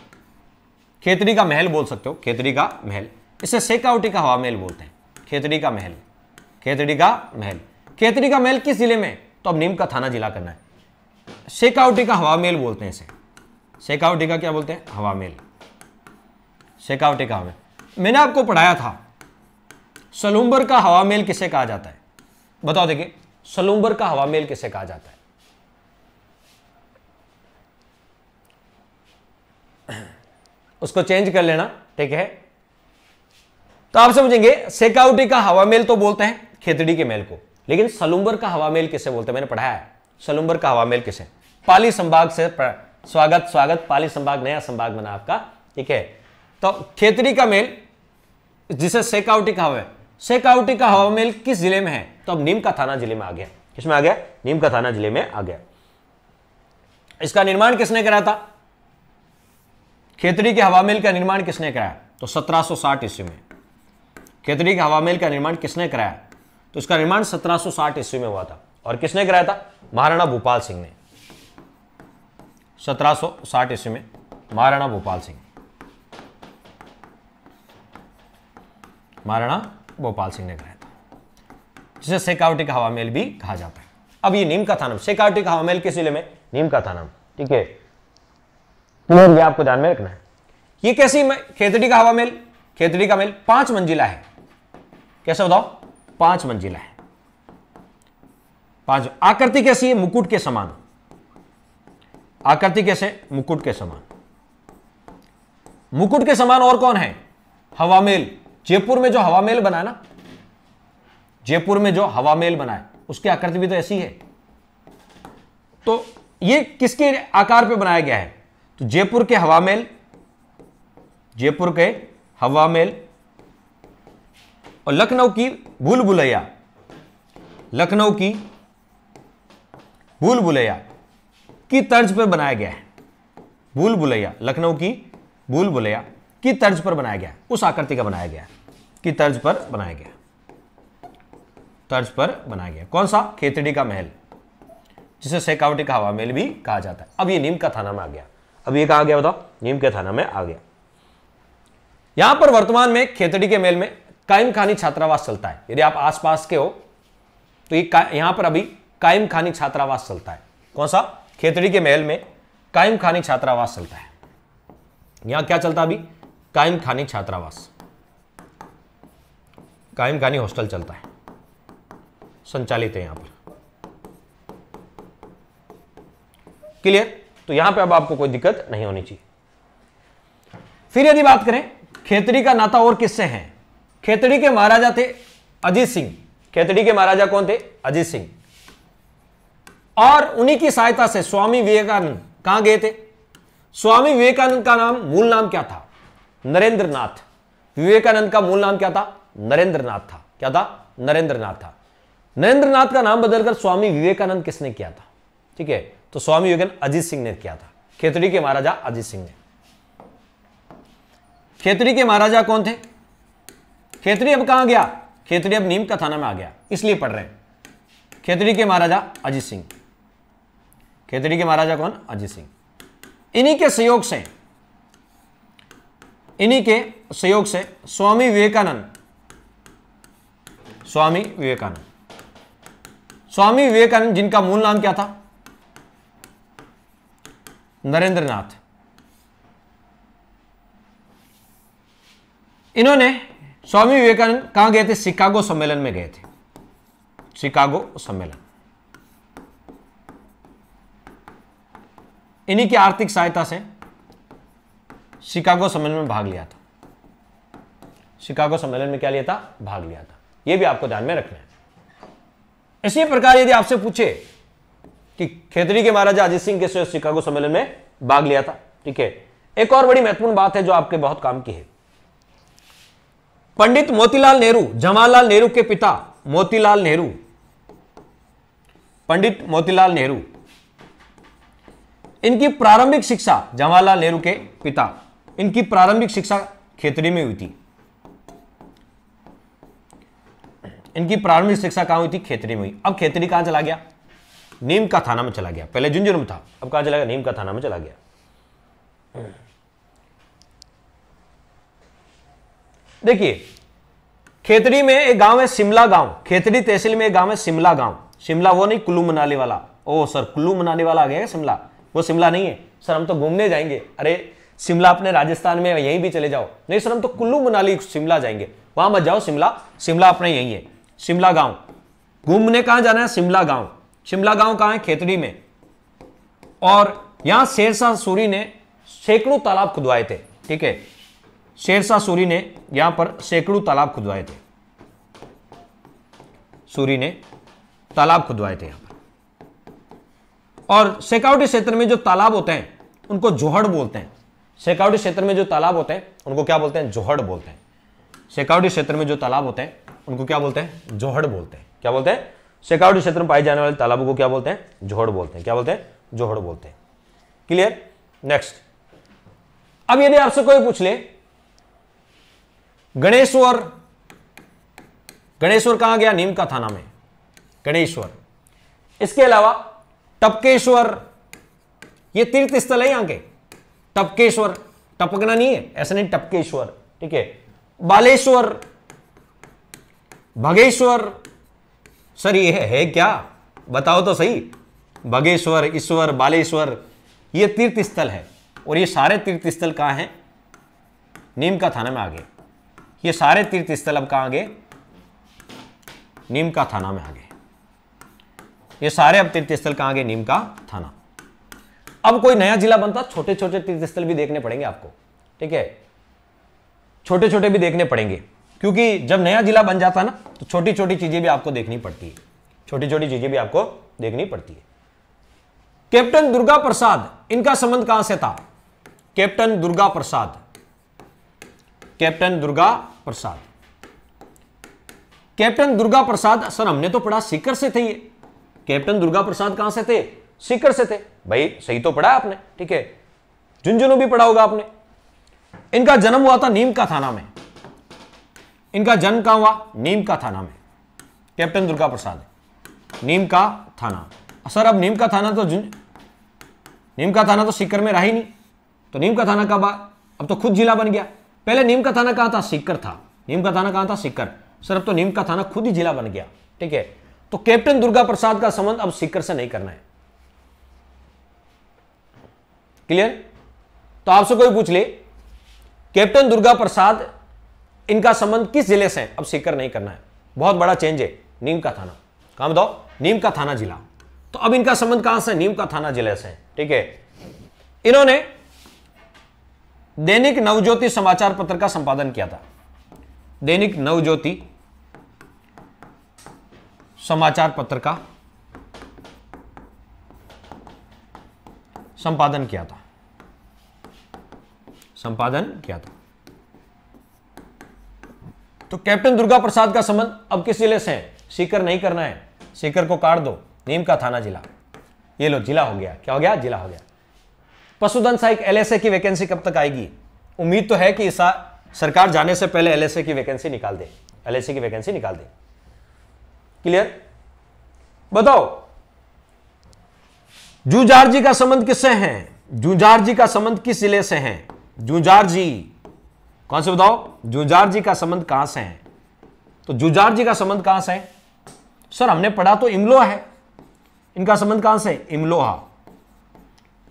A: खेतड़ी का महल बोल सकते हो खेतड़ी का महल इसे सेकाउटी का हवामेल बोलते हैं खेतड़ी का महल खेतड़ी का महल खेतड़ी का महल किस जिले में तो अब नीम का थाना जिला करना है शेखावटी का हवा मेल बोलते हैं इसे शेखावटी का क्या बोलते हैं हवा मेल शेखावटी का हवा मैंने आपको पढ़ाया था सलूम्बर का हवा मेल किसे कहा जाता है बताओ देखिए सलूम्बर का हवा मेल किसे कहा जाता है उसको चेंज कर लेना ठीक है तो आप समझेंगे सेकाउटी का हवा मेल तो बोलते हैं खेतड़ी के मेल को लेकिन सलुम्बर का हवा मेल किसे बोलते हैं मैंने पढ़ाया है सलुम्बर का हवा मेल किसे पाली संभाग से स्वागत स्वागत पाली संभाग नया संभाग बना आपका ठीक है तो खेतड़ी का मेल जिसे सेकाउटी कहा हुआ है सेकाउटी का हवा मेल किस जिले में है तो अब नीम का थाना जिले में आ गया किसमें आ गया नीम का थाना जिले में आ गया इसका निर्माण किसने करा था खेतड़ी के हवा मेल का निर्माण किसने कराया तो 1760 ईस्वी में खेतड़ी के हवा मेल का निर्माण किसने कराया तो इसका निर्माण 1760 ईस्वी में हुआ था और किसने कराया था महाराणा भोपाल सिंह ने 1760 ईस्वी में महाराणा भोपाल सिंह महाराणा भोपाल सिंह ने कराया था जिसे सेकावटी का हवा मेल भी कहा जाता है अब ये नीम का था नाम का हवा मेल किस जिले में नीम का था नाम ठीक है क्लियर आपको ध्यान में रखना है ये कैसी खेतड़ी का हवा मेल खेतड़ी का मेल पांच मंजिला है कैसे बताओ पांच मंजिला है पांच आकृति कैसी है मुकुट के समान आकृति कैसे मुकुट के समान मुकुट के समान और कौन है हवामेल जयपुर में जो हवामेल बना ना जयपुर में जो हवामेल बना है उसकी आकृति भी तो ऐसी है तो ये किसके आकार पे बनाया गया है तो जयपुर के हवामेल जयपुर के हवामेल और लखनऊ की भूल भुलैया लखनऊ की भूल भुलैया की तर्ज पर बनाया गया है भूल भुलैया लखनऊ की भूल भुलैया की तर्ज पर बनाया गया है उस आकृति का बनाया गया की तर्ज पर बनाया गया तर्ज पर बनाया गया कौन सा खेतड़ी का महल जिसे सेकावटी का हवा महल भी कहा जाता है अब ये नीम का थाना में आ गया अब ये कहा गया बताओ नीम के थाना में आ गया यहां पर वर्तमान में खेतड़ी के महल में कायम खानी छात्रावास चलता है यदि आप आसपास के हो तो ये यहां पर अभी कायम खानी छात्रावास चलता है कौन सा खेतड़ी के महल में कायम खानी छात्रावास चलता है यहां क्या चलता अभी कायम खानी छात्रावास कायम खानी हॉस्टल चलता है संचालित है यहां पर क्लियर तो यहां पे अब आपको कोई दिक्कत नहीं होनी चाहिए फिर यदि बात करें खेतरी का नाता और किससे है खेतड़ी के महाराजा थे अजीत सिंह खेतड़ी के महाराजा कौन थे अजीत सिंह और उन्हीं की सहायता से स्वामी विवेकानंद कहां गए थे स्वामी विवेकानंद का नाम मूल नाम क्या था नरेंद्र नाथ विवेकानंद का मूल नाम क्या था नरेंद्र नाथ था क्या था नरेंद्र नाथ था नरेंद्र नाथ का नाम बदलकर स्वामी विवेकानंद किसने किया था ठीक है तो स्वामी विवेकानंद अजीत सिंह ने किया था खेतड़ी के महाराजा अजीत सिंह ने खेतड़ी के महाराजा कौन थे खेतरी अब कहां गया खेतरी अब नीम का थाना में आ गया इसलिए पढ़ रहे हैं खेतरी के महाराजा अजीत सिंह खेतरी के महाराजा कौन अजीत सिंह इन्हीं के सहयोग से इन्हीं के सहयोग से स्वामी विवेकानंद स्वामी विवेकानंद स्वामी विवेकानंद जिनका मूल नाम क्या था नरेंद्र नाथ इन्होंने स्वामी विवेकानंद कहां गए थे शिकागो सम्मेलन में गए थे शिकागो सम्मेलन इन्हीं की आर्थिक सहायता से शिकागो सम्मेलन में भाग लिया था शिकागो सम्मेलन में क्या लिया था भाग लिया था यह भी आपको ध्यान में रखना है इसी प्रकार यदि आपसे पूछे कि खेतरी के महाराजा अजीत सिंह के शिकागो सम्मेलन में भाग लिया था ठीक है एक और बड़ी महत्वपूर्ण बात है जो आपके बहुत काम की है पंडित मोतीलाल नेहरू जवाहरलाल नेहरू के पिता मोतीलाल नेहरू पंडित मोतीलाल नेहरू इनकी प्रारंभिक शिक्षा जवाहरलाल नेहरू के पिता इनकी प्रारंभिक शिक्षा खेतरी में हुई थी इनकी प्रारंभिक शिक्षा कहां हुई थी खेतरी में हुई अब खेतरी कहां चला गया नीम का थाना में चला गया पहले झुंझुनू में था अब कहां चला गया नीम का थाना में चला गया देखिए खेतरी में एक गांव है शिमला गांव खेतरी तहसील में एक गांव है शिमला गांव शिमला वो नहीं कुल्लू मनाली वाला ओ सर कुल्लू मनाली वाला आ गया शिमला वो शिमला नहीं है सर हम तो घूमने जाएंगे अरे शिमला अपने राजस्थान में यहीं भी चले जाओ नहीं सर हम तो कुल्लू मनाली शिमला जाएंगे वहां मत जाओ शिमला शिमला अपना यहीं है शिमला गांव घूमने कहां जाना है शिमला गांव शिमला गांव कहां है खेतरी में और यहां शेरशाह सूरी ने सैकड़ों तालाब खुदवाए थे ठीक है शेरशाह सूरी ने यहां पर सैकड़ों तालाब खुदवाए थे सूरी ने तालाब खुदवाए थे यहां पर और सेकावटी क्षेत्र में जो तालाब होते हैं उनको जोहड़ बोलते हैं सेकावटी क्षेत्र में जो तालाब होते हैं उनको क्या बोलते हैं जोहड़ बोलते हैं सेकावटी क्षेत्र में जो तालाब होते हैं उनको क्या बोलते हैं जोहड़ बोलते हैं क्या बोलते हैं सेकावटी क्षेत्र में पाए जाने वाले तालाबों को क्या बोलते हैं जोहड़ बोलते हैं क्या बोलते हैं जोहड़ बोलते हैं क्लियर नेक्स्ट अब यदि आपसे कोई पूछ ले गणेश्वर गणेश्वर कहां गया नीम का थाना में गणेश्वर इसके अलावा टपकेश्वर ये तीर्थ स्थल है यहां के टपकेश्वर टपकना नहीं है ऐसा नहीं टपकेश्वर ठीक है बालेश्वर भगेश्वर सर ये है, है क्या बताओ तो सही भगेश्वर ईश्वर बालेश्वर ये तीर्थ स्थल है और ये सारे तीर्थ स्थल कहाँ हैं नीम का थाना में आ गए ये सारे तीर्थ स्थल अब कहाँ गए नीमका थाना में आ गए ये सारे अब तीर्थ स्थल कहाँ गए नीमका थाना अब कोई नया जिला बनता छोटे छोटे तीर्थ स्थल भी देखने पड़ेंगे आपको ठीक है छोटे छोटे भी देखने पड़ेंगे क्योंकि जब नया जिला बन जाता ना तो छोटी छोटी चीजें भी आपको देखनी पड़ती है छोटी छोटी चीजें भी आपको देखनी पड़ती है कैप्टन दुर्गा प्रसाद इनका संबंध कहां से था captain Durga Prasad captain Durga Prasad captain Durga Prasad sir हमने तो पढ़ा सीकर से थे ये कैप्टन दुर्गा प्रसाद कहां से थे सीकर से थे भाई सही तो पढ़ा आपने ठीक है झुंझुनू भी पढ़ा होगा आपने इनका जन्म हुआ था नीम का थाना में इनका जन्म कहां हुआ नीम का थाना में कैप्टन दुर्गा प्रसाद नीम का थाना सर अब नीम का थाना तो नीम का थाना तो सीकर में रहा ही नहीं तो नीम का थाना कब अब तो खुद जिला बन गया पहले नीम का थाना कहाँ था सिक्कर था नीम का थाना कहाँ था सिक्कर सर अब तो नीम का थाना खुद ही जिला बन गया ठीक है तो कैप्टन दुर्गा प्रसाद का संबंध अब सिक्कर से नहीं करना है क्लियर तो आपसे कोई पूछ ले कैप्टन दुर्गा प्रसाद इनका संबंध किस जिले से है अब सिक्कर नहीं करना है बहुत बड़ा चेंज है नीम का थाना कहा बताओ नीम का थाना जिला तो अब इनका संबंध कहां से नीम का थाना जिले से ठीक है इन्होंने दैनिक नवज्योति समाचार पत्र का संपादन किया था दैनिक नवज्योति समाचार पत्र का संपादन किया था संपादन किया था तो कैप्टन दुर्गा प्रसाद का संबंध अब किस जिले से है सीकर नहीं करना है सीकर को काट दो नीम का थाना जिला ये लो जिला हो गया क्या हो गया जिला हो गया पशुधन सहायक एलएसए की वैकेंसी कब तक आएगी उम्मीद तो है कि सरकार जाने से पहले एलएसए की वैकेंसी निकाल दे एलएसए की वैकेंसी निकाल दे क्लियर बताओ जूझार जी का संबंध किससे है जूझार जी का संबंध किस जिले से है जूझार जी कौन से बताओ जूझार जी का संबंध कहां से है तो जूझार जी का संबंध कहां से है सर हमने पढ़ा तो इमलोहा है इनका संबंध कहां से इमलोहा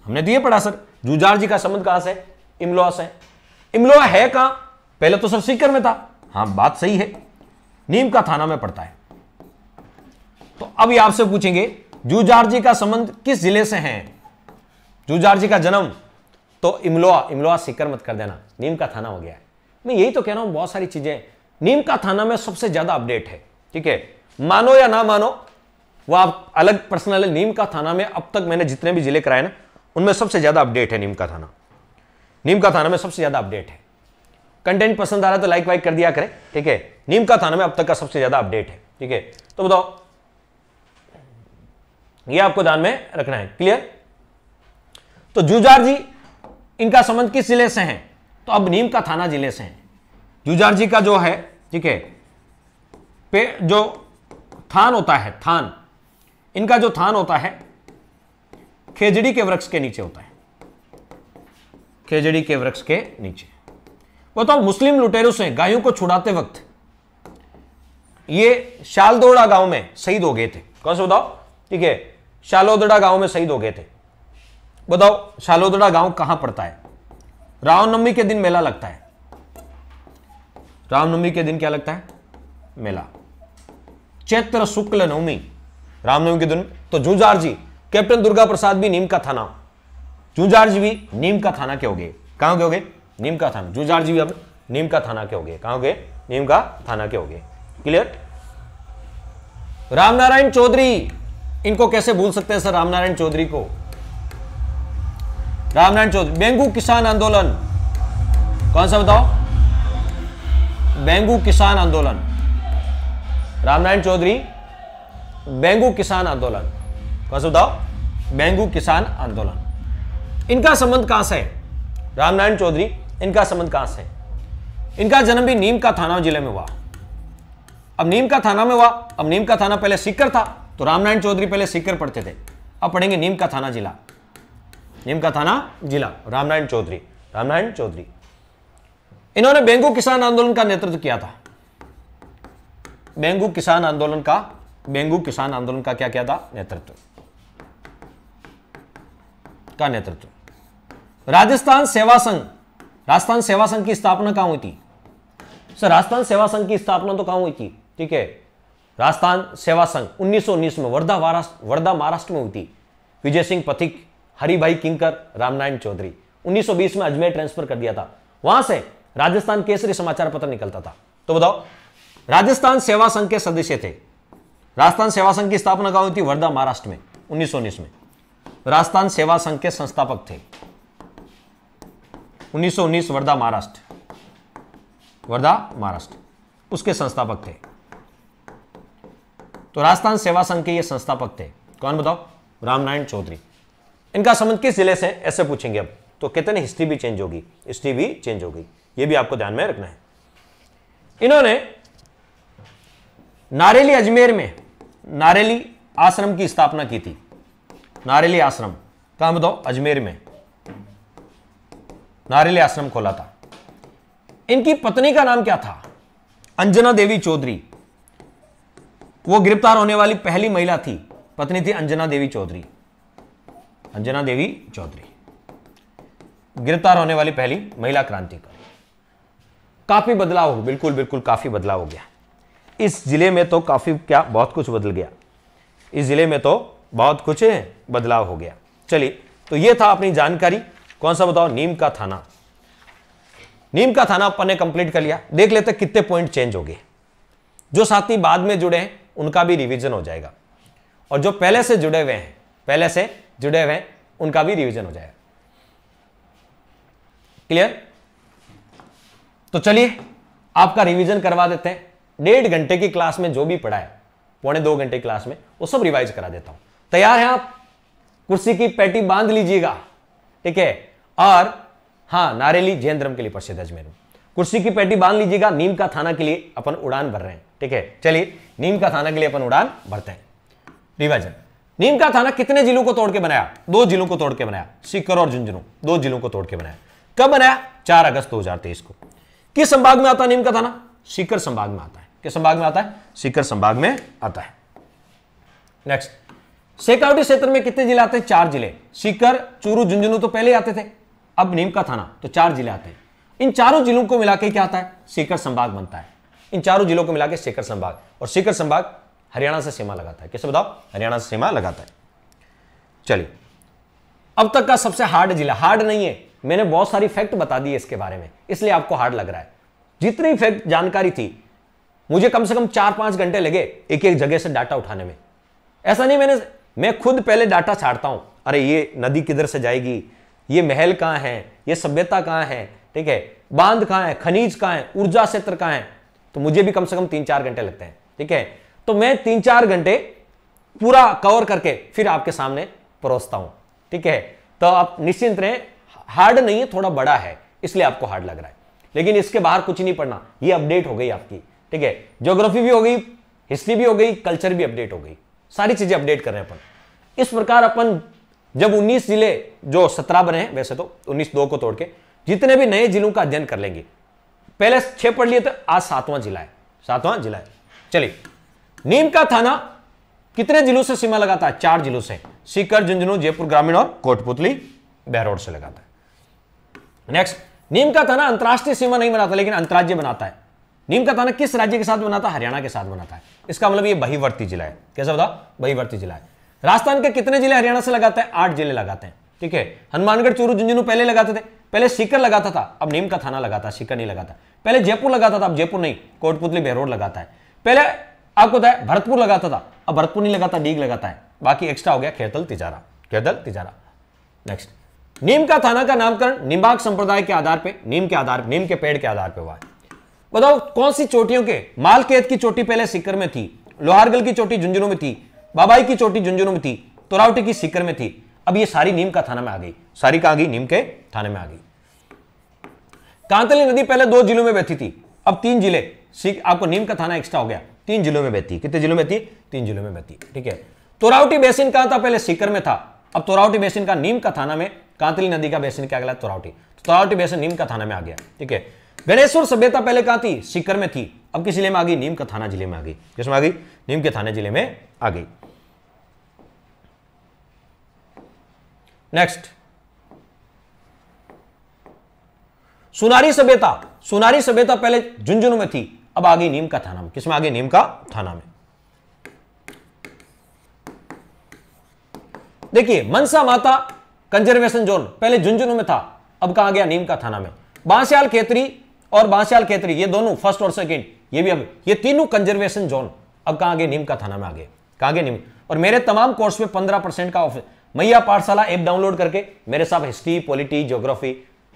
A: हमने दिए पढ़ा सर जुजार जी का संबंध कहां से इमलोआ से इमलोआ है कहां पहले तो सर सीकर में था हां बात सही है नीम का थाना में पड़ता है तो अभी आपसे पूछेंगे जुजार जी का संबंध किस जिले से है जुजार जी का जन्म तो इमलोआ इमलोआ सीकर मत कर देना नीम का थाना हो गया मैं यही तो कह रहा हूं बहुत सारी चीजें नीम का थाना में सबसे ज्यादा अपडेट है ठीक है मानो या ना मानो वो आप अलग पर्सनल नीम का थाना में अब तक मैंने जितने भी जिले कराए ना उनमें सबसे ज़्यादा अपडेट है नीमका थाना नीमका थाना में सबसे ज़्यादा अपडेट है कंटेंट पसंद आ रहा है तो लाइक वाइक कर दिया करें ठीक है नीमका थाना में अब तक का सबसे ज़्यादा अपडेट है ठीक है तो बताओ ये आपको ध्यान में रखना है क्लियर तो जुजार जी इनका संबंध किस जिले से है तो अब नीम का थाना जिले से है जुजार जी का जो है ठीक है पे जो थान होता है थान इनका जो थान होता है खेजड़ी के वृक्ष के नीचे होता है खेजड़ी के वृक्ष के नीचे बताओ तो मुस्लिम लुटेरों से गायों को छुड़ाते वक्त ये शालदोड़ा गांव में शहीद हो गए थे कौन से बताओ ठीक है शालोदड़ा गांव में शहीद हो गए थे बताओ शालोदड़ा गांव कहां पड़ता है रामनवमी के दिन मेला लगता है रामनवमी के दिन क्या लगता है मेला चैत्र शुक्ल नवमी रामनवमी के दिन तो जूझार जी कैप्टन दुर्गा प्रसाद भी नीम का थाना जूजार्ज भी नीम का थाना के हो गए कहाँ के हो गए नीम का थाना जूजार्ज भी अब नीम का थाना के हो गए कहाँ हो गए नीम का थाना के हो गए क्लियर रामनारायण चौधरी इनको कैसे भूल सकते हैं सर रामनारायण चौधरी को रामनारायण चौधरी बेंगू किसान आंदोलन कौन सा बताओ बेंगू किसान आंदोलन रामनारायण चौधरी बेंगू किसान आंदोलन वसुदाव बेंगू किसान आंदोलन इनका संबंध कहां से है रामनारायण चौधरी इनका संबंध कहां से है इनका जन्म भी नीम का थाना जिले में हुआ अब नीम का थाना में हुआ अब नीम का थाना पहले सीकर था तो रामनारायण चौधरी पहले सीकर पढ़ते थे अब पढ़ेंगे नीम का थाना जिला नीम का थाना जिला रामनारायण चौधरी रामनारायण चौधरी इन्होंने बेंगू किसान आंदोलन का नेतृत्व किया था बेंगू किसान आंदोलन का बेंगू किसान आंदोलन का क्या क्या था नेतृत्व का नेतृत्व राजस्थान सेवा संघ राजस्थान सेवा संघ की स्थापना कहां हुई थी सर राजस्थान सेवा संघ की स्थापना तो कहां हुई थी ठीक है राजस्थान सेवा संघ 1919 में वर्धा वर्धा महाराष्ट्र में हुई थी विजय सिंह पथिक हरिभाई किंकर रामनारायण चौधरी 1920 में अजमेर ट्रांसफर कर दिया था वहां से राजस्थान केसरी समाचार पत्र निकलता था तो बताओ राजस्थान सेवा संघ के सदस्य थे राजस्थान सेवा संघ की स्थापना कहाँ हुई थी वर्धा महाराष्ट्र में उन्नीस में राजस्थान सेवा संघ के संस्थापक थे 1919 वर्धा महाराष्ट्र वर्धा महाराष्ट्र उसके संस्थापक थे तो राजस्थान सेवा संघ के ये संस्थापक थे कौन बताओ रामनारायण चौधरी इनका संबंध किस जिले से ऐसे पूछेंगे अब तो कहते ना हिस्ट्री भी चेंज होगी हिस्ट्री भी चेंज होगी ये भी आपको ध्यान में रखना है इन्होंने नारेली अजमेर में नारेली आश्रम की स्थापना की थी नारेली आश्रम कहाँ बताओ अजमेर में नारेली आश्रम खोला था इनकी पत्नी का नाम क्या था अंजना देवी चौधरी वो गिरफ्तार होने वाली पहली महिला थी पत्नी थी अंजना देवी चौधरी अंजना देवी चौधरी गिरफ्तार होने वाली पहली महिला क्रांतिकारी काफी बदलाव हो बिल्कुल बिल्कुल काफी बदलाव हो गया इस जिले में तो काफी क्या बहुत कुछ बदल गया इस जिले में तो बहुत कुछ बदलाव हो गया चलिए तो ये था अपनी जानकारी कौन सा बताओ नीम का थाना नीम का थाना अपन ने कंप्लीट कर लिया देख लेते कितने पॉइंट चेंज हो गए जो साथी बाद में जुड़े हैं उनका भी रिवीजन हो जाएगा और जो पहले से जुड़े हुए हैं पहले से जुड़े हुए हैं उनका भी रिवीजन हो जाएगा क्लियर तो चलिए आपका रिवीजन करवा देते हैं डेढ़ घंटे की क्लास में जो भी पढ़ा है पौने दो घंटे क्लास में वो सब रिवाइज करा देता हूं तैयार हैं आप कुर्सी की पैटी बांध लीजिएगा ठीक है और हाँ नारेली जैन धर्म के लिए प्रसिद्ध अजमेर कुर्सी की पैटी बांध लीजिएगा नीम का थाना के लिए अपन उड़ान भर रहे हैं ठीक है चलिए नीम का थाना के लिए अपन उड़ान भरते हैं विभाजन नीम का थाना कितने जिलों को तोड़ के बनाया दो जिलों को तोड़ के बनाया सीकर और झुंझुनू दो जिलों को तोड़ के बनाया कब बनाया चार अगस्त 2023 को किस संभाग में आता नीम का थाना सीकर संभाग में आता है किस संभाग में आता है सीकर संभाग में आता है नेक्स्ट शेखावटी क्षेत्र में कितने जिले आते हैं चार जिले सीकर चूरू झुंझुनू तो पहले आते थे अब नीम का थाना तो चार जिले आते हैं इन चारों जिलों को मिला के क्या आता है सीकर संभाग बनता है इन चारों जिलों को मिला के सीकर संभाग और सीकर संभाग हरियाणा से सीमा लगाता है कैसे बताओ हरियाणा से सीमा लगाता है चलिए अब तक का सबसे हार्ड जिला हार्ड नहीं है मैंने बहुत सारी फैक्ट बता दी है इसके बारे में इसलिए आपको हार्ड लग रहा है जितनी फैक्ट जानकारी थी मुझे कम से कम चार पांच घंटे लगे एक एक जगह से डाटा उठाने में ऐसा नहीं मैंने मैं खुद पहले डाटा छाड़ता हूँ अरे ये नदी किधर से जाएगी ये महल कहाँ है ये सभ्यता कहाँ है ठीक है बांध कहाँ है खनिज कहाँ है ऊर्जा क्षेत्र कहाँ है तो मुझे भी कम से कम तीन चार घंटे लगते हैं ठीक है तो मैं तीन चार घंटे पूरा कवर करके फिर आपके सामने परोसता हूँ ठीक है तो आप निश्चिंत रहें हार्ड नहीं है थोड़ा बड़ा है इसलिए आपको हार्ड लग रहा है लेकिन इसके बाहर कुछ नहीं पढ़ना ये अपडेट हो गई आपकी ठीक है ज्योग्राफी भी हो गई हिस्ट्री भी हो गई कल्चर भी अपडेट हो गई सारी चीजें अपडेट कर रहे हैं अपन इस प्रकार अपन जब 19 जिले जो 17 बने हैं वैसे तो 19 दो को तोड़ के जितने भी नए जिलों का अध्ययन कर लेंगे पहले छह पढ़ लिए थे आज सातवां जिला है सातवां जिला है चलिए नीम का थाना कितने जिलों से सीमा लगाता है चार जिलों से सीकर झुंझुनू जयपुर ग्रामीण और कोटपुतली बहरोड से लगाता है नेक्स्ट नीम का थाना अंतर्राष्ट्रीय सीमा नहीं बनाता लेकिन अंतर्राज्य बनाता है नीम का ताना किस राज्य के साथ बनाता है हरियाणा के साथ बनाता है इसका मतलब ये बहिवर्ती जिला है कैसा बता बहिवर्ती जिला है राजस्थान के कितने जिले हरियाणा से लगाते हैं आठ जिले लगाते हैं ठीक है हनुमानगढ़ चूरू झुंझुनू पहले लगाते थे पहले सीकर लगाता था अब नीम का थाना लगाता सीकर नहीं लगाता पहले जयपुर लगाता था अब जयपुर नहीं कोटपुतली बेहरोड लगाता है पहले आपको बताया भरतपुर लगाता था अब भरतपुर नहीं लगाता डीग लगाता है बाकी एक्स्ट्रा हो गया खेतल तिजारा खेतल तिजारा नेक्स्ट नीम का थाना का नामकरण निम्बाग संप्रदाय के आधार पर नीम के आधार नीम के पेड़ के आधार पर हुआ है बताओ कौन सी चोटियों के मालकेत की चोटी पहले सिकर में थी लोहारगल की चोटी झुंझुनू में थी बाबाई की चोटी झुंझुनू में थी तोरावटी की सिकर में थी अब ये सारी नीम का थाना में आ गई सारी का आ गई नीम के थाने में आ गई कांतली नदी पहले दो जिलों में बहती थी अब तीन जिले आपको नीम का थाना एक्स्ट्रा हो गया तीन जिलों में बहती कितने जिलों में थी तीन जिलों में बहती ठीक है तोरावटी बेसिन कहां था पहले सिकर में था अब तोरावटी बेसिन का नीम का थाना में कांतली नदी का बेसिन क्या गया तोरावटी तो तोरावटी बेसिन नीम का थाना में आ गया ठीक है गणेश्वर सभ्यता पहले कहां थी सिकर में थी अब किस जिले में आ गई नीम का थाना जिले में आ गई किसमें आ गई नीम के थाना जिले में आ गई नेक्स्ट सुनारी सभ्यता सुनारी सभ्यता पहले झुंझुनू में थी अब आ गई नीम का थाना में किसमें आ गई नीम का थाना में देखिए मनसा माता कंजर्वेशन जोन पहले झुंझुनू में था अब कहा गया नीम का थाना में बांस्याल खेतरी और बांसियाल खेतरी ये दोनों फर्स्ट और सेकेंड ये भी अब ये तीनों कंजर्वेशन जोन अब कहाँ गए नीम का थाना में आगे गए कहाँ नीम और मेरे तमाम कोर्स में पंद्रह परसेंट का ऑफर मैया पाठशाला एप डाउनलोड करके मेरे साथ हिस्ट्री पॉलिटी ज्योग्राफी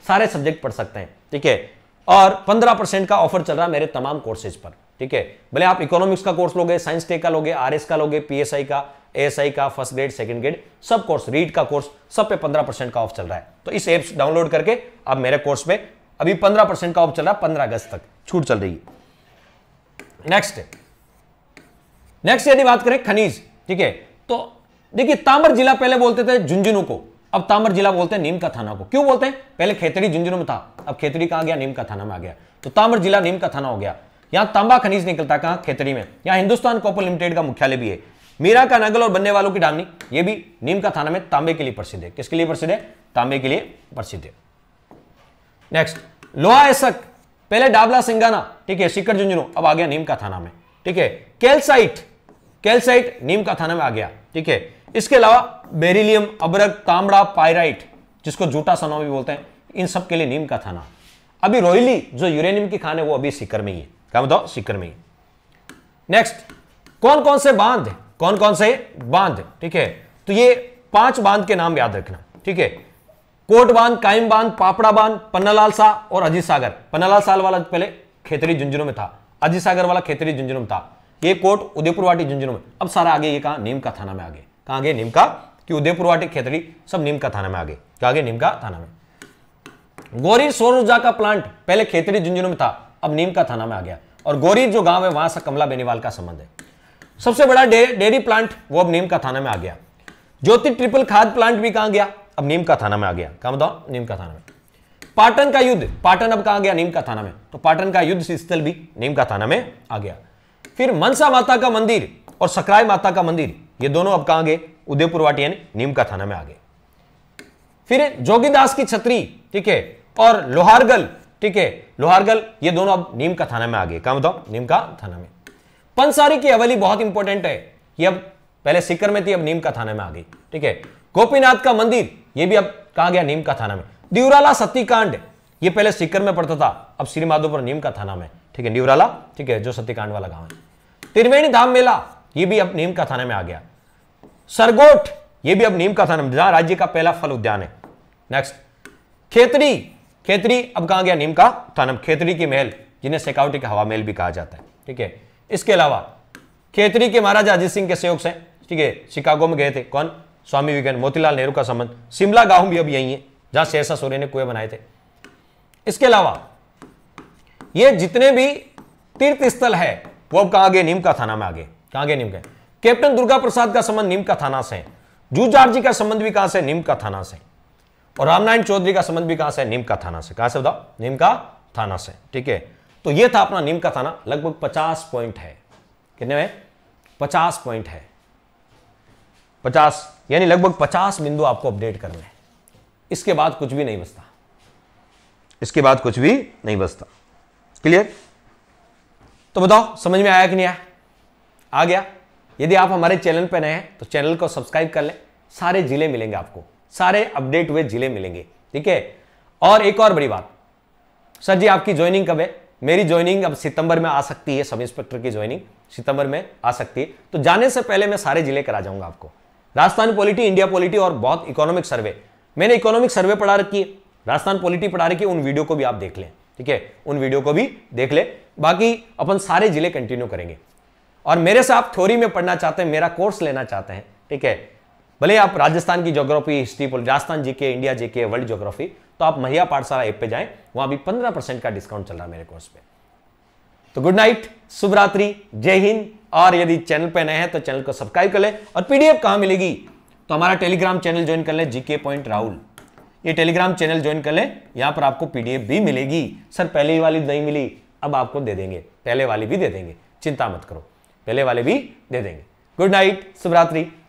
A: सारे सब्जेक्ट पढ़ सकते हैं ठीक है और 15 परसेंट का ऑफर चल रहा है मेरे तमाम कोर्सेज पर ठीक है भले आप इकोनॉमिक्स का कोर्स लोगे साइंस टेक का लोगे आरएस का लोगे पीएसआई का एएसआई का फर्स्ट ग्रेड सेकंड ग्रेड सब कोर्स रीड का कोर्स सब पे 15 परसेंट का ऑफ चल रहा है तो इस एप्स डाउनलोड करके आप मेरे कोर्स में अभी पंद्रह परसेंट का ऑफ चल रहा है पंद्रह अगस्त तक छूट चल रही है नेक्स्ट नेक्स्ट यदि बात करें खनिज ठीक है तो देखिए तामर जिला पहले बोलते थे झुंझुनू को अब तामर जिला बोलते हैं नीम का थाना को क्यों बोलते हैं पहले खेतरी झुंझुनू में था अब खेतरी कहां गया नीम का थाना में आ गया तो तामर जिला नीम का थाना हो गया यहां तांबा खनिज निकलता है कहां खेतरी में यहां हिंदुस्तान कॉपर लिमिटेड का मुख्यालय भी है मीरा का नगल और बनने वालों की डामनी यह भी नीम का थाना में तांबे के लिए प्रसिद्ध है किसके लिए प्रसिद्ध है तांबे के लिए प्रसिद्ध है नेक्स्ट लोहा एसक पहले डाबला सिंगाना ठीक है शिखर झुंझुनू अब आ गया नीम का थाना में ठीक है कैल्साइट कैल्साइट नीम का थाना में आ गया ठीक है इसके अलावा बेरिलियम अबरक कामड़ा पायराइट जिसको जूटा सना भी बोलते हैं इन सब के लिए नीम का थाना अभी रोहिली जो यूरेनियम की खान है वो अभी सिकर में ही है क्या बताओ सिकर में ही नेक्स्ट कौन कौन से बांध कौन कौन से बांध ठीक है तो ये पांच बांध के नाम याद रखना ठीक है कोट बांध कायम बांध पापड़ा बांध पन्नालाल शाह और अजीत सागर पन्नालाल साल वाला पहले खेतरी झुंझुनू में था अजीत सागर वाला खेतरी झुंझुनू में था ये कोट उदयपुर वाटी झुंझुनू में अब सारा आगे ये कहा नीम का थाना में आगे कहा आगे नीम का कि उदयपुर वाटी खेतरी सब नीम का थाना में आगे क्या आगे नीम का थाना में गौरी सौर ऊर्जा का प्लांट पहले खेतरी झुंझुनू में था अब नीम का थाना में आ गया और गौरी जो गांव है वहां से कमला बेनीवाल का संबंध है सबसे बड़ा डेयरी प्लांट वो अब नीम का थाना में आ गया ज्योति ट्रिपल खाद प्लांट भी कहां गया अब नीम का थाना में आ गया कहा बताओ नीम का थाना में पाटन का युद्ध पाटन अब कहा गया नीम का थाना में तो पाटन का युद्ध स्थल भी नीम का थाना में आ गया फिर मनसा माता का मंदिर और सकराय माता का मंदिर ये दोनों अब कहा गए उदयपुर वाटी यानी नीम का थाना में आ गए फिर जोगीदास की छतरी ठीक है और लोहारगल ठीक है लोहारगल ये दोनों अब नीम का थाना में आ गए कहा बताओ नीम का थाना में पंसारी की अवली बहुत इंपॉर्टेंट है ये अब पहले सिकर में थी अब नीम का थाना में आ गई ठीक है गोपीनाथ का मंदिर ये भी अब कहा गया नीम का थाना में दिवराला सतीकांड ये पहले सीकर में पड़ता था अब श्रीमाधोपुर नीम का थाना में ठीक है दिवराला ठीक है जो सतीकांड वाला गांव है त्रिवेणी धाम मेला ये भी अब नीम का थाना में आ गया सरगोट ये भी अब नीम का थाना में राज्य का पहला फल उद्यान है नेक्स्ट खेतरी खेतरी अब कहा गया नीम का थाना खेतरी की महल जिन्हें सेकावटी का हवा महल भी कहा जाता है ठीक है इसके अलावा खेतरी के महाराजा अजीत सिंह के सहयोग से ठीक है शिकागो में गए थे कौन स्वामी विवेकानंद मोतीलाल नेहरू का संबंध शिमला गांव भी अब यही है जहां शेरशाह सोरे ने कुएं बनाए थे इसके अलावा ये जितने भी तीर्थ स्थल है वो अब कहाँ गए नीमका थाना में आगे कहाँ गए नीमका कैप्टन दुर्गा प्रसाद का संबंध नीमका थाना से है जूजाट जी का संबंध भी कहां से नीमका थाना से और रामनारायण चौधरी का संबंध भी कहां से नीमका थाना से कहां से बताओ नीमका थाना से ठीक है तो यह था अपना नीमका थाना लगभग पचास पॉइंट है कितने में पचास पॉइंट है पचास यानी लगभग 50 बिंदु आपको अपडेट करने हैं इसके बाद कुछ भी नहीं बचता इसके बाद कुछ भी नहीं बचता क्लियर तो बताओ समझ में आया कि नहीं आया आ गया यदि आप हमारे चैनल पर नए हैं तो चैनल को सब्सक्राइब कर लें सारे जिले मिलेंगे आपको सारे अपडेट हुए जिले मिलेंगे ठीक है और एक और बड़ी बात सर जी आपकी ज्वाइनिंग कब है मेरी ज्वाइनिंग अब सितंबर में आ सकती है सब इंस्पेक्टर की ज्वाइनिंग सितंबर में आ सकती है तो जाने से पहले मैं सारे जिले करा जाऊंगा आपको राजस्थान पॉलिटी इंडिया पॉलिटी और बहुत इकोनॉमिक सर्वे मैंने इकोनॉमिक सर्वे पढ़ा रखी है राजस्थान पॉलिटी पढ़ा रखी है उन वीडियो को भी आप देख लें ठीक है उन वीडियो को भी देख लें बाकी अपन सारे जिले कंटिन्यू करेंगे और मेरे से आप थ्योरी में पढ़ना चाहते हैं मेरा कोर्स लेना चाहते हैं ठीक है भले आप राजस्थान की जोग्राफी हिस्ट्री राजस्थान जी के इंडिया जीके वर्ल्ड जोग्राफी तो आप महिया पाठशाला ऐप पे जाएं वहां भी पंद्रह परसेंट का डिस्काउंट चल रहा है मेरे कोर्स पे तो गुड नाइट शुभरात्रि जय हिंद और यदि चैनल पर नए हैं तो चैनल को सब्सक्राइब कर लें और पीडीएफ कहाँ मिलेगी तो हमारा टेलीग्राम चैनल ज्वाइन कर लें जीके पॉइंट राहुल ये टेलीग्राम चैनल ज्वाइन कर लें यहाँ पर आपको पीडीएफ भी मिलेगी सर पहले वाली नहीं मिली अब आपको दे देंगे पहले वाली भी दे देंगे चिंता मत करो पहले वाले भी दे देंगे गुड नाइट शुभरात्रि